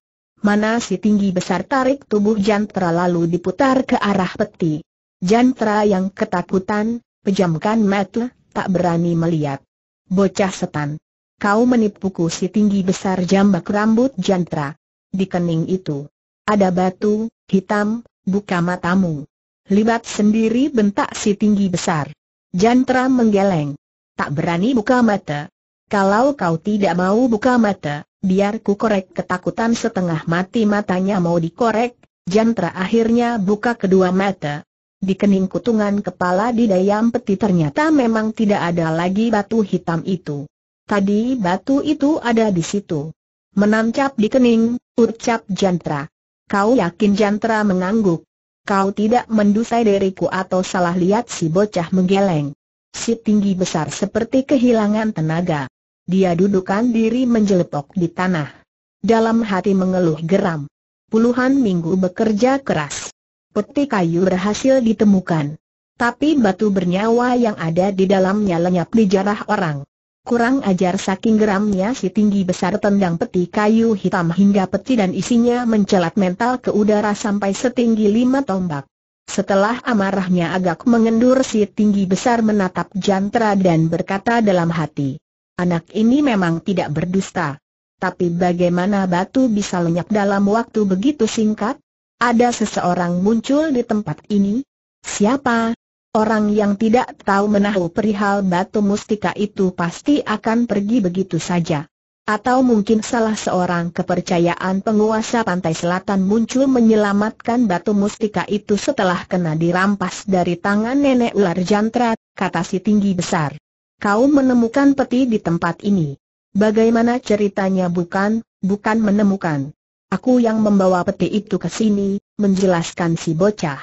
A: mana si tinggi besar tarik tubuh Jantra lalu diputar ke arah peti. Jantra yang ketakutan, pejamkan mata, tak berani melihat. Bocah setan. Kau menipuku si tinggi besar jambak rambut Jantra. Di kening itu. Ada batu, hitam, buka matamu. Libat sendiri bentak si tinggi besar. Jantra menggeleng. Tak berani buka mata. Kalau kau tidak mau buka mata, biar ku korek ketakutan setengah mati matanya mau dikorek, jantra akhirnya buka kedua mata. Di kening kutungan kepala di dayam peti ternyata memang tidak ada lagi batu hitam itu. Tadi batu itu ada di situ. Menancap di kening, ucap jantra. Kau yakin jantra mengangguk? Kau tidak mendusai diriku atau salah lihat si bocah menggeleng. Si tinggi besar seperti kehilangan tenaga. Dia dudukan diri menjelepok di tanah. Dalam hati mengeluh geram. Puluhan minggu bekerja keras. Peti kayu berhasil ditemukan. Tapi batu bernyawa yang ada di dalamnya lenyap di jarah orang. Kurang ajar saking geramnya si tinggi besar tendang peti kayu hitam hingga peti dan isinya mencelat mental ke udara sampai setinggi lima tombak. Setelah amarahnya agak mengendur si tinggi besar menatap jantra dan berkata dalam hati. Anak ini memang tidak berdusta. Tapi bagaimana batu bisa lenyap dalam waktu begitu singkat? Ada seseorang muncul di tempat ini? Siapa? Orang yang tidak tahu menahu perihal batu mustika itu pasti akan pergi begitu saja. Atau mungkin salah seorang kepercayaan penguasa pantai selatan muncul menyelamatkan batu mustika itu setelah kena dirampas dari tangan nenek ular jantra, kata si tinggi besar. Kau menemukan peti di tempat ini. Bagaimana ceritanya bukan, bukan menemukan. Aku yang membawa peti itu ke sini, menjelaskan si bocah.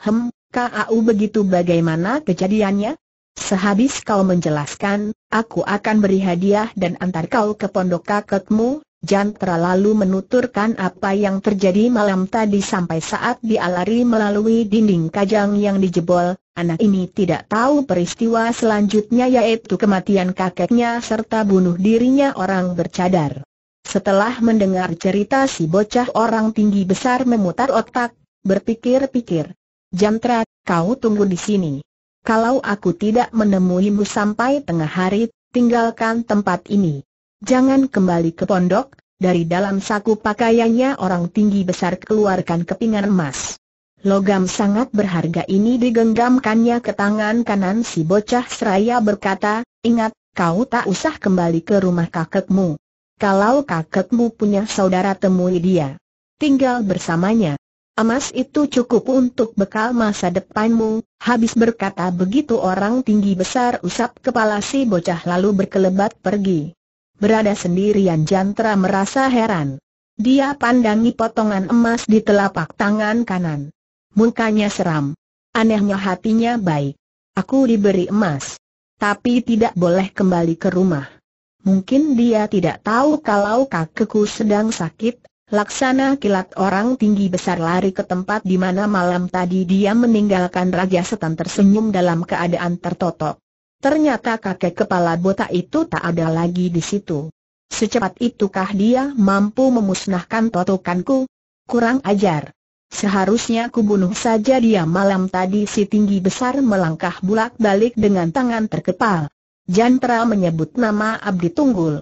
A: Hem, kau begitu bagaimana kejadiannya? Sehabis kau menjelaskan, aku akan beri hadiah dan antar kau ke pondok kakekmu, Jantra lalu menuturkan apa yang terjadi malam tadi sampai saat dia lari melalui dinding kajang yang dijebol, anak ini tidak tahu peristiwa selanjutnya yaitu kematian kakeknya serta bunuh dirinya orang bercadar. Setelah mendengar cerita si bocah orang tinggi besar memutar otak, berpikir-pikir. Jantra, kau tunggu di sini. Kalau aku tidak menemuimu sampai tengah hari, tinggalkan tempat ini. Jangan kembali ke pondok, dari dalam saku pakaiannya orang tinggi besar keluarkan kepingan emas. Logam sangat berharga ini digenggamkannya ke tangan kanan si bocah seraya berkata, ingat, kau tak usah kembali ke rumah kakekmu. Kalau kakekmu punya saudara temui dia. Tinggal bersamanya. Emas itu cukup untuk bekal masa depanmu, habis berkata begitu orang tinggi besar usap kepala si bocah lalu berkelebat pergi berada sendirian Jantra merasa heran. Dia pandangi potongan emas di telapak tangan kanan. Mukanya seram. Anehnya hatinya baik. Aku diberi emas. Tapi tidak boleh kembali ke rumah. Mungkin dia tidak tahu kalau kakekku sedang sakit, laksana kilat orang tinggi besar lari ke tempat di mana malam tadi dia meninggalkan Raja Setan tersenyum dalam keadaan tertotok. Ternyata kakek kepala botak itu tak ada lagi di situ. Secepat itukah dia mampu memusnahkan totokanku? Kurang ajar. Seharusnya ku bunuh saja dia malam tadi si tinggi besar melangkah bulak-balik dengan tangan terkepal. Jantra menyebut nama Abdi Tunggul.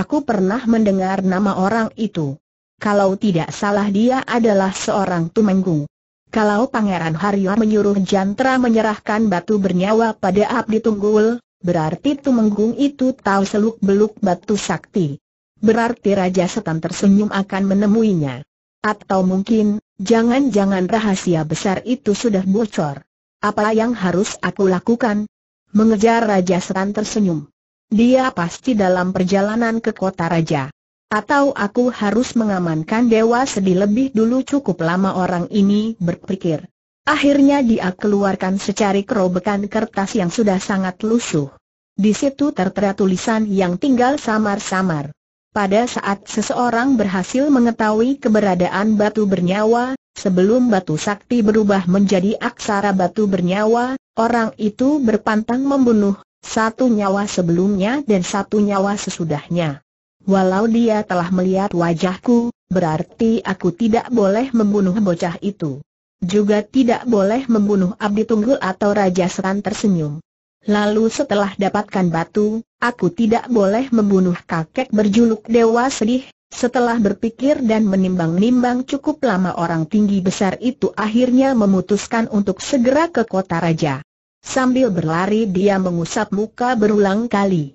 A: Aku pernah mendengar nama orang itu. Kalau tidak salah dia adalah seorang tumenggung. Kalau Pangeran Haryo menyuruh Jantra menyerahkan batu bernyawa pada Abdi Tunggul, berarti Tumenggung itu tahu seluk-beluk batu sakti. Berarti Raja Setan tersenyum akan menemuinya. Atau mungkin, jangan-jangan rahasia besar itu sudah bocor. Apa yang harus aku lakukan? Mengejar Raja Setan tersenyum. Dia pasti dalam perjalanan ke kota raja. Atau aku harus mengamankan Dewa sedih lebih dulu cukup lama orang ini berpikir. Akhirnya dia keluarkan secari kerobekan kertas yang sudah sangat lusuh. Di situ tertera tulisan yang tinggal samar-samar. Pada saat seseorang berhasil mengetahui keberadaan batu bernyawa, sebelum batu sakti berubah menjadi aksara batu bernyawa, orang itu berpantang membunuh, satu nyawa sebelumnya dan satu nyawa sesudahnya. Walau dia telah melihat wajahku, berarti aku tidak boleh membunuh bocah itu. Juga tidak boleh membunuh Abdi Tunggul atau Raja Seran tersenyum. Lalu setelah dapatkan batu, aku tidak boleh membunuh kakek berjuluk Dewa Sedih. Setelah berpikir dan menimbang-nimbang cukup lama orang tinggi besar itu akhirnya memutuskan untuk segera ke kota raja. Sambil berlari dia mengusap muka berulang kali.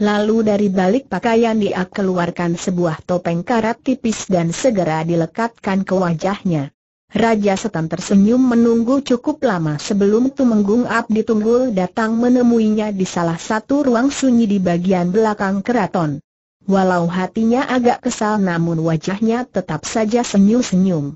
A: Lalu dari balik pakaian dia keluarkan sebuah topeng karat tipis dan segera dilekatkan ke wajahnya. Raja Setan tersenyum menunggu cukup lama sebelum Tumenggung Abdi Tunggul datang menemuinya di salah satu ruang sunyi di bagian belakang keraton. Walau hatinya agak kesal namun wajahnya tetap saja senyum-senyum.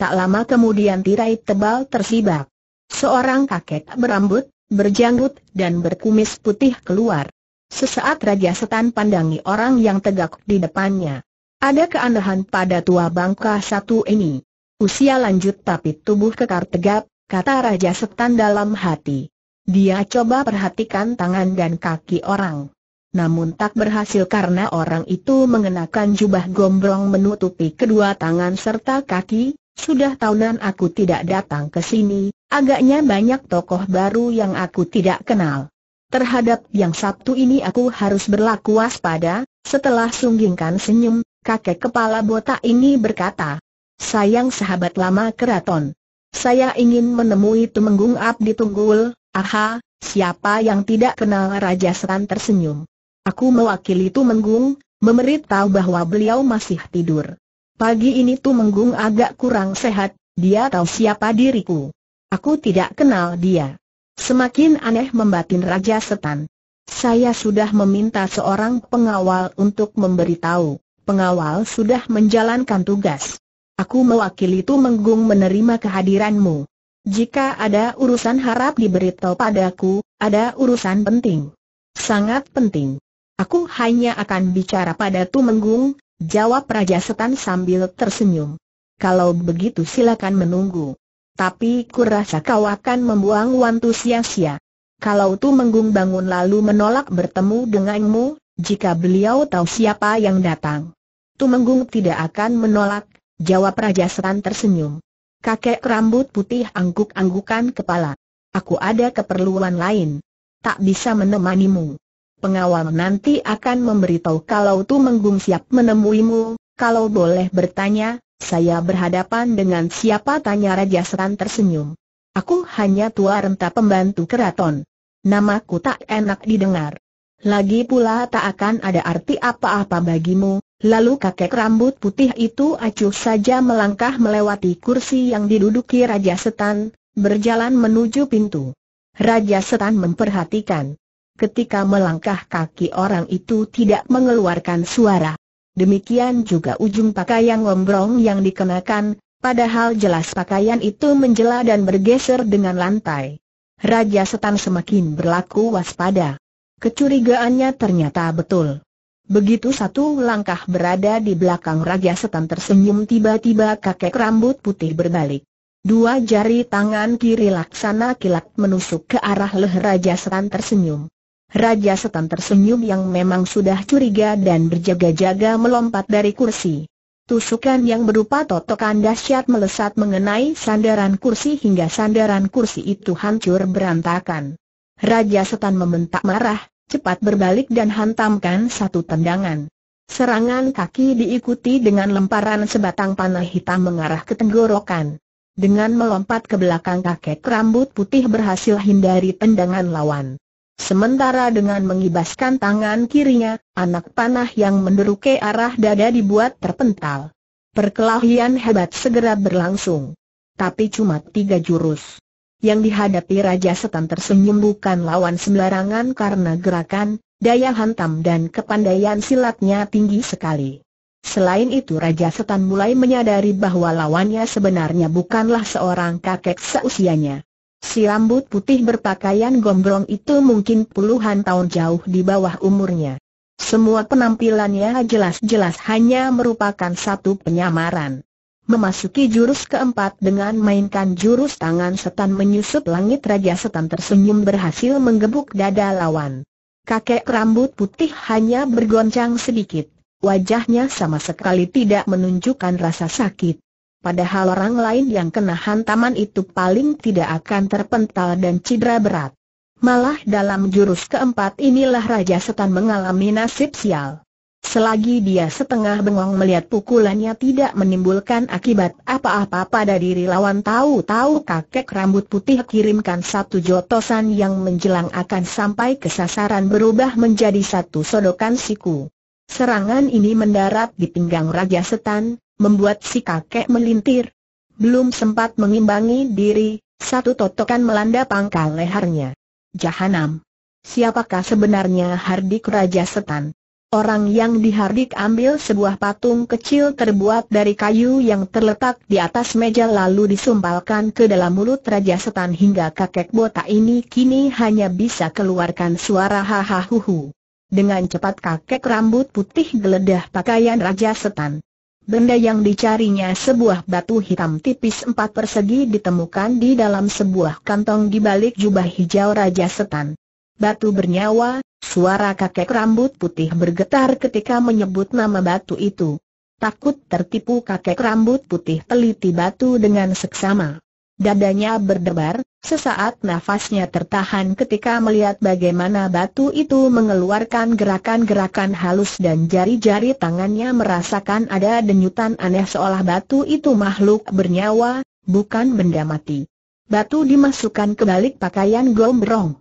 A: Tak lama kemudian tirai tebal tersibak. Seorang kakek berambut, berjanggut dan berkumis putih keluar. Sesaat Raja Setan pandangi orang yang tegak di depannya. Ada keanehan pada tua bangka satu ini. Usia lanjut tapi tubuh kekar tegap, kata Raja Setan dalam hati. Dia coba perhatikan tangan dan kaki orang. Namun tak berhasil karena orang itu mengenakan jubah gombrong menutupi kedua tangan serta kaki, sudah tahunan aku tidak datang ke sini, agaknya banyak tokoh baru yang aku tidak kenal. Terhadap yang Sabtu ini aku harus berlaku waspada, setelah sunggingkan senyum, kakek kepala botak ini berkata. Sayang sahabat lama keraton. Saya ingin menemui Tumenggung Abdi Tunggul, aha, siapa yang tidak kenal Raja Seran tersenyum. Aku mewakili Tumenggung, memberitahu bahwa beliau masih tidur. Pagi ini Tumenggung agak kurang sehat, dia tahu siapa diriku. Aku tidak kenal dia. Semakin aneh membatin Raja Setan. Saya sudah meminta seorang pengawal untuk memberitahu. Pengawal sudah menjalankan tugas. Aku mewakili Menggung menerima kehadiranmu. Jika ada urusan harap diberitahu padaku, ada urusan penting. Sangat penting. Aku hanya akan bicara pada Tumenggung, jawab Raja Setan sambil tersenyum. Kalau begitu silakan menunggu. Tapi kurasa kau akan membuang wantu sia-sia. Kalau Tu Menggung bangun lalu menolak bertemu denganmu, jika beliau tahu siapa yang datang. Tu Menggung tidak akan menolak, jawab Raja Seran tersenyum. Kakek rambut putih angguk-anggukan kepala. Aku ada keperluan lain. Tak bisa menemanimu. Pengawal nanti akan memberitahu kalau Tu Menggung siap menemuimu, kalau boleh bertanya, saya berhadapan dengan siapa tanya Raja Setan tersenyum. Aku hanya tua renta pembantu keraton. Namaku tak enak didengar. Lagi pula tak akan ada arti apa-apa bagimu. Lalu kakek rambut putih itu acuh saja melangkah melewati kursi yang diduduki Raja Setan, berjalan menuju pintu. Raja Setan memperhatikan. Ketika melangkah kaki orang itu tidak mengeluarkan suara demikian juga ujung pakaian ombrong yang dikenakan, padahal jelas pakaian itu menjela dan bergeser dengan lantai. Raja Setan semakin berlaku waspada. Kecurigaannya ternyata betul. Begitu satu langkah berada di belakang Raja Setan tersenyum tiba-tiba kakek rambut putih berbalik. Dua jari tangan kiri laksana kilat menusuk ke arah leher Raja Setan tersenyum. Raja Setan tersenyum yang memang sudah curiga dan berjaga-jaga melompat dari kursi. Tusukan yang berupa totokan dahsyat melesat mengenai sandaran kursi hingga sandaran kursi itu hancur berantakan. Raja Setan membentak marah, cepat berbalik dan hantamkan satu tendangan. Serangan kaki diikuti dengan lemparan sebatang panah hitam mengarah ke tenggorokan. Dengan melompat ke belakang kakek rambut putih berhasil hindari tendangan lawan. Sementara dengan mengibaskan tangan kirinya, anak panah yang menderu ke arah dada dibuat terpental. Perkelahian hebat segera berlangsung. Tapi cuma tiga jurus. Yang dihadapi Raja Setan tersenyum bukan lawan sembarangan karena gerakan, daya hantam dan kepandaian silatnya tinggi sekali. Selain itu Raja Setan mulai menyadari bahwa lawannya sebenarnya bukanlah seorang kakek seusianya. Si rambut putih berpakaian gombrong itu mungkin puluhan tahun jauh di bawah umurnya. Semua penampilannya jelas-jelas hanya merupakan satu penyamaran. Memasuki jurus keempat dengan mainkan jurus tangan setan menyusup langit Raja Setan tersenyum berhasil menggebuk dada lawan. Kakek rambut putih hanya bergoncang sedikit, wajahnya sama sekali tidak menunjukkan rasa sakit padahal orang lain yang kena hantaman itu paling tidak akan terpental dan cedera berat. Malah dalam jurus keempat inilah Raja Setan mengalami nasib sial. Selagi dia setengah bengong melihat pukulannya tidak menimbulkan akibat apa-apa pada diri lawan tahu-tahu kakek rambut putih kirimkan satu jotosan yang menjelang akan sampai ke sasaran berubah menjadi satu sodokan siku. Serangan ini mendarat di pinggang Raja Setan, membuat si kakek melintir. Belum sempat mengimbangi diri, satu totokan melanda pangkal lehernya. Jahanam. Siapakah sebenarnya Hardik Raja Setan? Orang yang di Hardik ambil sebuah patung kecil terbuat dari kayu yang terletak di atas meja lalu disumpalkan ke dalam mulut Raja Setan hingga kakek botak ini kini hanya bisa keluarkan suara huu. Dengan cepat kakek rambut putih geledah pakaian Raja Setan. Benda yang dicarinya sebuah batu hitam tipis empat persegi ditemukan di dalam sebuah kantong di balik jubah hijau Raja Setan. Batu bernyawa, suara kakek rambut putih bergetar ketika menyebut nama batu itu. Takut tertipu kakek rambut putih teliti batu dengan seksama. Dadanya berdebar, sesaat nafasnya tertahan ketika melihat bagaimana batu itu mengeluarkan gerakan-gerakan halus dan jari-jari tangannya merasakan ada denyutan aneh seolah batu itu makhluk bernyawa, bukan benda mati. Batu dimasukkan ke balik pakaian gombrong.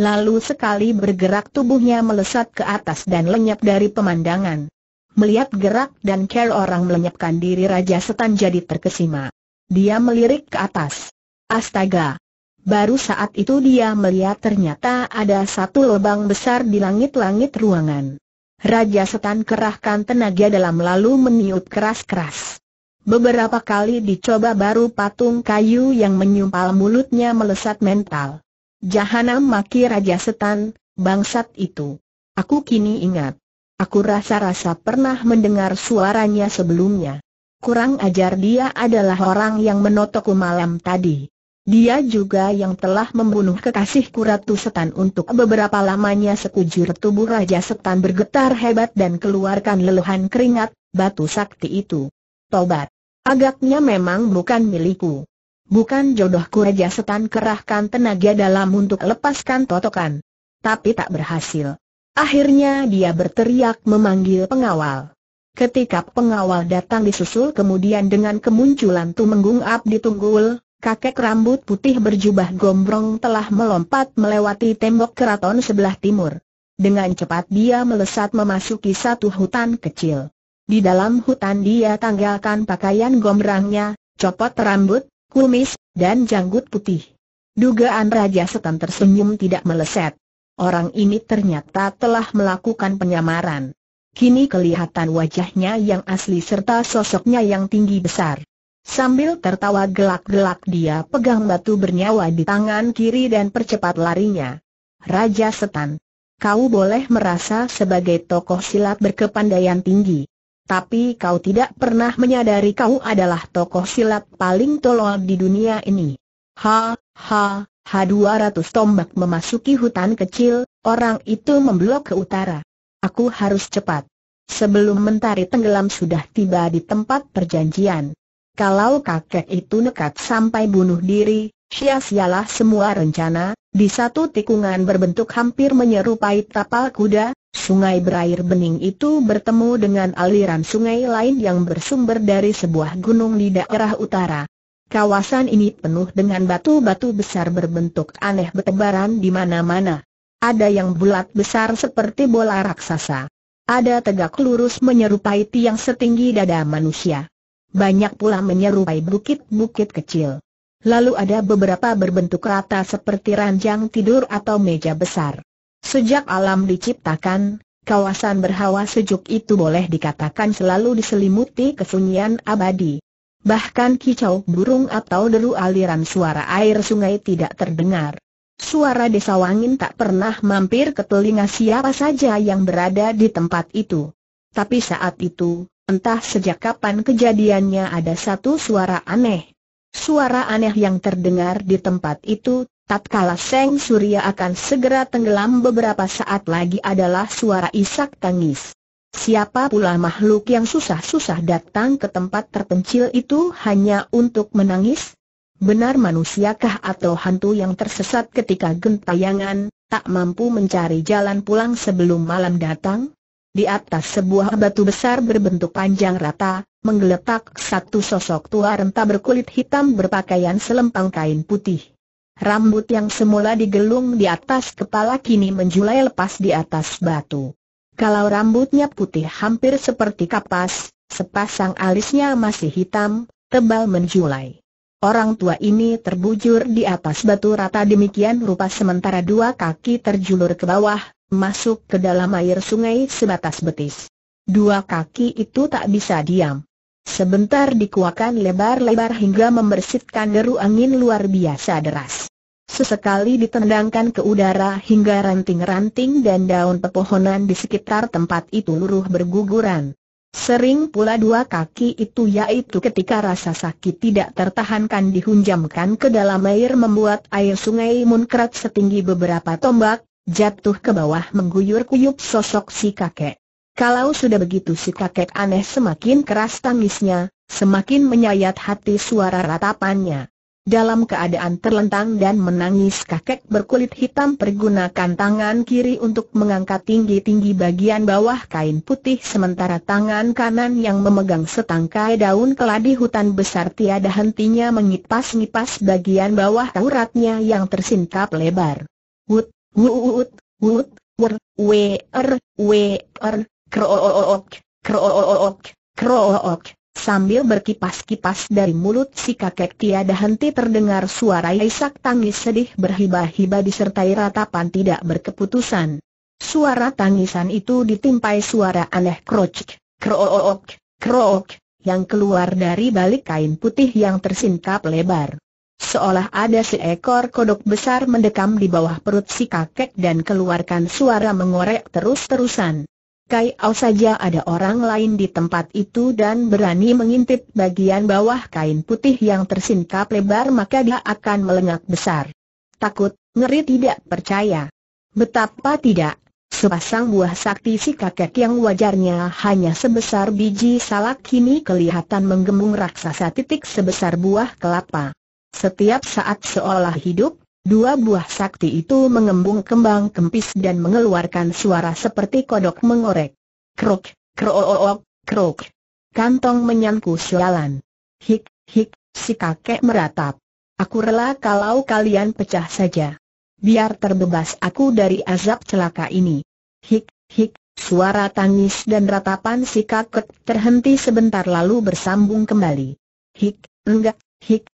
A: Lalu sekali bergerak tubuhnya melesat ke atas dan lenyap dari pemandangan. Melihat gerak dan care orang melenyapkan diri Raja Setan jadi terkesima. Dia melirik ke atas. Astaga! Baru saat itu dia melihat ternyata ada satu lubang besar di langit-langit ruangan. Raja Setan kerahkan tenaga dalam lalu meniup keras-keras. Beberapa kali dicoba baru patung kayu yang menyumpal mulutnya melesat mental. Jahanam maki Raja Setan, bangsat itu. Aku kini ingat. Aku rasa-rasa pernah mendengar suaranya sebelumnya. Kurang ajar dia adalah orang yang menotokku malam tadi. Dia juga yang telah membunuh kekasihku Ratu Setan untuk beberapa lamanya sekujur tubuh Raja Setan bergetar hebat dan keluarkan leluhan keringat, batu sakti itu. Tobat. Agaknya memang bukan milikku. Bukan jodohku Raja Setan kerahkan tenaga dalam untuk lepaskan totokan. Tapi tak berhasil. Akhirnya dia berteriak memanggil pengawal. Ketika pengawal datang disusul kemudian dengan kemunculan Tumenggung Abdi Tunggul, kakek rambut putih berjubah gombrong telah melompat melewati tembok keraton sebelah timur. Dengan cepat dia melesat memasuki satu hutan kecil. Di dalam hutan dia tanggalkan pakaian gombrangnya, copot rambut, kumis, dan janggut putih. Dugaan Raja Setan tersenyum tidak meleset. Orang ini ternyata telah melakukan penyamaran. Kini kelihatan wajahnya yang asli serta sosoknya yang tinggi besar. Sambil tertawa gelak-gelak dia pegang batu bernyawa di tangan kiri dan percepat larinya. Raja Setan, kau boleh merasa sebagai tokoh silat berkepandaian tinggi. Tapi kau tidak pernah menyadari kau adalah tokoh silat paling tolol di dunia ini. Ha, ha, ha 200 tombak memasuki hutan kecil, orang itu memblok ke utara. Aku harus cepat. Sebelum mentari tenggelam sudah tiba di tempat perjanjian. Kalau kakek itu nekat sampai bunuh diri, sia-sialah semua rencana, di satu tikungan berbentuk hampir menyerupai tapal kuda, sungai berair bening itu bertemu dengan aliran sungai lain yang bersumber dari sebuah gunung di daerah utara. Kawasan ini penuh dengan batu-batu besar berbentuk aneh bertebaran di mana-mana. Ada yang bulat besar seperti bola raksasa. Ada tegak lurus menyerupai tiang setinggi dada manusia. Banyak pula menyerupai bukit-bukit kecil. Lalu ada beberapa berbentuk rata seperti ranjang tidur atau meja besar. Sejak alam diciptakan, kawasan berhawa sejuk itu boleh dikatakan selalu diselimuti kesunyian abadi. Bahkan kicau burung atau deru aliran suara air sungai tidak terdengar. Suara desa wangin tak pernah mampir ke telinga siapa saja yang berada di tempat itu. Tapi saat itu, entah sejak kapan kejadiannya ada satu suara aneh. Suara aneh yang terdengar di tempat itu, tatkala Seng Surya akan segera tenggelam beberapa saat lagi adalah suara isak tangis. Siapa pula makhluk yang susah-susah datang ke tempat terpencil itu hanya untuk menangis? Benar manusiakah atau hantu yang tersesat ketika gentayangan, tak mampu mencari jalan pulang sebelum malam datang? Di atas sebuah batu besar berbentuk panjang rata, menggeletak satu sosok tua renta berkulit hitam berpakaian selempang kain putih. Rambut yang semula digelung di atas kepala kini menjulai lepas di atas batu. Kalau rambutnya putih hampir seperti kapas, sepasang alisnya masih hitam, tebal menjulai. Orang tua ini terbujur di atas batu rata demikian rupa sementara dua kaki terjulur ke bawah, masuk ke dalam air sungai sebatas betis. Dua kaki itu tak bisa diam. Sebentar dikuakan lebar-lebar hingga membersihkan deru angin luar biasa deras. Sesekali ditendangkan ke udara hingga ranting-ranting dan daun pepohonan di sekitar tempat itu luruh berguguran. Sering pula dua kaki itu yaitu ketika rasa sakit tidak tertahankan dihunjamkan ke dalam air membuat air sungai munkrat setinggi beberapa tombak, jatuh ke bawah mengguyur kuyup sosok si kakek. Kalau sudah begitu si kakek aneh semakin keras tangisnya, semakin menyayat hati suara ratapannya. Dalam keadaan terlentang dan menangis kakek berkulit hitam pergunakan tangan kiri untuk mengangkat tinggi-tinggi bagian bawah kain putih sementara tangan kanan yang memegang setangkai daun keladi hutan besar tiada hentinya mengipas-ngipas bagian bawah auratnya yang tersingkap lebar. Wut, wut, wut, wer, wer, Sambil berkipas-kipas dari mulut si kakek tiada henti terdengar suara Isak tangis sedih berhibah-hibah disertai ratapan tidak berkeputusan. Suara tangisan itu ditimpai suara aneh krocik, krook, krook, yang keluar dari balik kain putih yang tersingkap lebar. Seolah ada seekor kodok besar mendekam di bawah perut si kakek dan keluarkan suara mengorek terus-terusan. Kai Au saja ada orang lain di tempat itu dan berani mengintip bagian bawah kain putih yang tersingkap lebar maka dia akan melengak besar. Takut, ngeri tidak percaya. Betapa tidak, sepasang buah sakti si kakek yang wajarnya hanya sebesar biji salak kini kelihatan menggembung raksasa titik sebesar buah kelapa. Setiap saat seolah hidup, Dua buah sakti itu mengembung kembang kempis dan mengeluarkan suara seperti kodok mengorek. Krok, krook, krok. Kantong menyangku sialan. Hik, hik, si kakek meratap. Aku rela kalau kalian pecah saja. Biar terbebas aku dari azab celaka ini. Hik, hik, suara tangis dan ratapan si kakek terhenti sebentar lalu bersambung kembali. Hik, enggak, hik,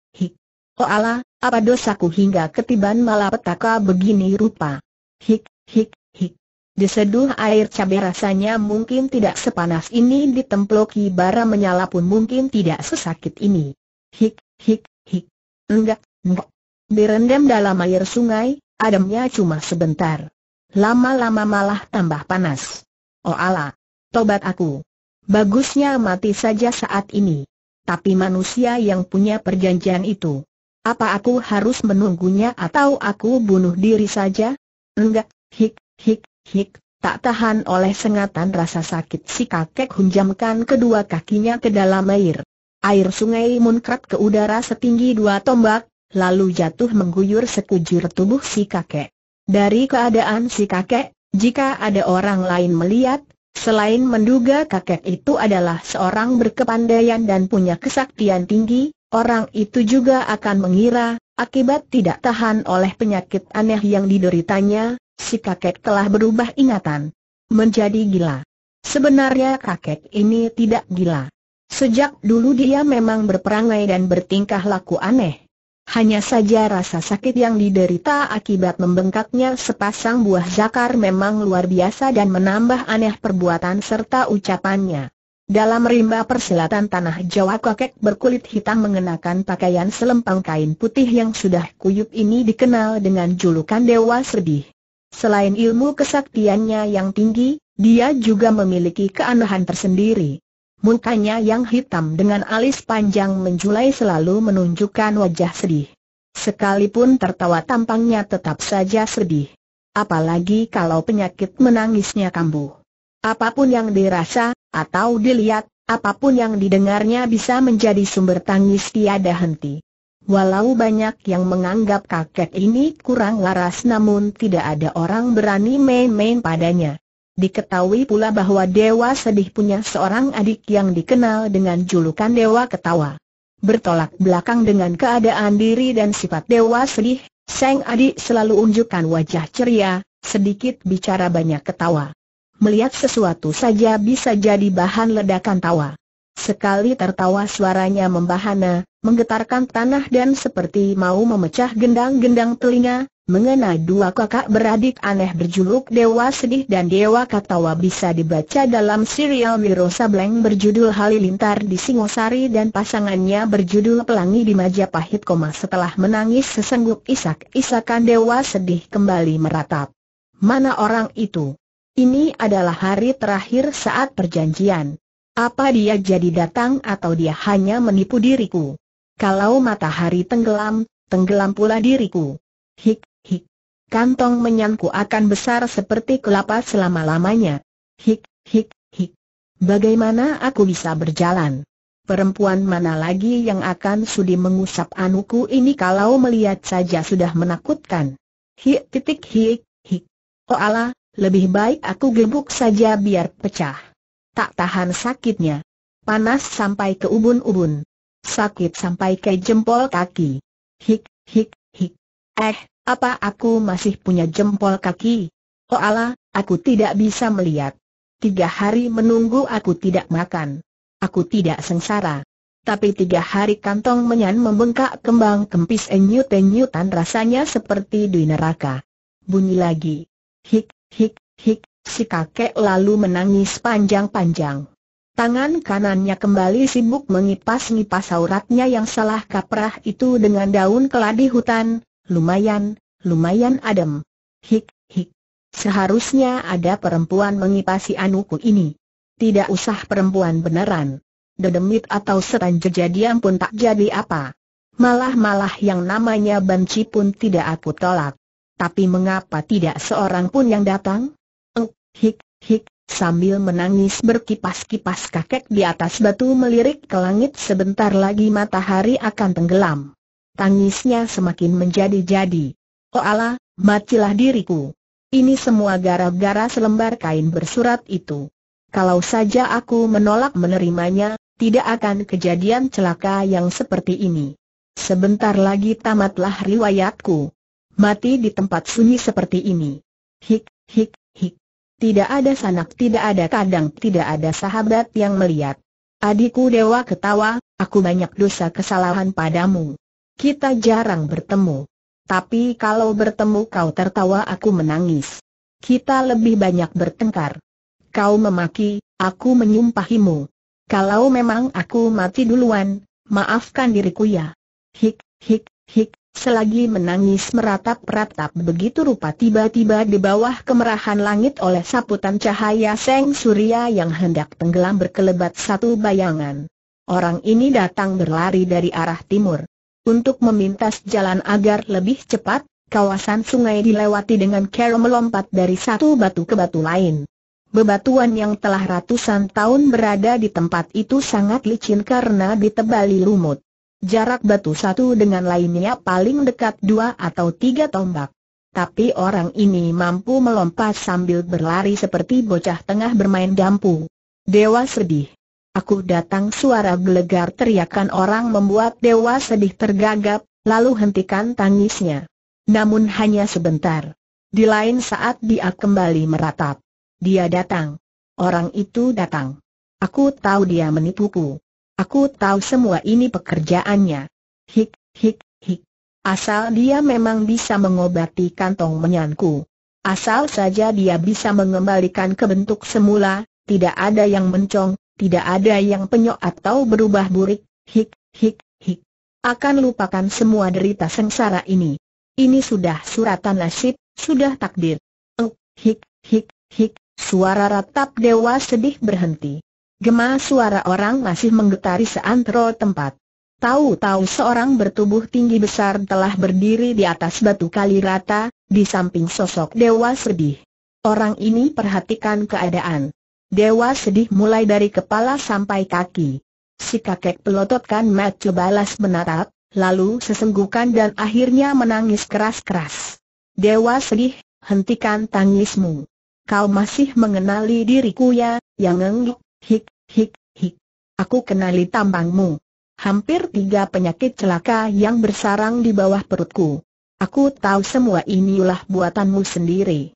A: Oh Allah, apa dosaku hingga ketiban malapetaka begini rupa? Hik, hik, hik. Diseduh air cabai rasanya mungkin tidak sepanas ini ditemploki bara menyala pun mungkin tidak sesakit ini. Hik, hik, hik. Enggak, enggak. Direndam dalam air sungai, ademnya cuma sebentar. Lama-lama malah tambah panas. Oh Allah, tobat aku. Bagusnya mati saja saat ini. Tapi manusia yang punya perjanjian itu apa aku harus menunggunya atau aku bunuh diri saja? Enggak, hik, hik, hik. Tak tahan oleh sengatan rasa sakit si kakek hunjamkan kedua kakinya ke dalam air. Air sungai munkrat ke udara setinggi dua tombak, lalu jatuh mengguyur sekujur tubuh si kakek. Dari keadaan si kakek, jika ada orang lain melihat, Selain menduga kakek itu adalah seorang berkepandaian dan punya kesaktian tinggi, Orang itu juga akan mengira, akibat tidak tahan oleh penyakit aneh yang dideritanya, si kakek telah berubah ingatan. Menjadi gila. Sebenarnya kakek ini tidak gila. Sejak dulu dia memang berperangai dan bertingkah laku aneh. Hanya saja rasa sakit yang diderita akibat membengkaknya sepasang buah zakar memang luar biasa dan menambah aneh perbuatan serta ucapannya. Dalam rimba perselatan tanah Jawa kakek berkulit hitam mengenakan pakaian selempang kain putih yang sudah kuyup ini dikenal dengan julukan Dewa Sedih. Selain ilmu kesaktiannya yang tinggi, dia juga memiliki keanehan tersendiri. Mukanya yang hitam dengan alis panjang menjulai selalu menunjukkan wajah sedih. Sekalipun tertawa tampangnya tetap saja sedih. Apalagi kalau penyakit menangisnya kambuh. Apapun yang dirasa, atau dilihat, apapun yang didengarnya bisa menjadi sumber tangis tiada henti. Walau banyak yang menganggap kakek ini kurang laras, namun tidak ada orang berani main-main padanya. Diketahui pula bahwa Dewa Sedih punya seorang adik yang dikenal dengan julukan Dewa Ketawa. Bertolak belakang dengan keadaan diri dan sifat Dewa Sedih, Seng adik selalu unjukkan wajah ceria, sedikit bicara banyak ketawa melihat sesuatu saja bisa jadi bahan ledakan tawa. Sekali tertawa suaranya membahana, menggetarkan tanah dan seperti mau memecah gendang-gendang telinga, mengena dua kakak beradik aneh berjuluk Dewa Sedih dan Dewa Katawa bisa dibaca dalam serial Wiro Sableng berjudul Halilintar di Singosari dan pasangannya berjudul Pelangi di Majapahit, setelah menangis sesengguk isak-isakan Dewa Sedih kembali meratap. Mana orang itu? Ini adalah hari terakhir saat perjanjian. Apa dia jadi datang atau dia hanya menipu diriku? Kalau matahari tenggelam, tenggelam pula diriku. Hik, hik. Kantong menyanku akan besar seperti kelapa selama-lamanya. Hik, hik, hik. Bagaimana aku bisa berjalan? Perempuan mana lagi yang akan sudi mengusap anuku ini kalau melihat saja sudah menakutkan? Hik titik hik, hik. Oh Allah, lebih baik aku gebuk saja biar pecah. Tak tahan sakitnya. Panas sampai ke ubun-ubun. Sakit sampai ke jempol kaki. Hik, hik, hik. Eh, apa aku masih punya jempol kaki? Oh Allah, aku tidak bisa melihat. Tiga hari menunggu aku tidak makan. Aku tidak sengsara. Tapi tiga hari kantong menyan membengkak kembang kempis enyut-enyutan rasanya seperti di neraka. Bunyi lagi. Hik, Hik, hik, si kakek lalu menangis panjang-panjang. Tangan kanannya kembali sibuk mengipas-ngipas auratnya yang salah kaprah itu dengan daun keladi hutan, lumayan, lumayan adem. Hik, hik. Seharusnya ada perempuan mengipasi anuku ini. Tidak usah perempuan beneran. Dedemit atau seran jejadian pun tak jadi apa. Malah-malah yang namanya banci pun tidak aku tolak. Tapi mengapa tidak seorang pun yang datang? Eng, hik, hik, sambil menangis berkipas-kipas kakek di atas batu melirik ke langit sebentar lagi matahari akan tenggelam. Tangisnya semakin menjadi-jadi. Oh Allah, matilah diriku. Ini semua gara-gara selembar kain bersurat itu. Kalau saja aku menolak menerimanya, tidak akan kejadian celaka yang seperti ini. Sebentar lagi tamatlah riwayatku mati di tempat sunyi seperti ini. Hik, hik, hik. Tidak ada sanak, tidak ada kadang, tidak ada sahabat yang melihat. Adikku dewa ketawa, aku banyak dosa kesalahan padamu. Kita jarang bertemu. Tapi kalau bertemu kau tertawa aku menangis. Kita lebih banyak bertengkar. Kau memaki, aku menyumpahimu. Kalau memang aku mati duluan, maafkan diriku ya. Hik, hik, hik. Selagi menangis meratap-ratap begitu rupa tiba-tiba di bawah kemerahan langit oleh saputan cahaya seng surya yang hendak tenggelam berkelebat satu bayangan. Orang ini datang berlari dari arah timur. Untuk memintas jalan agar lebih cepat, kawasan sungai dilewati dengan cara melompat dari satu batu ke batu lain. Bebatuan yang telah ratusan tahun berada di tempat itu sangat licin karena ditebali lumut. Jarak batu satu dengan lainnya paling dekat dua atau tiga tombak. Tapi orang ini mampu melompat sambil berlari seperti bocah tengah bermain dampu. Dewa sedih. Aku datang suara gelegar teriakan orang membuat Dewa sedih tergagap, lalu hentikan tangisnya. Namun hanya sebentar. Di lain saat dia kembali meratap. Dia datang. Orang itu datang. Aku tahu dia menipuku. Aku tahu semua ini pekerjaannya. Hik, hik, hik. Asal dia memang bisa mengobati kantong menyanku. Asal saja dia bisa mengembalikan ke bentuk semula, tidak ada yang mencong, tidak ada yang penyok atau berubah burik. Hik, hik, hik. Akan lupakan semua derita sengsara ini. Ini sudah suratan nasib, sudah takdir. Eng, hik, hik, hik. Suara ratap dewa sedih berhenti. Gema suara orang masih menggetari seantero tempat. Tahu-tahu seorang bertubuh tinggi besar telah berdiri di atas batu kali rata, di samping sosok dewa sedih. Orang ini perhatikan keadaan. Dewa sedih mulai dari kepala sampai kaki. Si kakek pelototkan mata balas menatap, lalu sesenggukan dan akhirnya menangis keras-keras. Dewa sedih, hentikan tangismu. Kau masih mengenali diriku ya, yang engguk, Hik, hik, hik. Aku kenali tambangmu. Hampir tiga penyakit celaka yang bersarang di bawah perutku. Aku tahu semua inilah buatanmu sendiri.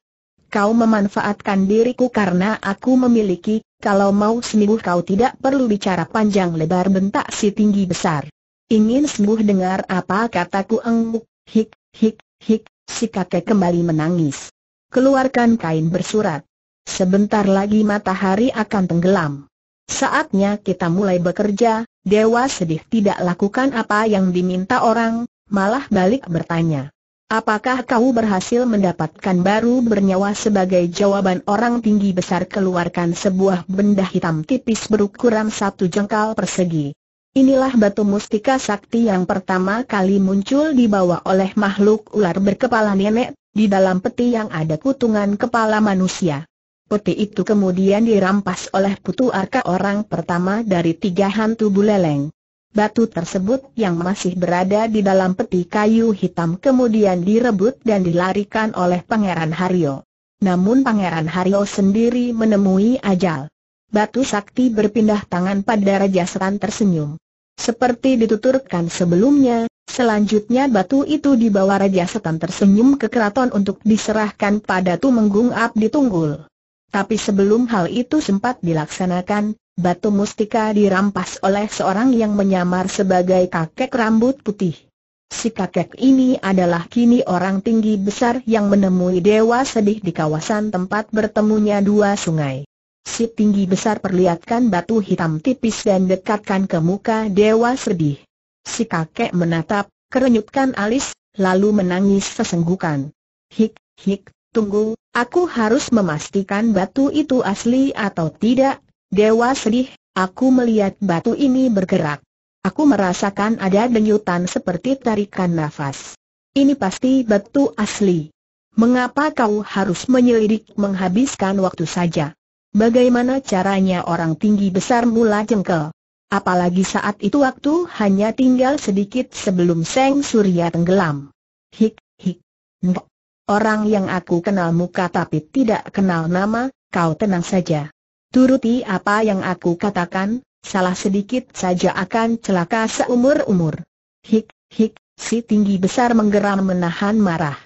A: Kau memanfaatkan diriku karena aku memiliki, kalau mau sembuh kau tidak perlu bicara panjang lebar bentak si tinggi besar. Ingin sembuh dengar apa kataku engguk. hik, hik, hik, si kakek kembali menangis. Keluarkan kain bersurat. Sebentar lagi matahari akan tenggelam. Saatnya kita mulai bekerja, Dewa sedih tidak lakukan apa yang diminta orang, malah balik bertanya. Apakah kau berhasil mendapatkan baru bernyawa sebagai jawaban orang tinggi besar keluarkan sebuah benda hitam tipis berukuran satu jengkal persegi. Inilah batu mustika sakti yang pertama kali muncul dibawa oleh makhluk ular berkepala nenek, di dalam peti yang ada kutungan kepala manusia. Peti itu kemudian dirampas oleh Putu Arka orang pertama dari tiga hantu buleleng. Batu tersebut yang masih berada di dalam peti kayu hitam kemudian direbut dan dilarikan oleh Pangeran Haryo. Namun Pangeran Haryo sendiri menemui ajal. Batu sakti berpindah tangan pada Raja Seran tersenyum. Seperti dituturkan sebelumnya, Selanjutnya batu itu dibawa Raja Setan tersenyum ke keraton untuk diserahkan pada Tumenggung Abdi Tunggul. Tapi sebelum hal itu sempat dilaksanakan, batu mustika dirampas oleh seorang yang menyamar sebagai kakek rambut putih. Si kakek ini adalah kini orang tinggi besar yang menemui Dewa Sedih di kawasan tempat bertemunya dua sungai. Si tinggi besar perlihatkan batu hitam tipis dan dekatkan ke muka Dewa Sedih. Si kakek menatap, kerenyutkan alis, lalu menangis sesenggukan. Hik, hik, Tunggu, aku harus memastikan batu itu asli atau tidak. Dewa sedih, aku melihat batu ini bergerak. Aku merasakan ada denyutan seperti tarikan nafas. Ini pasti batu asli. Mengapa kau harus menyelidik menghabiskan waktu saja? Bagaimana caranya orang tinggi besar mula jengkel? Apalagi saat itu waktu hanya tinggal sedikit sebelum Seng Surya tenggelam. Hik, hik, ngok. Orang yang aku kenal muka tapi tidak kenal nama, kau tenang saja. Turuti apa yang aku katakan, salah sedikit saja akan celaka seumur-umur. Hik, hik, si tinggi besar menggeram menahan marah.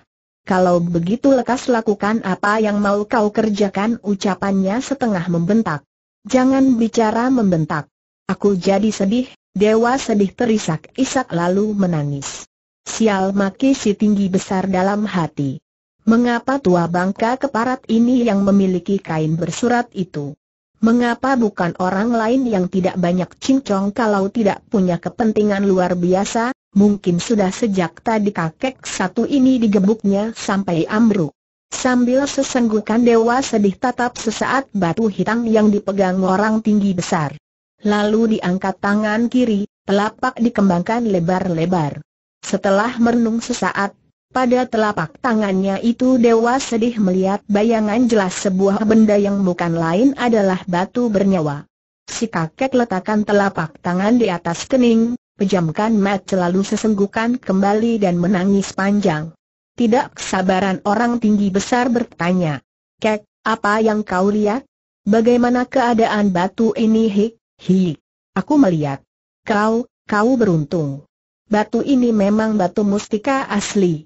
A: Kalau begitu lekas lakukan apa yang mau kau kerjakan ucapannya setengah membentak. Jangan bicara membentak. Aku jadi sedih, dewa sedih terisak-isak lalu menangis. Sial maki si tinggi besar dalam hati. Mengapa tua bangka keparat ini yang memiliki kain bersurat itu? Mengapa bukan orang lain yang tidak banyak cincong kalau tidak punya kepentingan luar biasa? Mungkin sudah sejak tadi kakek satu ini digebuknya sampai ambruk. Sambil sesenggukan dewa sedih tatap sesaat batu hitam yang dipegang orang tinggi besar. Lalu diangkat tangan kiri, telapak dikembangkan lebar-lebar. Setelah merenung sesaat, pada telapak tangannya itu Dewa sedih melihat bayangan jelas sebuah benda yang bukan lain adalah batu bernyawa. Si kakek letakkan telapak tangan di atas kening, pejamkan mat, lalu sesenggukan kembali dan menangis panjang. Tidak kesabaran orang tinggi besar bertanya, Kek, apa yang kau lihat? Bagaimana keadaan batu ini hik, hik? Aku melihat. Kau, kau beruntung. Batu ini memang batu mustika asli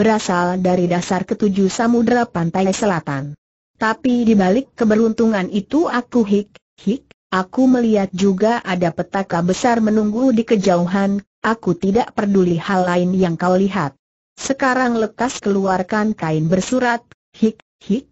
A: berasal dari dasar ketujuh samudera pantai selatan. Tapi di balik keberuntungan itu aku hik, hik, aku melihat juga ada petaka besar menunggu di kejauhan, aku tidak peduli hal lain yang kau lihat. Sekarang lekas keluarkan kain bersurat, hik, hik,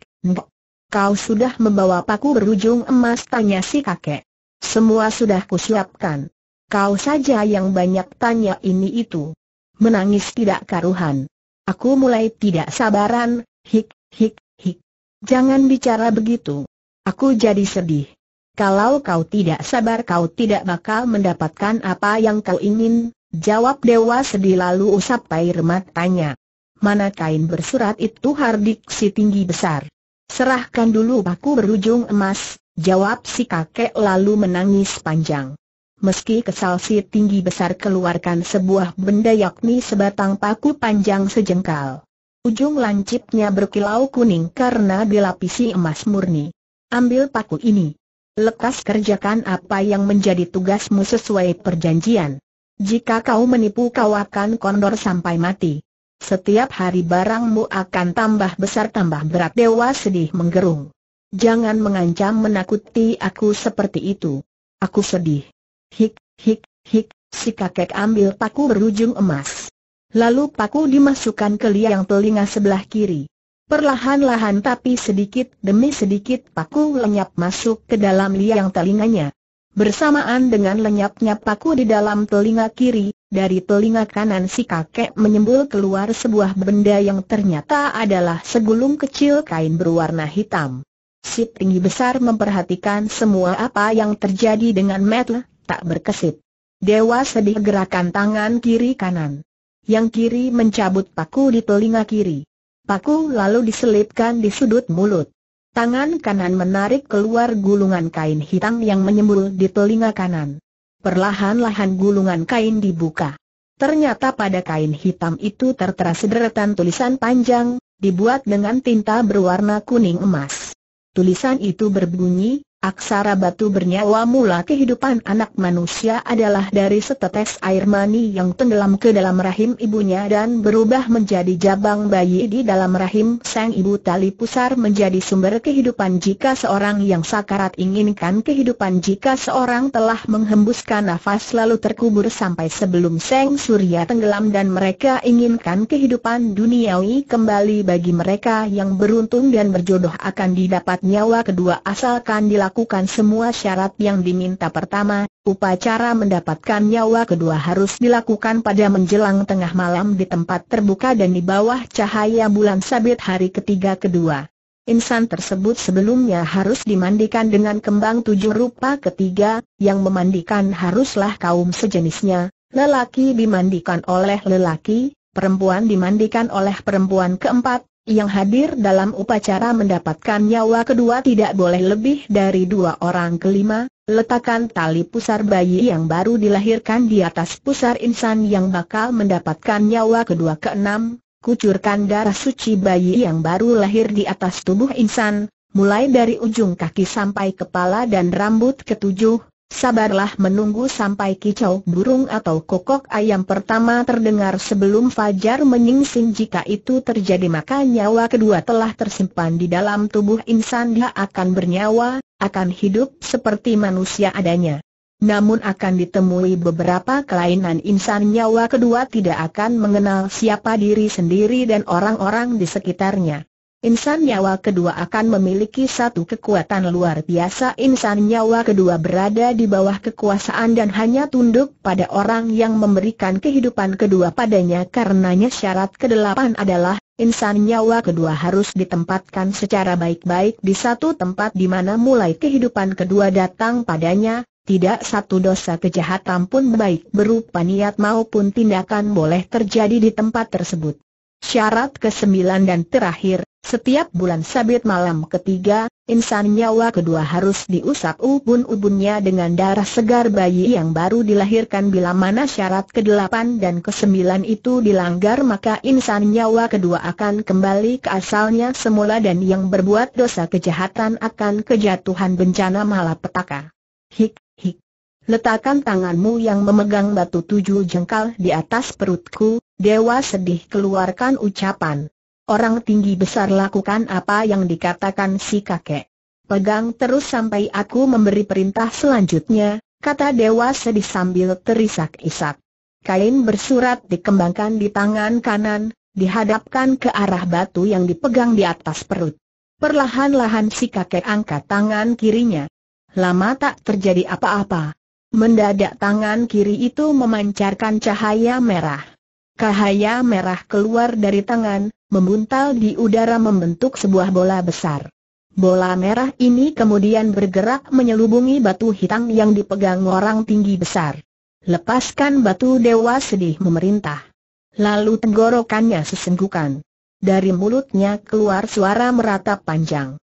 A: Kau sudah membawa paku berujung emas tanya si kakek. Semua sudah kusiapkan. Kau saja yang banyak tanya ini itu. Menangis tidak karuhan. Aku mulai tidak sabaran, hik, hik, hik. Jangan bicara begitu. Aku jadi sedih. Kalau kau tidak sabar kau tidak bakal mendapatkan apa yang kau ingin, jawab Dewa sedih lalu usap air matanya. Mana kain bersurat itu hardik si tinggi besar. Serahkan dulu paku berujung emas, jawab si kakek lalu menangis panjang meski kesal si tinggi besar keluarkan sebuah benda yakni sebatang paku panjang sejengkal. Ujung lancipnya berkilau kuning karena dilapisi emas murni. Ambil paku ini. Lekas kerjakan apa yang menjadi tugasmu sesuai perjanjian. Jika kau menipu kau akan kondor sampai mati. Setiap hari barangmu akan tambah besar tambah berat Dewa sedih menggerung. Jangan mengancam menakuti aku seperti itu. Aku sedih. Hik, hik, hik, si kakek ambil paku berujung emas. Lalu paku dimasukkan ke liang telinga sebelah kiri. Perlahan-lahan tapi sedikit demi sedikit paku lenyap masuk ke dalam liang telinganya. Bersamaan dengan lenyapnya paku di dalam telinga kiri, dari telinga kanan si kakek menyembul keluar sebuah benda yang ternyata adalah segulung kecil kain berwarna hitam. Si tinggi besar memperhatikan semua apa yang terjadi dengan Matt tak berkesit. Dewa sedih gerakan tangan kiri kanan. Yang kiri mencabut paku di telinga kiri. Paku lalu diselipkan di sudut mulut. Tangan kanan menarik keluar gulungan kain hitam yang menyembul di telinga kanan. Perlahan-lahan gulungan kain dibuka. Ternyata pada kain hitam itu tertera sederetan tulisan panjang, dibuat dengan tinta berwarna kuning emas. Tulisan itu berbunyi, Aksara batu bernyawa mula kehidupan anak manusia adalah dari setetes air mani yang tenggelam ke dalam rahim ibunya dan berubah menjadi jabang bayi di dalam rahim sang ibu tali pusar menjadi sumber kehidupan jika seorang yang sakarat inginkan kehidupan jika seorang telah menghembuskan nafas lalu terkubur sampai sebelum sang surya tenggelam dan mereka inginkan kehidupan duniawi kembali bagi mereka yang beruntung dan berjodoh akan didapat nyawa kedua asalkan dilakukan melakukan semua syarat yang diminta pertama, upacara mendapatkan nyawa kedua harus dilakukan pada menjelang tengah malam di tempat terbuka dan di bawah cahaya bulan sabit hari ketiga kedua. Insan tersebut sebelumnya harus dimandikan dengan kembang tujuh rupa ketiga, yang memandikan haruslah kaum sejenisnya, lelaki dimandikan oleh lelaki, perempuan dimandikan oleh perempuan keempat, yang hadir dalam upacara mendapatkan nyawa kedua tidak boleh lebih dari dua orang kelima, letakkan tali pusar bayi yang baru dilahirkan di atas pusar insan yang bakal mendapatkan nyawa kedua keenam, kucurkan darah suci bayi yang baru lahir di atas tubuh insan, mulai dari ujung kaki sampai kepala dan rambut ketujuh, Sabarlah menunggu sampai kicau burung atau kokok ayam pertama terdengar sebelum fajar menyingsing jika itu terjadi maka nyawa kedua telah tersimpan di dalam tubuh insan dia akan bernyawa, akan hidup seperti manusia adanya. Namun akan ditemui beberapa kelainan insan nyawa kedua tidak akan mengenal siapa diri sendiri dan orang-orang di sekitarnya. Insan nyawa kedua akan memiliki satu kekuatan luar biasa Insan nyawa kedua berada di bawah kekuasaan dan hanya tunduk pada orang yang memberikan kehidupan kedua padanya Karenanya syarat kedelapan adalah Insan nyawa kedua harus ditempatkan secara baik-baik di satu tempat di mana mulai kehidupan kedua datang padanya Tidak satu dosa kejahatan pun baik berupa niat maupun tindakan boleh terjadi di tempat tersebut Syarat kesembilan dan terakhir setiap bulan sabit malam ketiga, insan nyawa kedua harus diusap ubun-ubunnya dengan darah segar bayi yang baru dilahirkan bila mana syarat ke-8 dan ke-9 itu dilanggar maka insan nyawa kedua akan kembali ke asalnya semula dan yang berbuat dosa kejahatan akan kejatuhan bencana malapetaka. Hik, hik. Letakkan tanganmu yang memegang batu tujuh jengkal di atas perutku, dewa sedih keluarkan ucapan. Orang tinggi besar lakukan apa yang dikatakan si kakek. Pegang terus sampai aku memberi perintah selanjutnya, kata dewa sedih sambil terisak-isak. Kain bersurat dikembangkan di tangan kanan, dihadapkan ke arah batu yang dipegang di atas perut. Perlahan-lahan si kakek angkat tangan kirinya. Lama tak terjadi apa-apa. Mendadak tangan kiri itu memancarkan cahaya merah. Cahaya merah keluar dari tangan, membuntal di udara membentuk sebuah bola besar. Bola merah ini kemudian bergerak menyelubungi batu hitam yang dipegang orang tinggi besar. Lepaskan batu dewa sedih memerintah. Lalu tenggorokannya sesenggukan. Dari mulutnya keluar suara meratap panjang.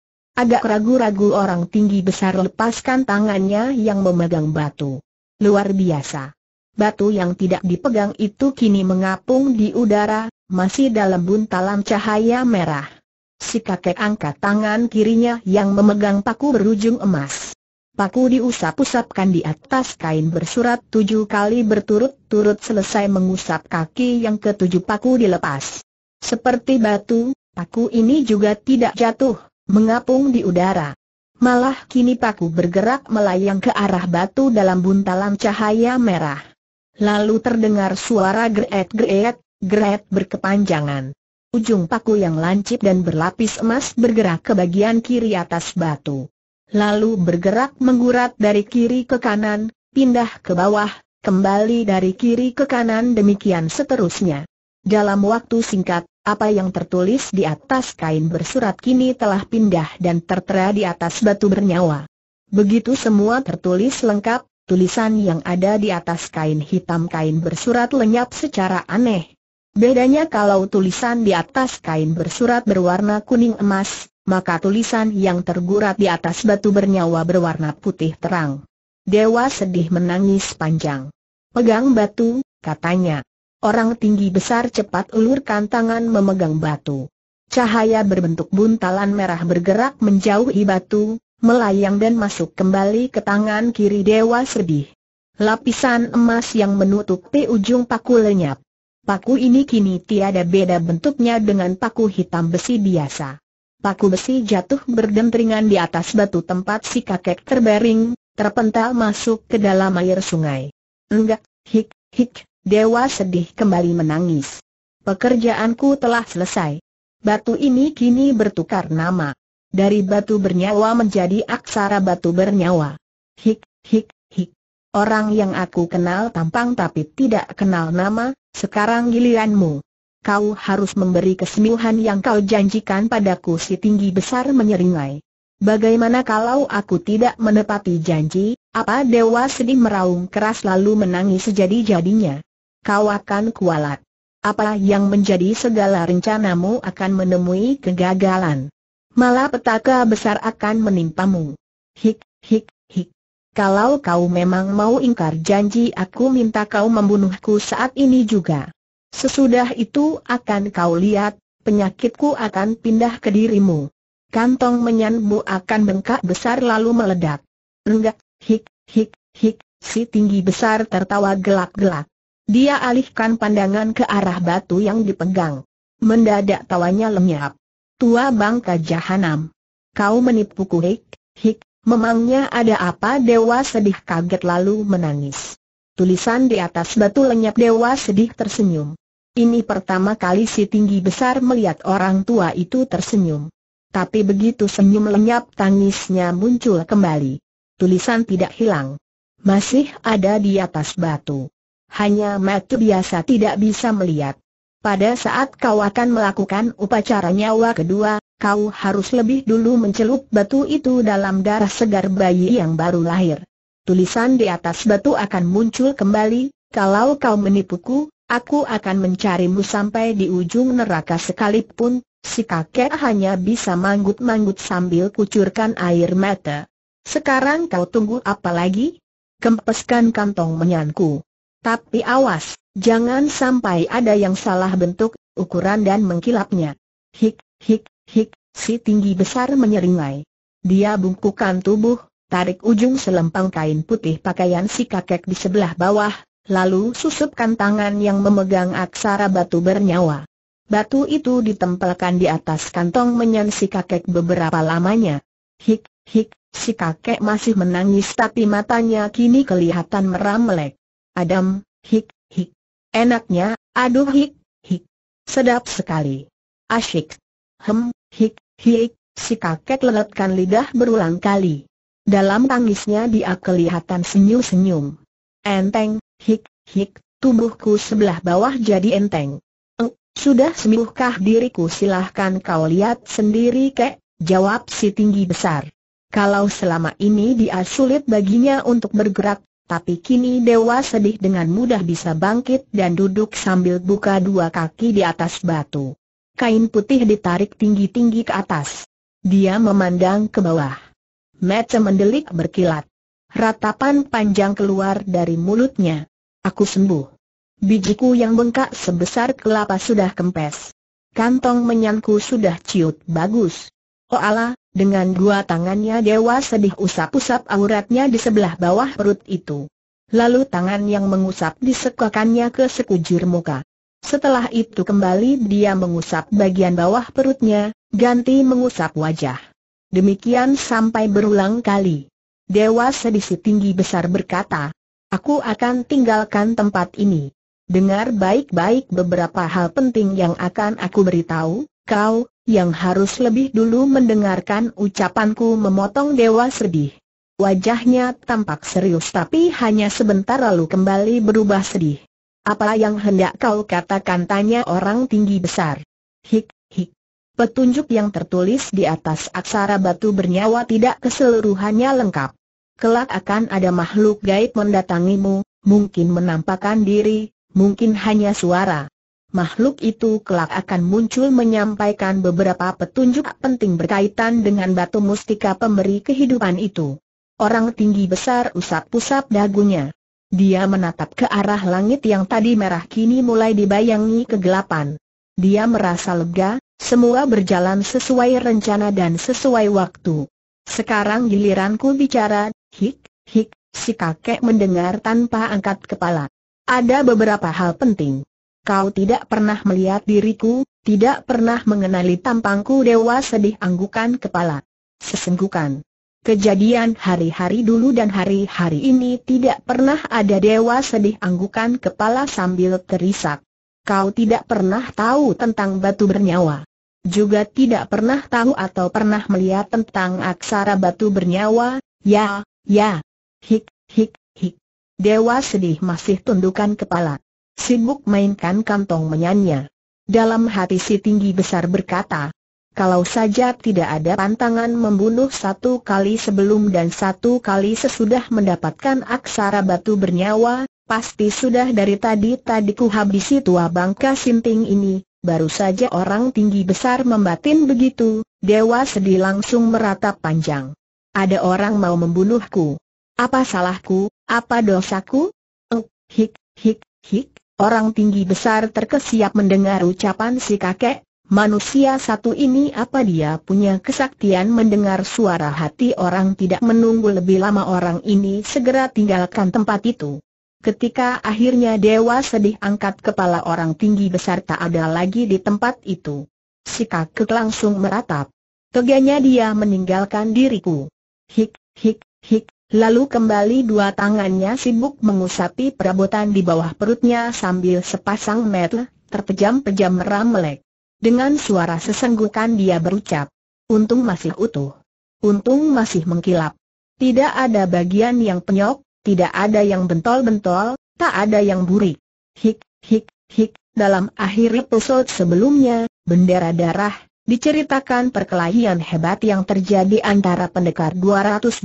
A: Agak ragu-ragu orang tinggi besar lepaskan tangannya yang memegang batu. Luar biasa batu yang tidak dipegang itu kini mengapung di udara, masih dalam buntalan cahaya merah. Si kakek angkat tangan kirinya yang memegang paku berujung emas. Paku diusap-usapkan di atas kain bersurat tujuh kali berturut-turut selesai mengusap kaki yang ketujuh paku dilepas. Seperti batu, paku ini juga tidak jatuh, mengapung di udara. Malah kini paku bergerak melayang ke arah batu dalam buntalan cahaya merah. Lalu terdengar suara geret-geret, geret berkepanjangan. Ujung paku yang lancip dan berlapis emas bergerak ke bagian kiri atas batu. Lalu bergerak menggurat dari kiri ke kanan, pindah ke bawah, kembali dari kiri ke kanan demikian seterusnya. Dalam waktu singkat, apa yang tertulis di atas kain bersurat kini telah pindah dan tertera di atas batu bernyawa. Begitu semua tertulis lengkap, tulisan yang ada di atas kain hitam kain bersurat lenyap secara aneh. Bedanya kalau tulisan di atas kain bersurat berwarna kuning emas, maka tulisan yang tergurat di atas batu bernyawa berwarna putih terang. Dewa sedih menangis panjang. Pegang batu, katanya. Orang tinggi besar cepat ulurkan tangan memegang batu. Cahaya berbentuk buntalan merah bergerak menjauhi batu, melayang dan masuk kembali ke tangan kiri Dewa Sedih. Lapisan emas yang menutupi ujung paku lenyap. Paku ini kini tiada beda bentuknya dengan paku hitam besi biasa. Paku besi jatuh berdentringan di atas batu tempat si kakek terbaring, terpental masuk ke dalam air sungai. Enggak, hik, hik, Dewa Sedih kembali menangis. Pekerjaanku telah selesai. Batu ini kini bertukar nama. Dari batu bernyawa menjadi aksara batu bernyawa. Hik, hik, hik. Orang yang aku kenal tampang tapi tidak kenal nama, sekarang giliranmu. Kau harus memberi kesembuhan yang kau janjikan padaku si tinggi besar menyeringai. Bagaimana kalau aku tidak menepati janji, apa dewa sedih meraung keras lalu menangis sejadi-jadinya? Kau akan kualat. Apa yang menjadi segala rencanamu akan menemui kegagalan. Malah petaka besar akan menimpamu. Hik, hik, hik. Kalau kau memang mau ingkar janji aku minta kau membunuhku saat ini juga. Sesudah itu akan kau lihat, penyakitku akan pindah ke dirimu. Kantong menyanmu akan bengkak besar lalu meledak. Enggak, hik, hik, hik, si tinggi besar tertawa gelak-gelak. Dia alihkan pandangan ke arah batu yang dipegang. Mendadak tawanya lenyap tua bangka jahanam. Kau menipuku hik, hik, memangnya ada apa dewa sedih kaget lalu menangis. Tulisan di atas batu lenyap dewa sedih tersenyum. Ini pertama kali si tinggi besar melihat orang tua itu tersenyum. Tapi begitu senyum lenyap tangisnya muncul kembali. Tulisan tidak hilang. Masih ada di atas batu. Hanya mata biasa tidak bisa melihat. Pada saat kau akan melakukan upacara nyawa kedua, kau harus lebih dulu mencelup batu itu dalam darah segar bayi yang baru lahir. Tulisan di atas batu akan muncul kembali, kalau kau menipuku, aku akan mencarimu sampai di ujung neraka sekalipun, si kakek hanya bisa manggut-manggut sambil kucurkan air mata. Sekarang kau tunggu apa lagi? Kempeskan kantong menyanku. Tapi awas, Jangan sampai ada yang salah bentuk, ukuran dan mengkilapnya. Hik, hik, hik, si tinggi besar menyeringai. Dia bungkukan tubuh, tarik ujung selempang kain putih pakaian si kakek di sebelah bawah, lalu susupkan tangan yang memegang aksara batu bernyawa. Batu itu ditempelkan di atas kantong menyan si kakek beberapa lamanya. Hik, hik, si kakek masih menangis tapi matanya kini kelihatan meram melek. Adam, hik, Enaknya, aduh hik, hik. Sedap sekali. Asyik. Hem, hik, hik, si kakek leletkan lidah berulang kali. Dalam tangisnya dia kelihatan senyum-senyum. Enteng, hik, hik, tubuhku sebelah bawah jadi enteng. Eh, sudah sembuhkah diriku silahkan kau lihat sendiri kek, jawab si tinggi besar. Kalau selama ini dia sulit baginya untuk bergerak, tapi kini Dewa Sedih dengan mudah bisa bangkit dan duduk sambil buka dua kaki di atas batu. Kain putih ditarik tinggi-tinggi ke atas. Dia memandang ke bawah. Mata mendelik berkilat. Ratapan panjang keluar dari mulutnya. Aku sembuh. Bijiku yang bengkak sebesar kelapa sudah kempes. Kantong menyanku sudah ciut bagus. Oh Allah, dengan dua tangannya dewa sedih usap-usap auratnya di sebelah bawah perut itu. Lalu tangan yang mengusap disekakannya ke sekujur muka. Setelah itu kembali dia mengusap bagian bawah perutnya, ganti mengusap wajah. Demikian sampai berulang kali. Dewa sedih si tinggi besar berkata, Aku akan tinggalkan tempat ini. Dengar baik-baik beberapa hal penting yang akan aku beritahu, kau, yang harus lebih dulu mendengarkan ucapanku memotong dewa sedih. Wajahnya tampak serius tapi hanya sebentar lalu kembali berubah sedih. Apa yang hendak kau katakan tanya orang tinggi besar. Hik, hik. Petunjuk yang tertulis di atas aksara batu bernyawa tidak keseluruhannya lengkap. Kelak akan ada makhluk gaib mendatangimu, mungkin menampakkan diri, mungkin hanya suara makhluk itu kelak akan muncul menyampaikan beberapa petunjuk penting berkaitan dengan batu mustika pemberi kehidupan itu. Orang tinggi besar usap-usap dagunya. Dia menatap ke arah langit yang tadi merah kini mulai dibayangi kegelapan. Dia merasa lega, semua berjalan sesuai rencana dan sesuai waktu. Sekarang giliranku bicara, hik, hik, si kakek mendengar tanpa angkat kepala. Ada beberapa hal penting. Kau tidak pernah melihat diriku, tidak pernah mengenali tampangku dewa sedih anggukan kepala. Sesenggukan. Kejadian hari-hari dulu dan hari-hari ini tidak pernah ada dewa sedih anggukan kepala sambil terisak. Kau tidak pernah tahu tentang batu bernyawa. Juga tidak pernah tahu atau pernah melihat tentang aksara batu bernyawa, ya, ya. Hik, hik, hik. Dewa sedih masih tundukan kepala sibuk mainkan kantong menyannya. Dalam hati si tinggi besar berkata, kalau saja tidak ada pantangan membunuh satu kali sebelum dan satu kali sesudah mendapatkan aksara batu bernyawa, pasti sudah dari tadi tadi ku habisi tua bangka sinting ini, baru saja orang tinggi besar membatin begitu, dewa sedih langsung meratap panjang. Ada orang mau membunuhku. Apa salahku, apa dosaku? Eh, hik, hik, hik. Orang tinggi besar terkesiap mendengar ucapan si kakek, manusia satu ini apa dia punya kesaktian mendengar suara hati orang tidak menunggu lebih lama orang ini segera tinggalkan tempat itu. Ketika akhirnya dewa sedih angkat kepala orang tinggi besar tak ada lagi di tempat itu. Si kakek langsung meratap. Teganya dia meninggalkan diriku. Hik, hik, hik, Lalu kembali dua tangannya sibuk mengusapi perabotan di bawah perutnya sambil sepasang mata terpejam-pejam melek. Dengan suara sesenggukan dia berucap, Untung masih utuh. Untung masih mengkilap. Tidak ada bagian yang penyok, tidak ada yang bentol-bentol, tak ada yang burik. Hik, hik, hik, dalam akhir episode sebelumnya, bendera darah, Diceritakan perkelahian hebat yang terjadi antara pendekar 212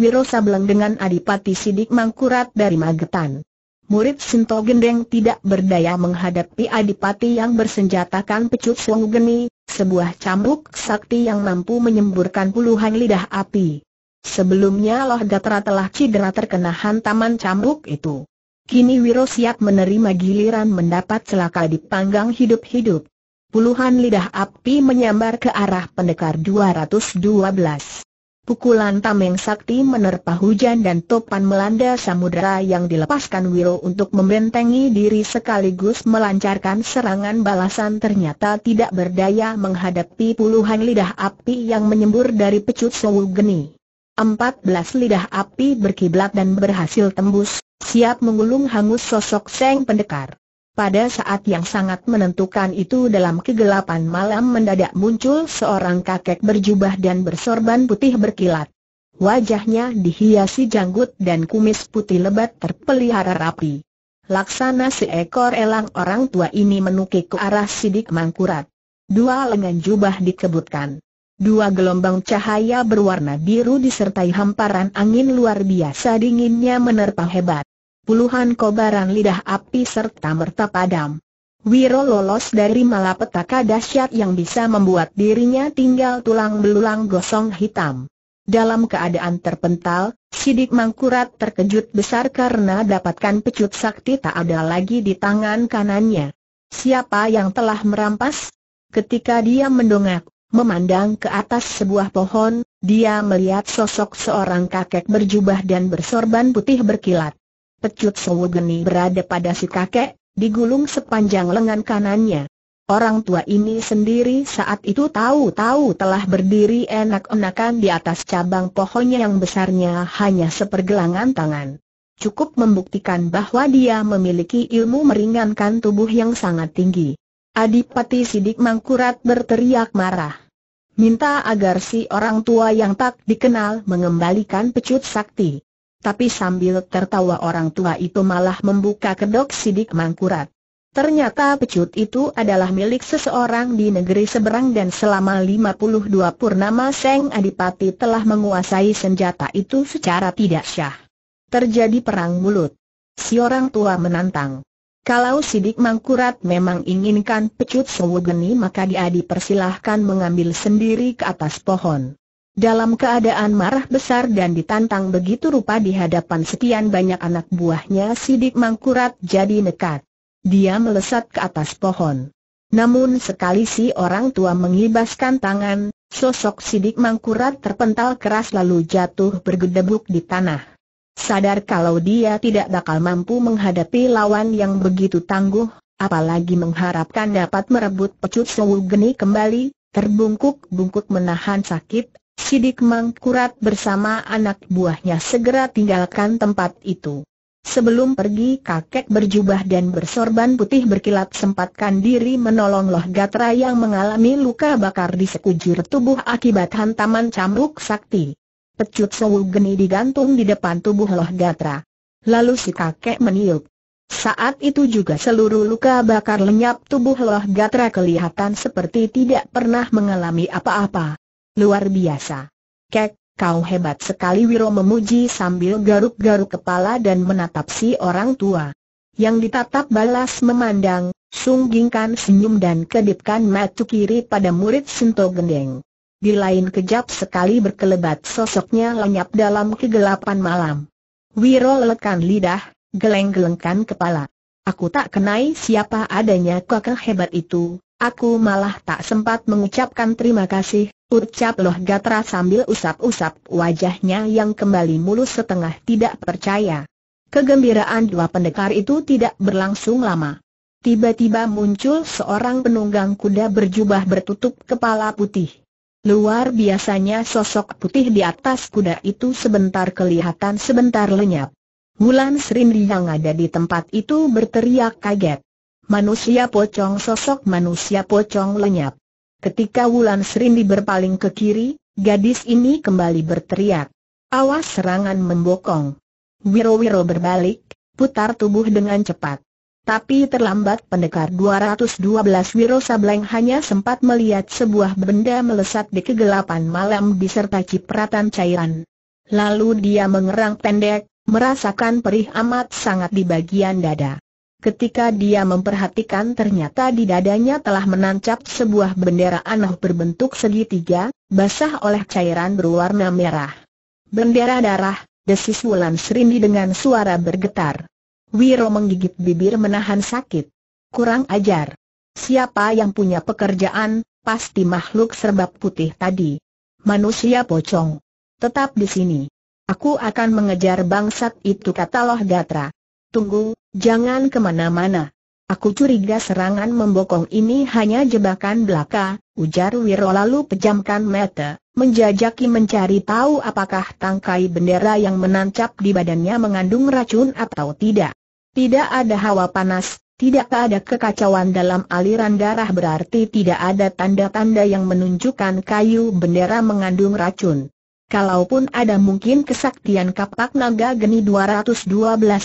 A: Wiro Sableng dengan Adipati Sidik Mangkurat dari Magetan. Murid Sinto Gendeng tidak berdaya menghadapi Adipati yang bersenjatakan pecut Songu Geni, sebuah cambuk sakti yang mampu menyemburkan puluhan lidah api. Sebelumnya Loh Gatra telah cedera terkena hantaman cambuk itu. Kini Wiro siap menerima giliran mendapat celaka dipanggang hidup-hidup. Puluhan lidah api menyambar ke arah pendekar 212. Pukulan tameng sakti menerpa hujan dan topan melanda samudera yang dilepaskan Wiro untuk membentengi diri sekaligus melancarkan serangan balasan ternyata tidak berdaya menghadapi puluhan lidah api yang menyembur dari pecut sewu Geni. 14 lidah api berkiblat dan berhasil tembus, siap mengulung hangus sosok Seng Pendekar. Pada saat yang sangat menentukan itu dalam kegelapan malam mendadak muncul seorang kakek berjubah dan bersorban putih berkilat. Wajahnya dihiasi janggut dan kumis putih lebat terpelihara rapi. Laksana seekor elang orang tua ini menukik ke arah sidik mangkurat. Dua lengan jubah dikebutkan. Dua gelombang cahaya berwarna biru disertai hamparan angin luar biasa dinginnya menerpa hebat puluhan kobaran lidah api serta merta padam. Wiro lolos dari malapetaka dahsyat yang bisa membuat dirinya tinggal tulang belulang gosong hitam. Dalam keadaan terpental, Sidik Mangkurat terkejut besar karena dapatkan pecut sakti tak ada lagi di tangan kanannya. Siapa yang telah merampas? Ketika dia mendongak, memandang ke atas sebuah pohon, dia melihat sosok seorang kakek berjubah dan bersorban putih berkilat pecut geni berada pada si kakek, digulung sepanjang lengan kanannya. Orang tua ini sendiri saat itu tahu-tahu telah berdiri enak-enakan di atas cabang pohonnya yang besarnya hanya sepergelangan tangan. Cukup membuktikan bahwa dia memiliki ilmu meringankan tubuh yang sangat tinggi. Adipati Sidik Mangkurat berteriak marah. Minta agar si orang tua yang tak dikenal mengembalikan pecut sakti. Tapi sambil tertawa orang tua itu malah membuka kedok sidik mangkurat. Ternyata pecut itu adalah milik seseorang di negeri seberang dan selama 52 purnama Seng Adipati telah menguasai senjata itu secara tidak syah. Terjadi perang mulut. Si orang tua menantang. Kalau Sidik Mangkurat memang inginkan pecut geni maka dia dipersilahkan mengambil sendiri ke atas pohon. Dalam keadaan marah besar dan ditantang begitu rupa di hadapan sekian banyak anak buahnya Sidik Mangkurat jadi nekat. Dia melesat ke atas pohon. Namun sekali si orang tua mengibaskan tangan, sosok Sidik Mangkurat terpental keras lalu jatuh bergedebuk di tanah. Sadar kalau dia tidak bakal mampu menghadapi lawan yang begitu tangguh, apalagi mengharapkan dapat merebut pecut Sewu Geni kembali, terbungkuk-bungkuk menahan sakit Sidik Mangkurat bersama anak buahnya segera tinggalkan tempat itu. Sebelum pergi kakek berjubah dan bersorban putih berkilat sempatkan diri menolong Loh Gatra yang mengalami luka bakar di sekujur tubuh akibat hantaman cambuk sakti. Pecut sewu geni digantung di depan tubuh Loh Gatra. Lalu si kakek meniup. Saat itu juga seluruh luka bakar lenyap tubuh Loh Gatra kelihatan seperti tidak pernah mengalami apa-apa. Luar biasa. Kek, kau hebat sekali Wiro memuji sambil garuk-garuk kepala dan menatap si orang tua. Yang ditatap balas memandang, sunggingkan senyum dan kedipkan matu kiri pada murid Sinto Gendeng. Di lain kejap sekali berkelebat sosoknya lenyap dalam kegelapan malam. Wiro lelekan lidah, geleng-gelengkan kepala. Aku tak kenai siapa adanya kakak hebat itu, aku malah tak sempat mengucapkan terima kasih, Ucap Loh Gatra sambil usap-usap wajahnya yang kembali mulus setengah tidak percaya. Kegembiraan dua pendekar itu tidak berlangsung lama. Tiba-tiba muncul seorang penunggang kuda berjubah bertutup kepala putih. Luar biasanya sosok putih di atas kuda itu sebentar kelihatan sebentar lenyap. Wulan Srindi yang ada di tempat itu berteriak kaget. Manusia pocong sosok manusia pocong lenyap. Ketika Wulan Serindi berpaling ke kiri, gadis ini kembali berteriak. Awas serangan membokong. Wiro-wiro berbalik, putar tubuh dengan cepat. Tapi terlambat pendekar 212 Wiro Sableng hanya sempat melihat sebuah benda melesat di kegelapan malam diserta cipratan cairan. Lalu dia mengerang pendek, merasakan perih amat sangat di bagian dada. Ketika dia memperhatikan ternyata di dadanya telah menancap sebuah bendera aneh berbentuk segitiga, basah oleh cairan berwarna merah. Bendera darah, desis Wulan Serindi dengan suara bergetar. Wiro menggigit bibir menahan sakit. Kurang ajar. Siapa yang punya pekerjaan, pasti makhluk serba putih tadi. Manusia pocong. Tetap di sini. Aku akan mengejar bangsat itu kata Loh Gatra. Tunggu, Jangan kemana-mana. Aku curiga serangan membokong ini hanya jebakan belaka, ujar Wiro lalu pejamkan mata, menjajaki mencari tahu apakah tangkai bendera yang menancap di badannya mengandung racun atau tidak. Tidak ada hawa panas, tidak ada kekacauan dalam aliran darah berarti tidak ada tanda-tanda yang menunjukkan kayu bendera mengandung racun. Kalaupun ada mungkin kesaktian kapak naga geni 212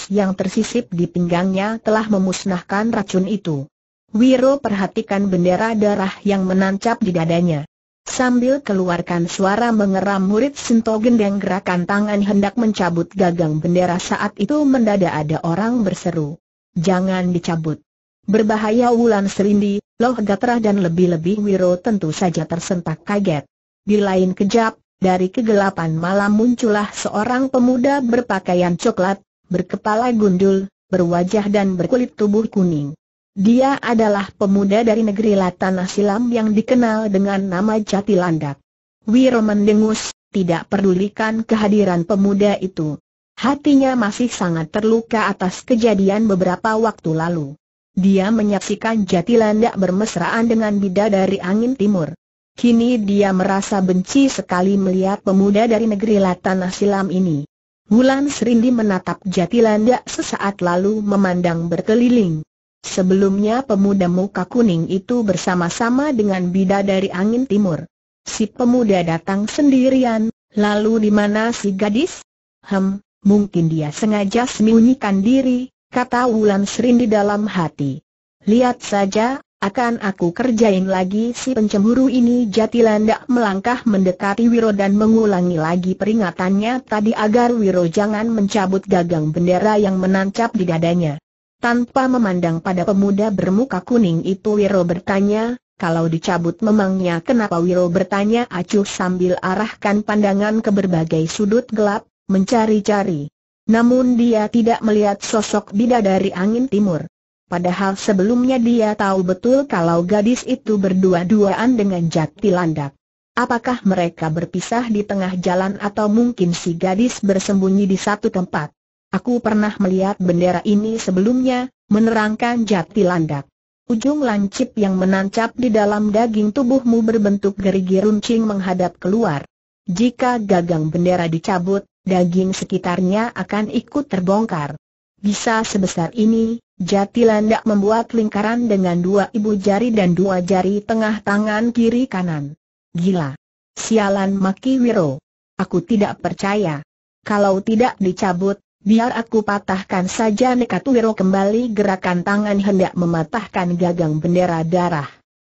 A: yang tersisip di pinggangnya telah memusnahkan racun itu. Wiro perhatikan bendera darah yang menancap di dadanya. Sambil keluarkan suara mengeram murid sento Gendeng gerakan tangan hendak mencabut gagang bendera saat itu mendadak ada orang berseru. Jangan dicabut. Berbahaya Wulan Serindi, Loh Gatra dan lebih-lebih Wiro tentu saja tersentak kaget. Di lain kejap, dari kegelapan malam muncullah seorang pemuda berpakaian coklat, berkepala gundul, berwajah dan berkulit tubuh kuning. Dia adalah pemuda dari negeri Latanah Silam yang dikenal dengan nama Jati Landak. Wiro mendengus, tidak pedulikan kehadiran pemuda itu. Hatinya masih sangat terluka atas kejadian beberapa waktu lalu. Dia menyaksikan Jati bermesraan dengan bidadari angin timur. Kini dia merasa benci sekali melihat pemuda dari negeri Latanah Silam ini. Wulan Serindi menatap Jatilanda sesaat lalu memandang berkeliling. Sebelumnya pemuda muka kuning itu bersama-sama dengan bida dari angin timur. Si pemuda datang sendirian, lalu di mana si gadis? Hem, mungkin dia sengaja sembunyikan diri, kata Wulan Serindi dalam hati. Lihat saja, akan aku kerjain lagi si pencemburu ini jati landak melangkah mendekati Wiro dan mengulangi lagi peringatannya tadi agar Wiro jangan mencabut gagang bendera yang menancap di dadanya. Tanpa memandang pada pemuda bermuka kuning itu Wiro bertanya, kalau dicabut memangnya kenapa Wiro bertanya acuh sambil arahkan pandangan ke berbagai sudut gelap, mencari-cari. Namun dia tidak melihat sosok bidadari angin timur. Padahal sebelumnya dia tahu betul kalau gadis itu berdua-duaan dengan jati landak. Apakah mereka berpisah di tengah jalan atau mungkin si gadis bersembunyi di satu tempat? Aku pernah melihat bendera ini sebelumnya, menerangkan jati landak. Ujung lancip yang menancap di dalam daging tubuhmu berbentuk gerigi runcing menghadap keluar. Jika gagang bendera dicabut, daging sekitarnya akan ikut terbongkar. Bisa sebesar ini, Jatilandak membuat lingkaran dengan dua ibu jari dan dua jari tengah tangan kiri kanan. Gila! Sialan Maki Wiro! Aku tidak percaya. Kalau tidak dicabut, biar aku patahkan saja nekat Wiro kembali gerakan tangan hendak mematahkan gagang bendera darah.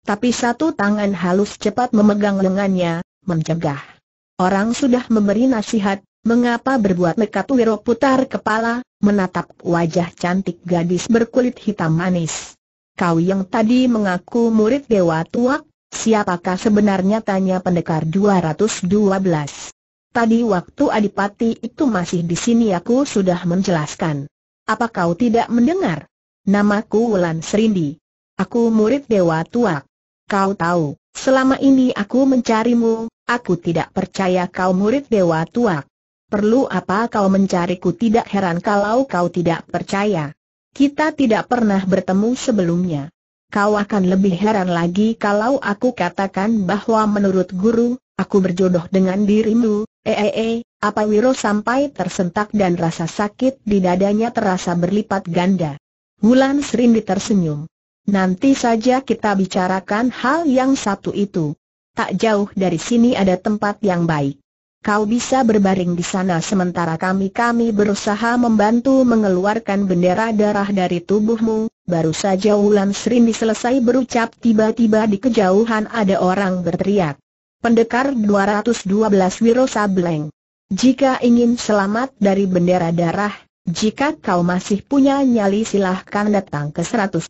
A: Tapi satu tangan halus cepat memegang lengannya, mencegah. Orang sudah memberi nasihat, Mengapa berbuat nekat Wiro putar kepala, menatap wajah cantik gadis berkulit hitam manis. Kau yang tadi mengaku murid Dewa tua? siapakah sebenarnya tanya pendekar 212. Tadi waktu Adipati itu masih di sini aku sudah menjelaskan. Apa kau tidak mendengar? Namaku Wulan Serindi. Aku murid Dewa tua. Kau tahu, selama ini aku mencarimu, aku tidak percaya kau murid Dewa Tuak. Perlu apa kau mencariku tidak heran kalau kau tidak percaya. Kita tidak pernah bertemu sebelumnya. Kau akan lebih heran lagi kalau aku katakan bahwa menurut guru, aku berjodoh dengan dirimu, eee, eh, eh, eh, apa Wiro sampai tersentak dan rasa sakit di dadanya terasa berlipat ganda. Wulan Srimi tersenyum. Nanti saja kita bicarakan hal yang satu itu. Tak jauh dari sini ada tempat yang baik. Kau bisa berbaring di sana sementara kami-kami berusaha membantu mengeluarkan bendera darah dari tubuhmu. Baru saja Wulan Srini selesai berucap tiba-tiba di kejauhan ada orang berteriak. Pendekar 212 Wiro Sableng. Jika ingin selamat dari bendera darah, jika kau masih punya nyali silahkan datang ke 113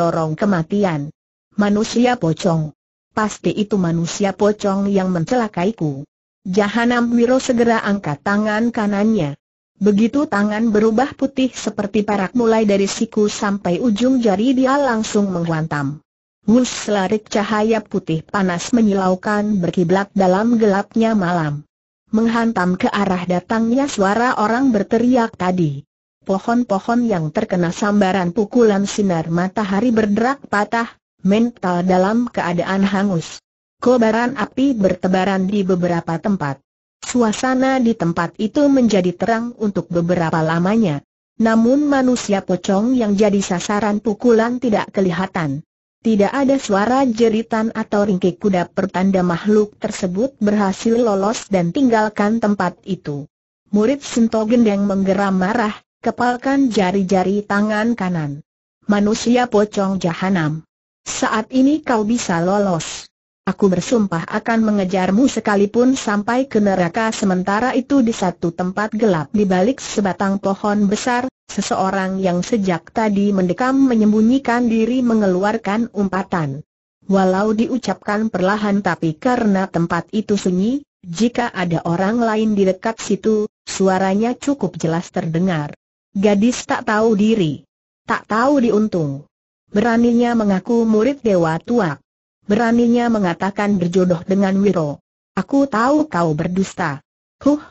A: lorong kematian. Manusia pocong. Pasti itu manusia pocong yang mencelakaiku. Jahanam Wiro segera angkat tangan kanannya. Begitu tangan berubah putih seperti perak mulai dari siku sampai ujung jari dia langsung menghantam. Wus selarik cahaya putih panas menyilaukan berkiblat dalam gelapnya malam. Menghantam ke arah datangnya suara orang berteriak tadi. Pohon-pohon yang terkena sambaran pukulan sinar matahari berderak patah, mental dalam keadaan hangus kobaran api bertebaran di beberapa tempat. Suasana di tempat itu menjadi terang untuk beberapa lamanya. Namun manusia pocong yang jadi sasaran pukulan tidak kelihatan. Tidak ada suara jeritan atau ringkik kuda pertanda makhluk tersebut berhasil lolos dan tinggalkan tempat itu. Murid Sento Gendeng menggeram marah, kepalkan jari-jari tangan kanan. Manusia pocong jahanam. Saat ini kau bisa lolos. Aku bersumpah akan mengejarmu sekalipun sampai ke neraka sementara itu di satu tempat gelap di balik sebatang pohon besar, seseorang yang sejak tadi mendekam menyembunyikan diri mengeluarkan umpatan. Walau diucapkan perlahan tapi karena tempat itu sunyi, jika ada orang lain di dekat situ, suaranya cukup jelas terdengar. Gadis tak tahu diri. Tak tahu diuntung. Beraninya mengaku murid Dewa Tuak beraninya mengatakan berjodoh dengan Wiro. Aku tahu kau berdusta. Huh,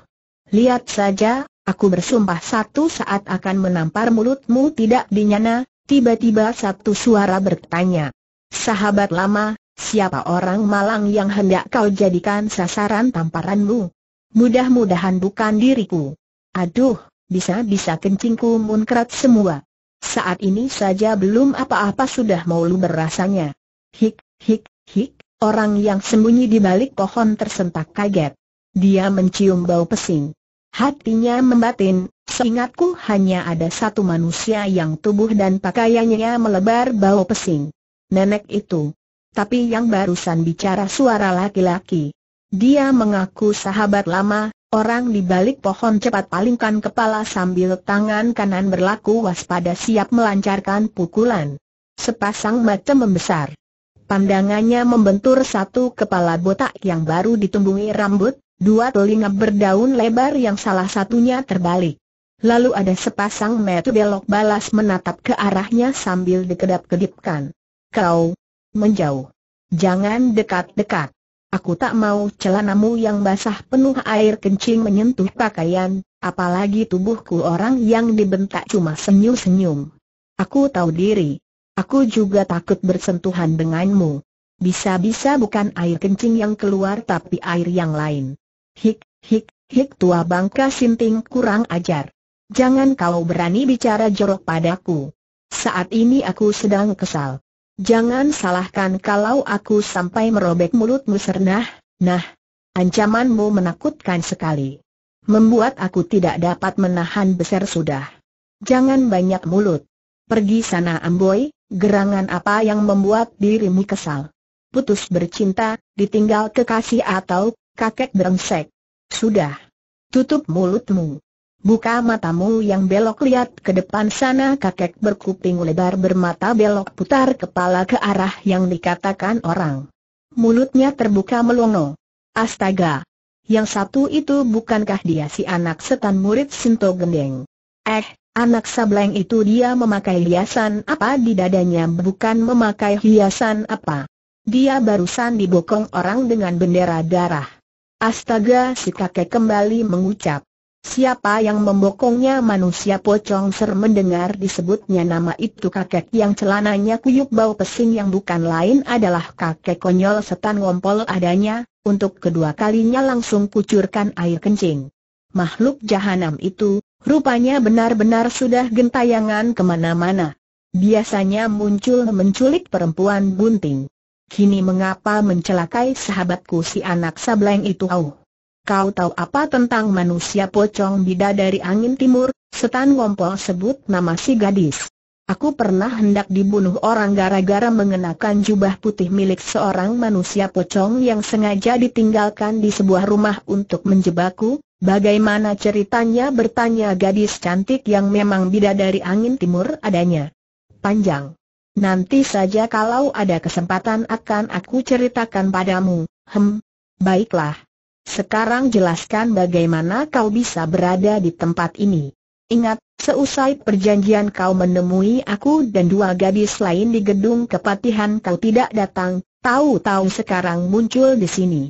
A: lihat saja, aku bersumpah satu saat akan menampar mulutmu tidak dinyana, tiba-tiba satu suara bertanya. Sahabat lama, siapa orang malang yang hendak kau jadikan sasaran tamparanmu? Mudah-mudahan bukan diriku. Aduh, bisa-bisa kencingku munkrat semua. Saat ini saja belum apa-apa sudah mau lu berasanya. Hik, Hik, hik, orang yang sembunyi di balik pohon tersentak kaget. Dia mencium bau pesing. Hatinya membatin, seingatku hanya ada satu manusia yang tubuh dan pakaiannya melebar bau pesing. Nenek itu. Tapi yang barusan bicara suara laki-laki. Dia mengaku sahabat lama, orang di balik pohon cepat palingkan kepala sambil tangan kanan berlaku waspada siap melancarkan pukulan. Sepasang mata membesar. Pandangannya membentur satu kepala botak yang baru ditumbuhi rambut, dua telinga berdaun lebar yang salah satunya terbalik. Lalu ada sepasang mata belok balas menatap ke arahnya sambil dikedap-kedipkan. Kau, menjauh. Jangan dekat-dekat. Aku tak mau celanamu yang basah penuh air kencing menyentuh pakaian, apalagi tubuhku orang yang dibentak cuma senyum-senyum. Aku tahu diri. Aku juga takut bersentuhan denganmu. Bisa-bisa bukan air kencing yang keluar tapi air yang lain. Hik, hik, hik tua bangka sinting kurang ajar. Jangan kau berani bicara jorok padaku. Saat ini aku sedang kesal. Jangan salahkan kalau aku sampai merobek mulutmu sernah, nah, ancamanmu menakutkan sekali. Membuat aku tidak dapat menahan besar sudah. Jangan banyak mulut. Pergi sana Amboy, Gerangan apa yang membuat dirimu kesal? Putus bercinta, ditinggal kekasih atau kakek berengsek? Sudah. Tutup mulutmu. Buka matamu yang belok lihat ke depan sana kakek berkuping lebar bermata belok putar kepala ke arah yang dikatakan orang. Mulutnya terbuka melongo. Astaga! Yang satu itu bukankah dia si anak setan murid Sinto Gendeng? Eh, Anak sableng itu dia memakai hiasan apa di dadanya bukan memakai hiasan apa. Dia barusan dibokong orang dengan bendera darah. Astaga si kakek kembali mengucap. Siapa yang membokongnya manusia pocong ser mendengar disebutnya nama itu kakek yang celananya kuyuk bau pesing yang bukan lain adalah kakek konyol setan ngompol adanya, untuk kedua kalinya langsung kucurkan air kencing. Makhluk jahanam itu, Rupanya benar-benar sudah gentayangan kemana-mana. Biasanya muncul menculik perempuan bunting. Kini mengapa mencelakai sahabatku si anak sableng itu? Oh. Kau tahu apa tentang manusia pocong bida dari angin timur? Setan Ngompol sebut nama si gadis. Aku pernah hendak dibunuh orang gara-gara mengenakan jubah putih milik seorang manusia pocong yang sengaja ditinggalkan di sebuah rumah untuk menjebakku, Bagaimana ceritanya bertanya gadis cantik yang memang bidadari angin timur adanya. Panjang. Nanti saja kalau ada kesempatan akan aku ceritakan padamu, hem. Baiklah. Sekarang jelaskan bagaimana kau bisa berada di tempat ini. Ingat, seusai perjanjian kau menemui aku dan dua gadis lain di gedung kepatihan kau tidak datang, tahu-tahu sekarang muncul di sini.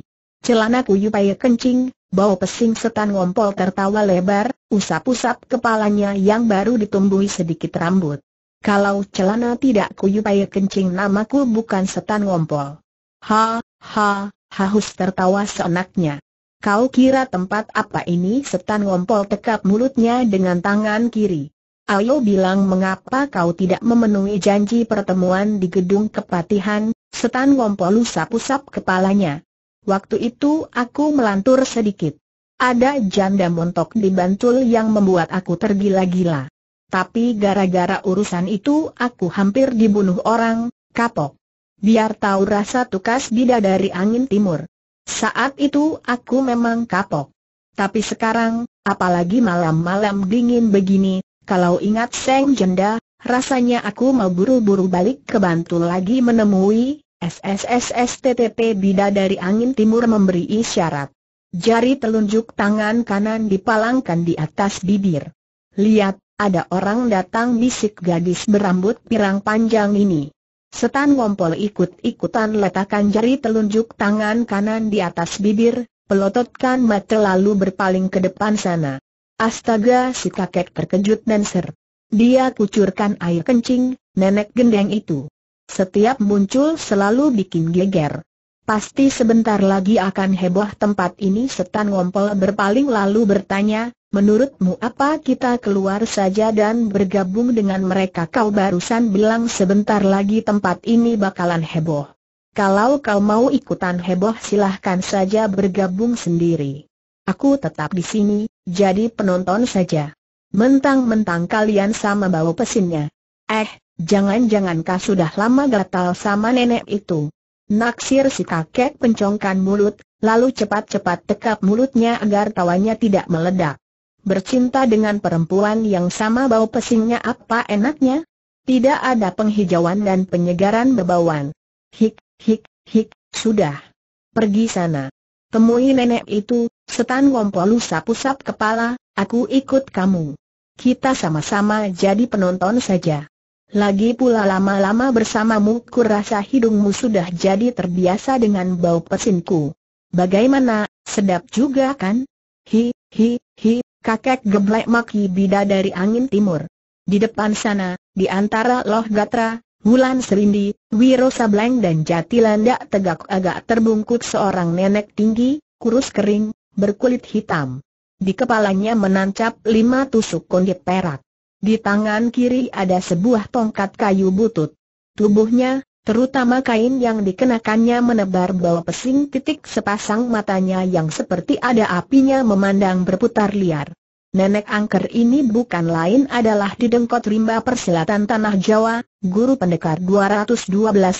A: Celana Kuyupaya kencing, Bau pesing setan ngompol tertawa lebar, usap-usap kepalanya yang baru ditumbuhi sedikit rambut. Kalau celana tidak kuyupai kencing namaku bukan setan ngompol. Ha, ha, hahus tertawa seenaknya. Kau kira tempat apa ini? Setan ngompol tekap mulutnya dengan tangan kiri. Ayo bilang mengapa kau tidak memenuhi janji pertemuan di gedung kepatihan, setan ngompol usap-usap kepalanya. Waktu itu aku melantur sedikit. Ada janda montok di Bantul yang membuat aku tergila-gila. Tapi gara-gara urusan itu aku hampir dibunuh orang, kapok. Biar tahu rasa tukas bidadari angin timur. Saat itu aku memang kapok. Tapi sekarang, apalagi malam-malam dingin begini, kalau ingat Seng janda, rasanya aku mau buru-buru balik ke Bantul lagi menemui SSSSTTP Bida dari angin timur memberi isyarat. Jari telunjuk tangan kanan dipalangkan di atas bibir. Lihat, ada orang datang bisik gadis berambut pirang panjang ini. Setan ngompol ikut-ikutan letakkan jari telunjuk tangan kanan di atas bibir, pelototkan mata lalu berpaling ke depan sana. Astaga si kakek terkejut dan ser. Dia kucurkan air kencing, nenek gendeng itu. Setiap muncul selalu bikin geger. Pasti sebentar lagi akan heboh tempat ini setan ngompol berpaling lalu bertanya, menurutmu apa kita keluar saja dan bergabung dengan mereka kau barusan bilang sebentar lagi tempat ini bakalan heboh. Kalau kau mau ikutan heboh silahkan saja bergabung sendiri. Aku tetap di sini, jadi penonton saja. Mentang-mentang kalian sama bawa pesinnya. Eh, Jangan-jangan kau sudah lama gatal sama nenek itu. Naksir si kakek pencongkan mulut, lalu cepat-cepat tekap mulutnya agar tawanya tidak meledak. Bercinta dengan perempuan yang sama bau pesingnya apa enaknya? Tidak ada penghijauan dan penyegaran bebauan. Hik, hik, hik, sudah. Pergi sana. Temui nenek itu, setan ngompol sapu-sap kepala, aku ikut kamu. Kita sama-sama jadi penonton saja. Lagi pula lama-lama bersamamu kurasa hidungmu sudah jadi terbiasa dengan bau pesinku. Bagaimana, sedap juga kan? Hi, hi, hi, kakek geblek maki bida dari angin timur. Di depan sana, di antara loh gatra, Wulan Serindi, Wiro Sableng dan Jatilanda tegak agak terbungkuk seorang nenek tinggi, kurus kering, berkulit hitam. Di kepalanya menancap lima tusuk kondit perak. Di tangan kiri ada sebuah tongkat kayu butut. Tubuhnya, terutama kain yang dikenakannya menebar bau pesing titik sepasang matanya yang seperti ada apinya memandang berputar liar. Nenek angker ini bukan lain adalah didengkot rimba perselatan tanah Jawa, guru pendekar 212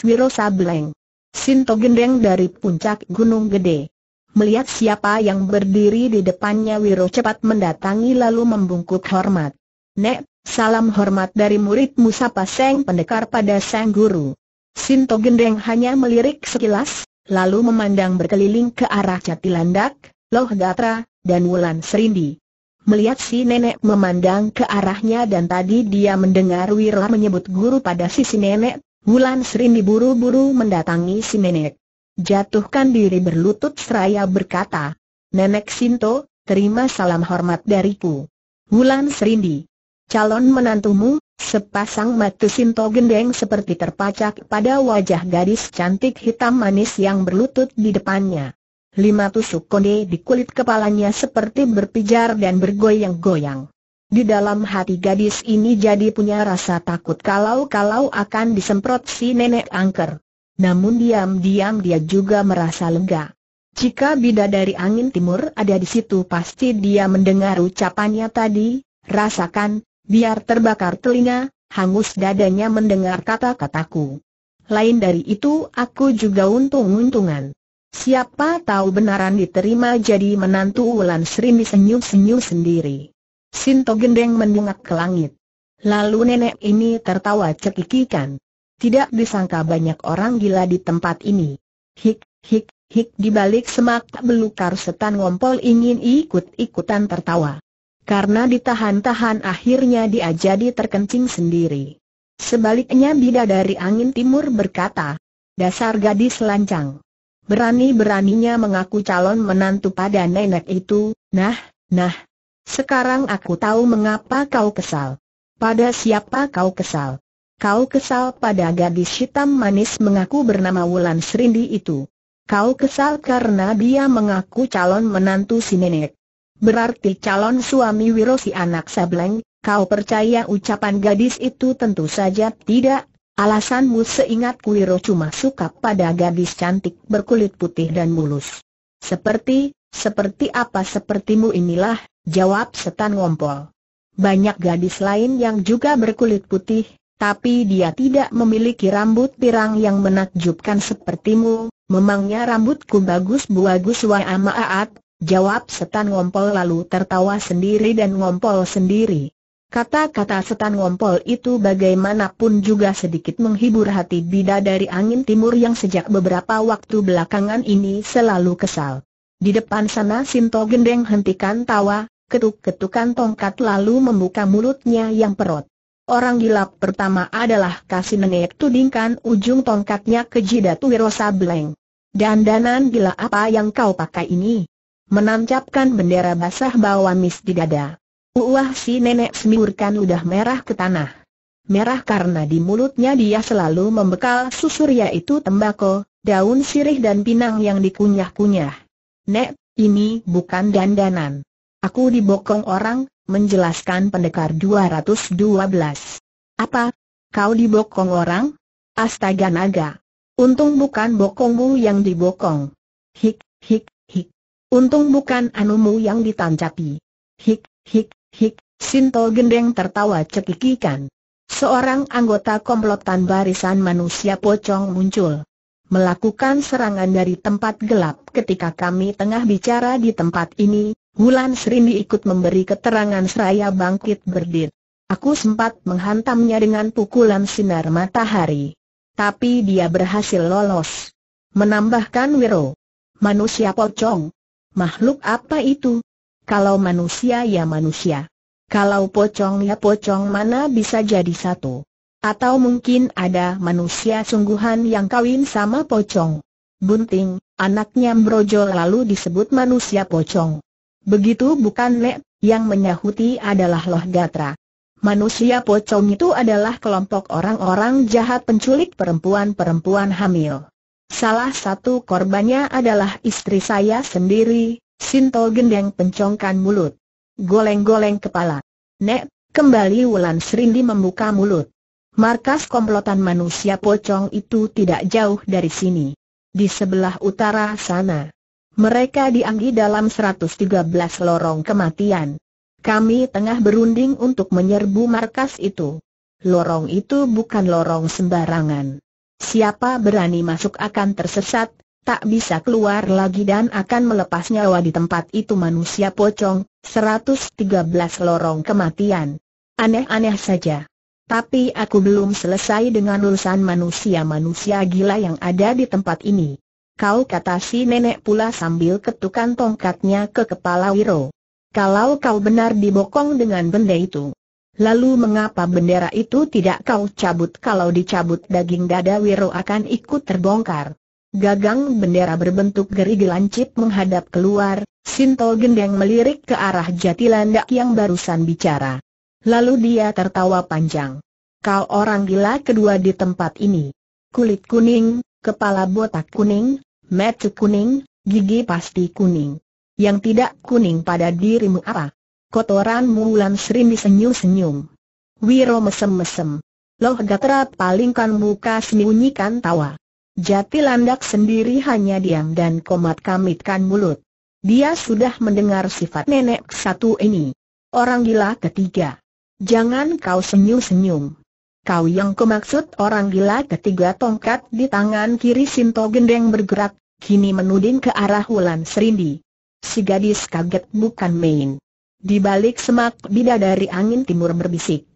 A: Wiro Sableng. Sinto Gendeng dari puncak Gunung Gede. Melihat siapa yang berdiri di depannya Wiro cepat mendatangi lalu membungkuk hormat. Nek, Salam hormat dari murid Musa Seng Pendekar pada Sang Guru. Sinto Gendeng hanya melirik sekilas, lalu memandang berkeliling ke arah Catilandak, Loh Gatra, dan Wulan Serindi. Melihat si nenek memandang ke arahnya dan tadi dia mendengar Wira menyebut guru pada sisi nenek, Wulan Serindi buru-buru mendatangi si nenek. Jatuhkan diri berlutut seraya berkata, Nenek Sinto, terima salam hormat dariku. Wulan Serindi calon menantumu, sepasang mata Sinto gendeng seperti terpacak pada wajah gadis cantik hitam manis yang berlutut di depannya. Lima tusuk konde di kulit kepalanya seperti berpijar dan bergoyang-goyang. Di dalam hati gadis ini jadi punya rasa takut kalau-kalau akan disemprot si nenek angker. Namun diam-diam dia juga merasa lega. Jika bidadari angin timur ada di situ pasti dia mendengar ucapannya tadi, rasakan, Biar terbakar telinga, hangus dadanya mendengar kata-kataku. Lain dari itu aku juga untung-untungan. Siapa tahu benaran diterima jadi menantu Wulan Sri senyum-senyum sendiri. Sinto Gendeng mendungak ke langit. Lalu nenek ini tertawa cekikikan. Tidak disangka banyak orang gila di tempat ini. Hik, hik, hik dibalik balik semak belukar setan ngompol ingin ikut-ikutan tertawa. Karena ditahan-tahan akhirnya dia jadi terkencing sendiri. Sebaliknya bida dari angin timur berkata, dasar gadis lancang. Berani-beraninya mengaku calon menantu pada nenek itu, nah, nah. Sekarang aku tahu mengapa kau kesal. Pada siapa kau kesal? Kau kesal pada gadis hitam manis mengaku bernama Wulan Serindi itu. Kau kesal karena dia mengaku calon menantu si nenek. Berarti calon suami Wirosi anak Sableng, kau percaya ucapan gadis itu tentu saja tidak. Alasanmu seingat Wiro cuma suka pada gadis cantik berkulit putih dan mulus. Seperti, seperti apa sepertimu inilah, jawab setan ngompol. Banyak gadis lain yang juga berkulit putih, tapi dia tidak memiliki rambut pirang yang menakjubkan sepertimu, memangnya rambutku bagus buagus wa amaat, Jawab setan ngompol lalu tertawa sendiri dan ngompol sendiri. Kata-kata setan ngompol itu bagaimanapun juga sedikit menghibur hati bida dari angin timur yang sejak beberapa waktu belakangan ini selalu kesal. Di depan sana Sinto Gendeng hentikan tawa, ketuk-ketukan tongkat lalu membuka mulutnya yang perot. Orang gila pertama adalah kasih nenek tudingkan ujung tongkatnya ke jidat Wirosa Bleng. Dandanan gila apa yang kau pakai ini? menancapkan bendera basah bawah mis di dada. Uwah si nenek semiurkan udah merah ke tanah. Merah karena di mulutnya dia selalu membekal susur yaitu tembakau, daun sirih dan pinang yang dikunyah-kunyah. Nek, ini bukan dandanan. Aku dibokong orang, menjelaskan pendekar 212. Apa? Kau dibokong orang? Astaga naga. Untung bukan bokongmu yang dibokong. Hik, hik, Untung bukan anumu yang ditancapi. Hik, hik, hik, Sinto Gendeng tertawa cekikikan. Seorang anggota komplotan barisan manusia pocong muncul. Melakukan serangan dari tempat gelap ketika kami tengah bicara di tempat ini, Wulan Serindi ikut memberi keterangan seraya bangkit berdiri. Aku sempat menghantamnya dengan pukulan sinar matahari. Tapi dia berhasil lolos. Menambahkan Wiro. Manusia pocong, Makhluk apa itu? Kalau manusia ya manusia. Kalau pocong ya pocong mana bisa jadi satu. Atau mungkin ada manusia sungguhan yang kawin sama pocong. Bunting, anaknya brojol lalu disebut manusia pocong. Begitu bukan Nek, yang menyahuti adalah Loh Gatra. Manusia pocong itu adalah kelompok orang-orang jahat penculik perempuan-perempuan hamil. Salah satu korbannya adalah istri saya sendiri, Sinto Gendeng pencongkan mulut. Goleng-goleng kepala. Nek, kembali Wulan Serindi membuka mulut. Markas komplotan manusia pocong itu tidak jauh dari sini. Di sebelah utara sana. Mereka dianggi dalam 113 lorong kematian. Kami tengah berunding untuk menyerbu markas itu. Lorong itu bukan lorong sembarangan. Siapa berani masuk akan tersesat, tak bisa keluar lagi dan akan melepas nyawa di tempat itu manusia pocong, 113 lorong kematian. Aneh-aneh saja. Tapi aku belum selesai dengan lulusan manusia-manusia gila yang ada di tempat ini. Kau kata si nenek pula sambil ketukan tongkatnya ke kepala Wiro. Kalau kau benar dibokong dengan benda itu, Lalu mengapa bendera itu tidak kau cabut kalau dicabut daging dada Wiro akan ikut terbongkar? Gagang bendera berbentuk gerigi lancip menghadap keluar, Sinto Gendeng melirik ke arah Jatilandak yang barusan bicara. Lalu dia tertawa panjang. Kau orang gila kedua di tempat ini. Kulit kuning, kepala botak kuning, mata kuning, gigi pasti kuning. Yang tidak kuning pada dirimu apa? Kotoran Mulan Sri disenyum-senyum. Wiro mesem-mesem. Loh Gatra palingkan muka sembunyikan tawa. Jati landak sendiri hanya diam dan komat kamitkan mulut. Dia sudah mendengar sifat nenek satu ini. Orang gila ketiga. Jangan kau senyum-senyum. Kau yang kemaksud orang gila ketiga tongkat di tangan kiri Sinto Gendeng bergerak, kini menuding ke arah Wulan Serindi. Si gadis kaget bukan main. Di balik semak dari angin timur berbisik.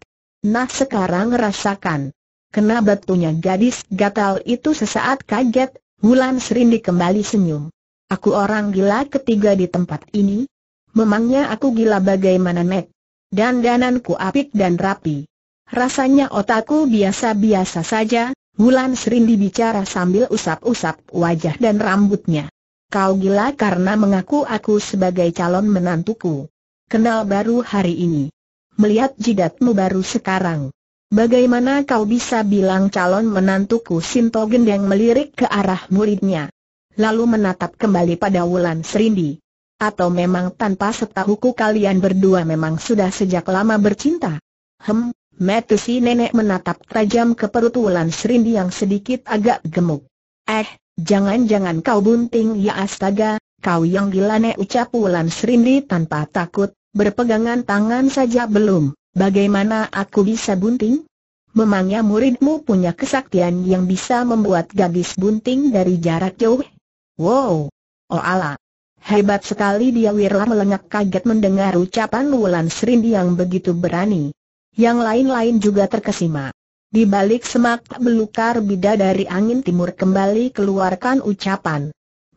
A: Nah sekarang rasakan. Kena batunya gadis gatal itu sesaat kaget, Wulan Serindi kembali senyum. Aku orang gila ketiga di tempat ini. Memangnya aku gila bagaimana nek? dananku apik dan rapi. Rasanya otakku biasa-biasa saja, Wulan Serindi bicara sambil usap-usap wajah dan rambutnya. Kau gila karena mengaku aku sebagai calon menantuku kenal baru hari ini. Melihat jidatmu baru sekarang. Bagaimana kau bisa bilang calon menantuku Sinto Gendeng melirik ke arah muridnya? Lalu menatap kembali pada Wulan Serindi. Atau memang tanpa setahuku kalian berdua memang sudah sejak lama bercinta? Hem, Metusi nenek menatap tajam ke perut Wulan Serindi yang sedikit agak gemuk. Eh, jangan-jangan kau bunting ya astaga, Kau yang gila nek ucap Wulan Serindi tanpa takut, berpegangan tangan saja belum, bagaimana aku bisa bunting? Memangnya muridmu punya kesaktian yang bisa membuat gadis bunting dari jarak jauh? Wow! Oh Allah! Hebat sekali dia Wirla melengak kaget mendengar ucapan Wulan Serindi yang begitu berani. Yang lain-lain juga terkesima. Di balik semak belukar bidadari angin timur kembali keluarkan ucapan,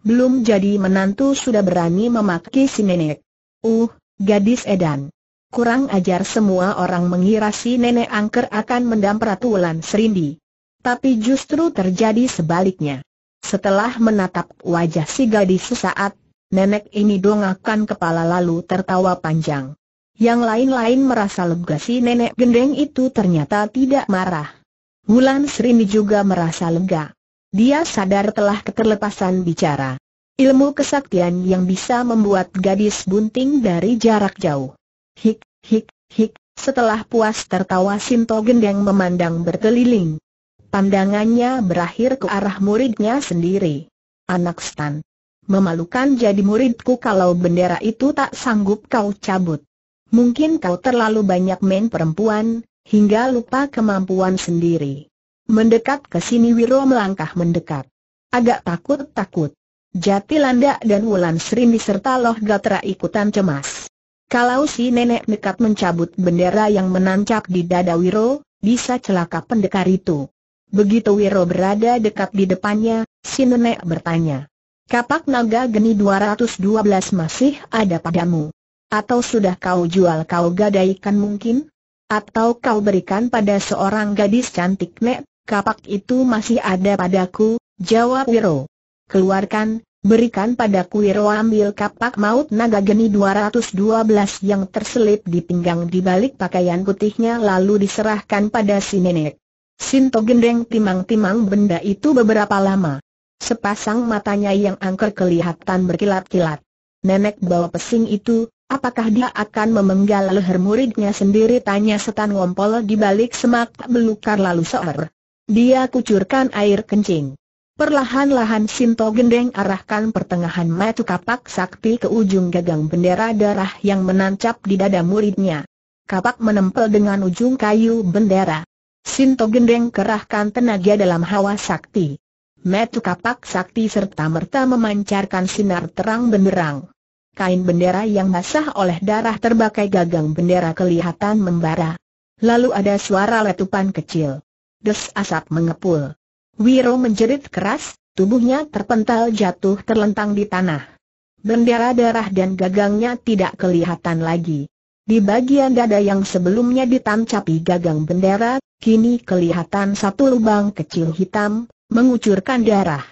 A: belum jadi menantu sudah berani memaki si nenek. Uh, gadis edan. Kurang ajar semua orang mengira si nenek angker akan mendamprat Wulan Serindi. Tapi justru terjadi sebaliknya. Setelah menatap wajah si gadis sesaat, nenek ini dongakan kepala lalu tertawa panjang. Yang lain-lain merasa lega si nenek gendeng itu ternyata tidak marah. Wulan Serindi juga merasa lega. Dia sadar telah keterlepasan bicara. Ilmu kesaktian yang bisa membuat gadis bunting dari jarak jauh. Hik, hik, hik, setelah puas tertawa Sinto Gendeng memandang berkeliling. Pandangannya berakhir ke arah muridnya sendiri. Anak Stan. Memalukan jadi muridku kalau bendera itu tak sanggup kau cabut. Mungkin kau terlalu banyak main perempuan, hingga lupa kemampuan sendiri. Mendekat ke sini Wiro melangkah mendekat. Agak takut-takut. Jati Landa dan Wulan Srin diserta Loh Gatra ikutan cemas. Kalau si nenek nekat mencabut bendera yang menancap di dada Wiro, bisa celaka pendekar itu. Begitu Wiro berada dekat di depannya, si nenek bertanya. Kapak naga geni 212 masih ada padamu. Atau sudah kau jual kau gadaikan mungkin? Atau kau berikan pada seorang gadis cantik nek? Kapak itu masih ada padaku, jawab Wiro. Keluarkan, berikan padaku Wiro ambil kapak maut naga geni 212 yang terselip di pinggang di balik pakaian putihnya lalu diserahkan pada si nenek. Sinto gendeng timang-timang benda itu beberapa lama. Sepasang matanya yang angker kelihatan berkilat-kilat. Nenek bawa pesing itu, Apakah dia akan memenggal leher muridnya sendiri? Tanya setan ngompol di balik semak belukar lalu seor. Dia kucurkan air kencing. Perlahan-lahan Sinto Gendeng arahkan pertengahan mata kapak sakti ke ujung gagang bendera darah yang menancap di dada muridnya. Kapak menempel dengan ujung kayu bendera. Sinto Gendeng kerahkan tenaga dalam hawa sakti. Metu kapak sakti serta merta memancarkan sinar terang benderang. Kain bendera yang basah oleh darah terbakai gagang bendera kelihatan membara. Lalu ada suara letupan kecil des asap mengepul. Wiro menjerit keras, tubuhnya terpental jatuh terlentang di tanah. Bendera darah dan gagangnya tidak kelihatan lagi. Di bagian dada yang sebelumnya ditancapi gagang bendera, kini kelihatan satu lubang kecil hitam, mengucurkan darah.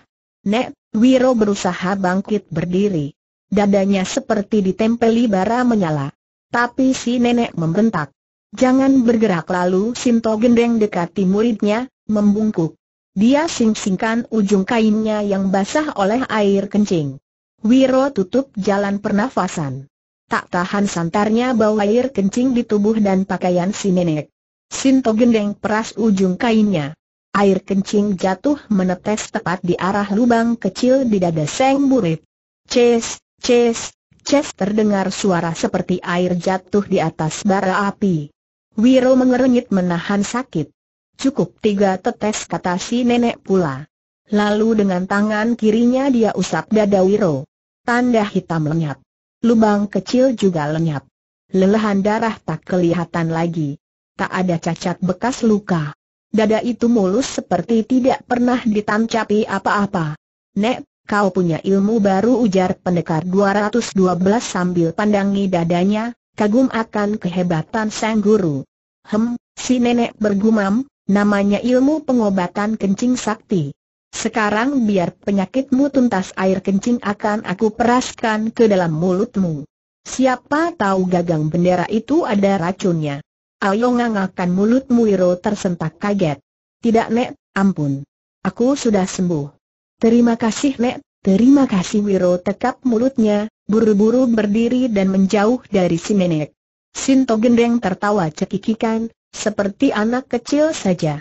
A: Nek, Wiro berusaha bangkit berdiri. Dadanya seperti ditempeli bara menyala. Tapi si nenek membentak. Jangan bergerak lalu Sinto gendeng dekati muridnya, membungkuk. Dia singsingkan ujung kainnya yang basah oleh air kencing. Wiro tutup jalan pernafasan. Tak tahan santarnya bau air kencing di tubuh dan pakaian si nenek. Sinto gendeng peras ujung kainnya. Air kencing jatuh menetes tepat di arah lubang kecil di dada Seng Murid. Ces, ces, ces terdengar suara seperti air jatuh di atas bara api. Wiro mengerenyit menahan sakit. Cukup tiga tetes kata si nenek pula. Lalu dengan tangan kirinya dia usap dada Wiro. Tanda hitam lenyap. Lubang kecil juga lenyap. Lelahan darah tak kelihatan lagi. Tak ada cacat bekas luka. Dada itu mulus seperti tidak pernah ditancapi apa-apa. Nek, kau punya ilmu baru ujar pendekar 212 sambil pandangi dadanya, kagum akan kehebatan sang guru. Hem, si nenek bergumam, namanya ilmu pengobatan kencing sakti. Sekarang biar penyakitmu tuntas air kencing akan aku peraskan ke dalam mulutmu. Siapa tahu gagang bendera itu ada racunnya. Ayo ngangakan mulutmu Wiro tersentak kaget. Tidak Nek, ampun. Aku sudah sembuh. Terima kasih Nek, terima kasih Wiro tekap mulutnya, buru-buru berdiri dan menjauh dari si nenek. Sinto Gendeng tertawa cekikikan, seperti anak kecil saja.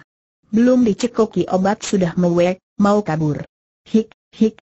A: Belum dicekoki obat sudah mewek, mau kabur. Hik, hik,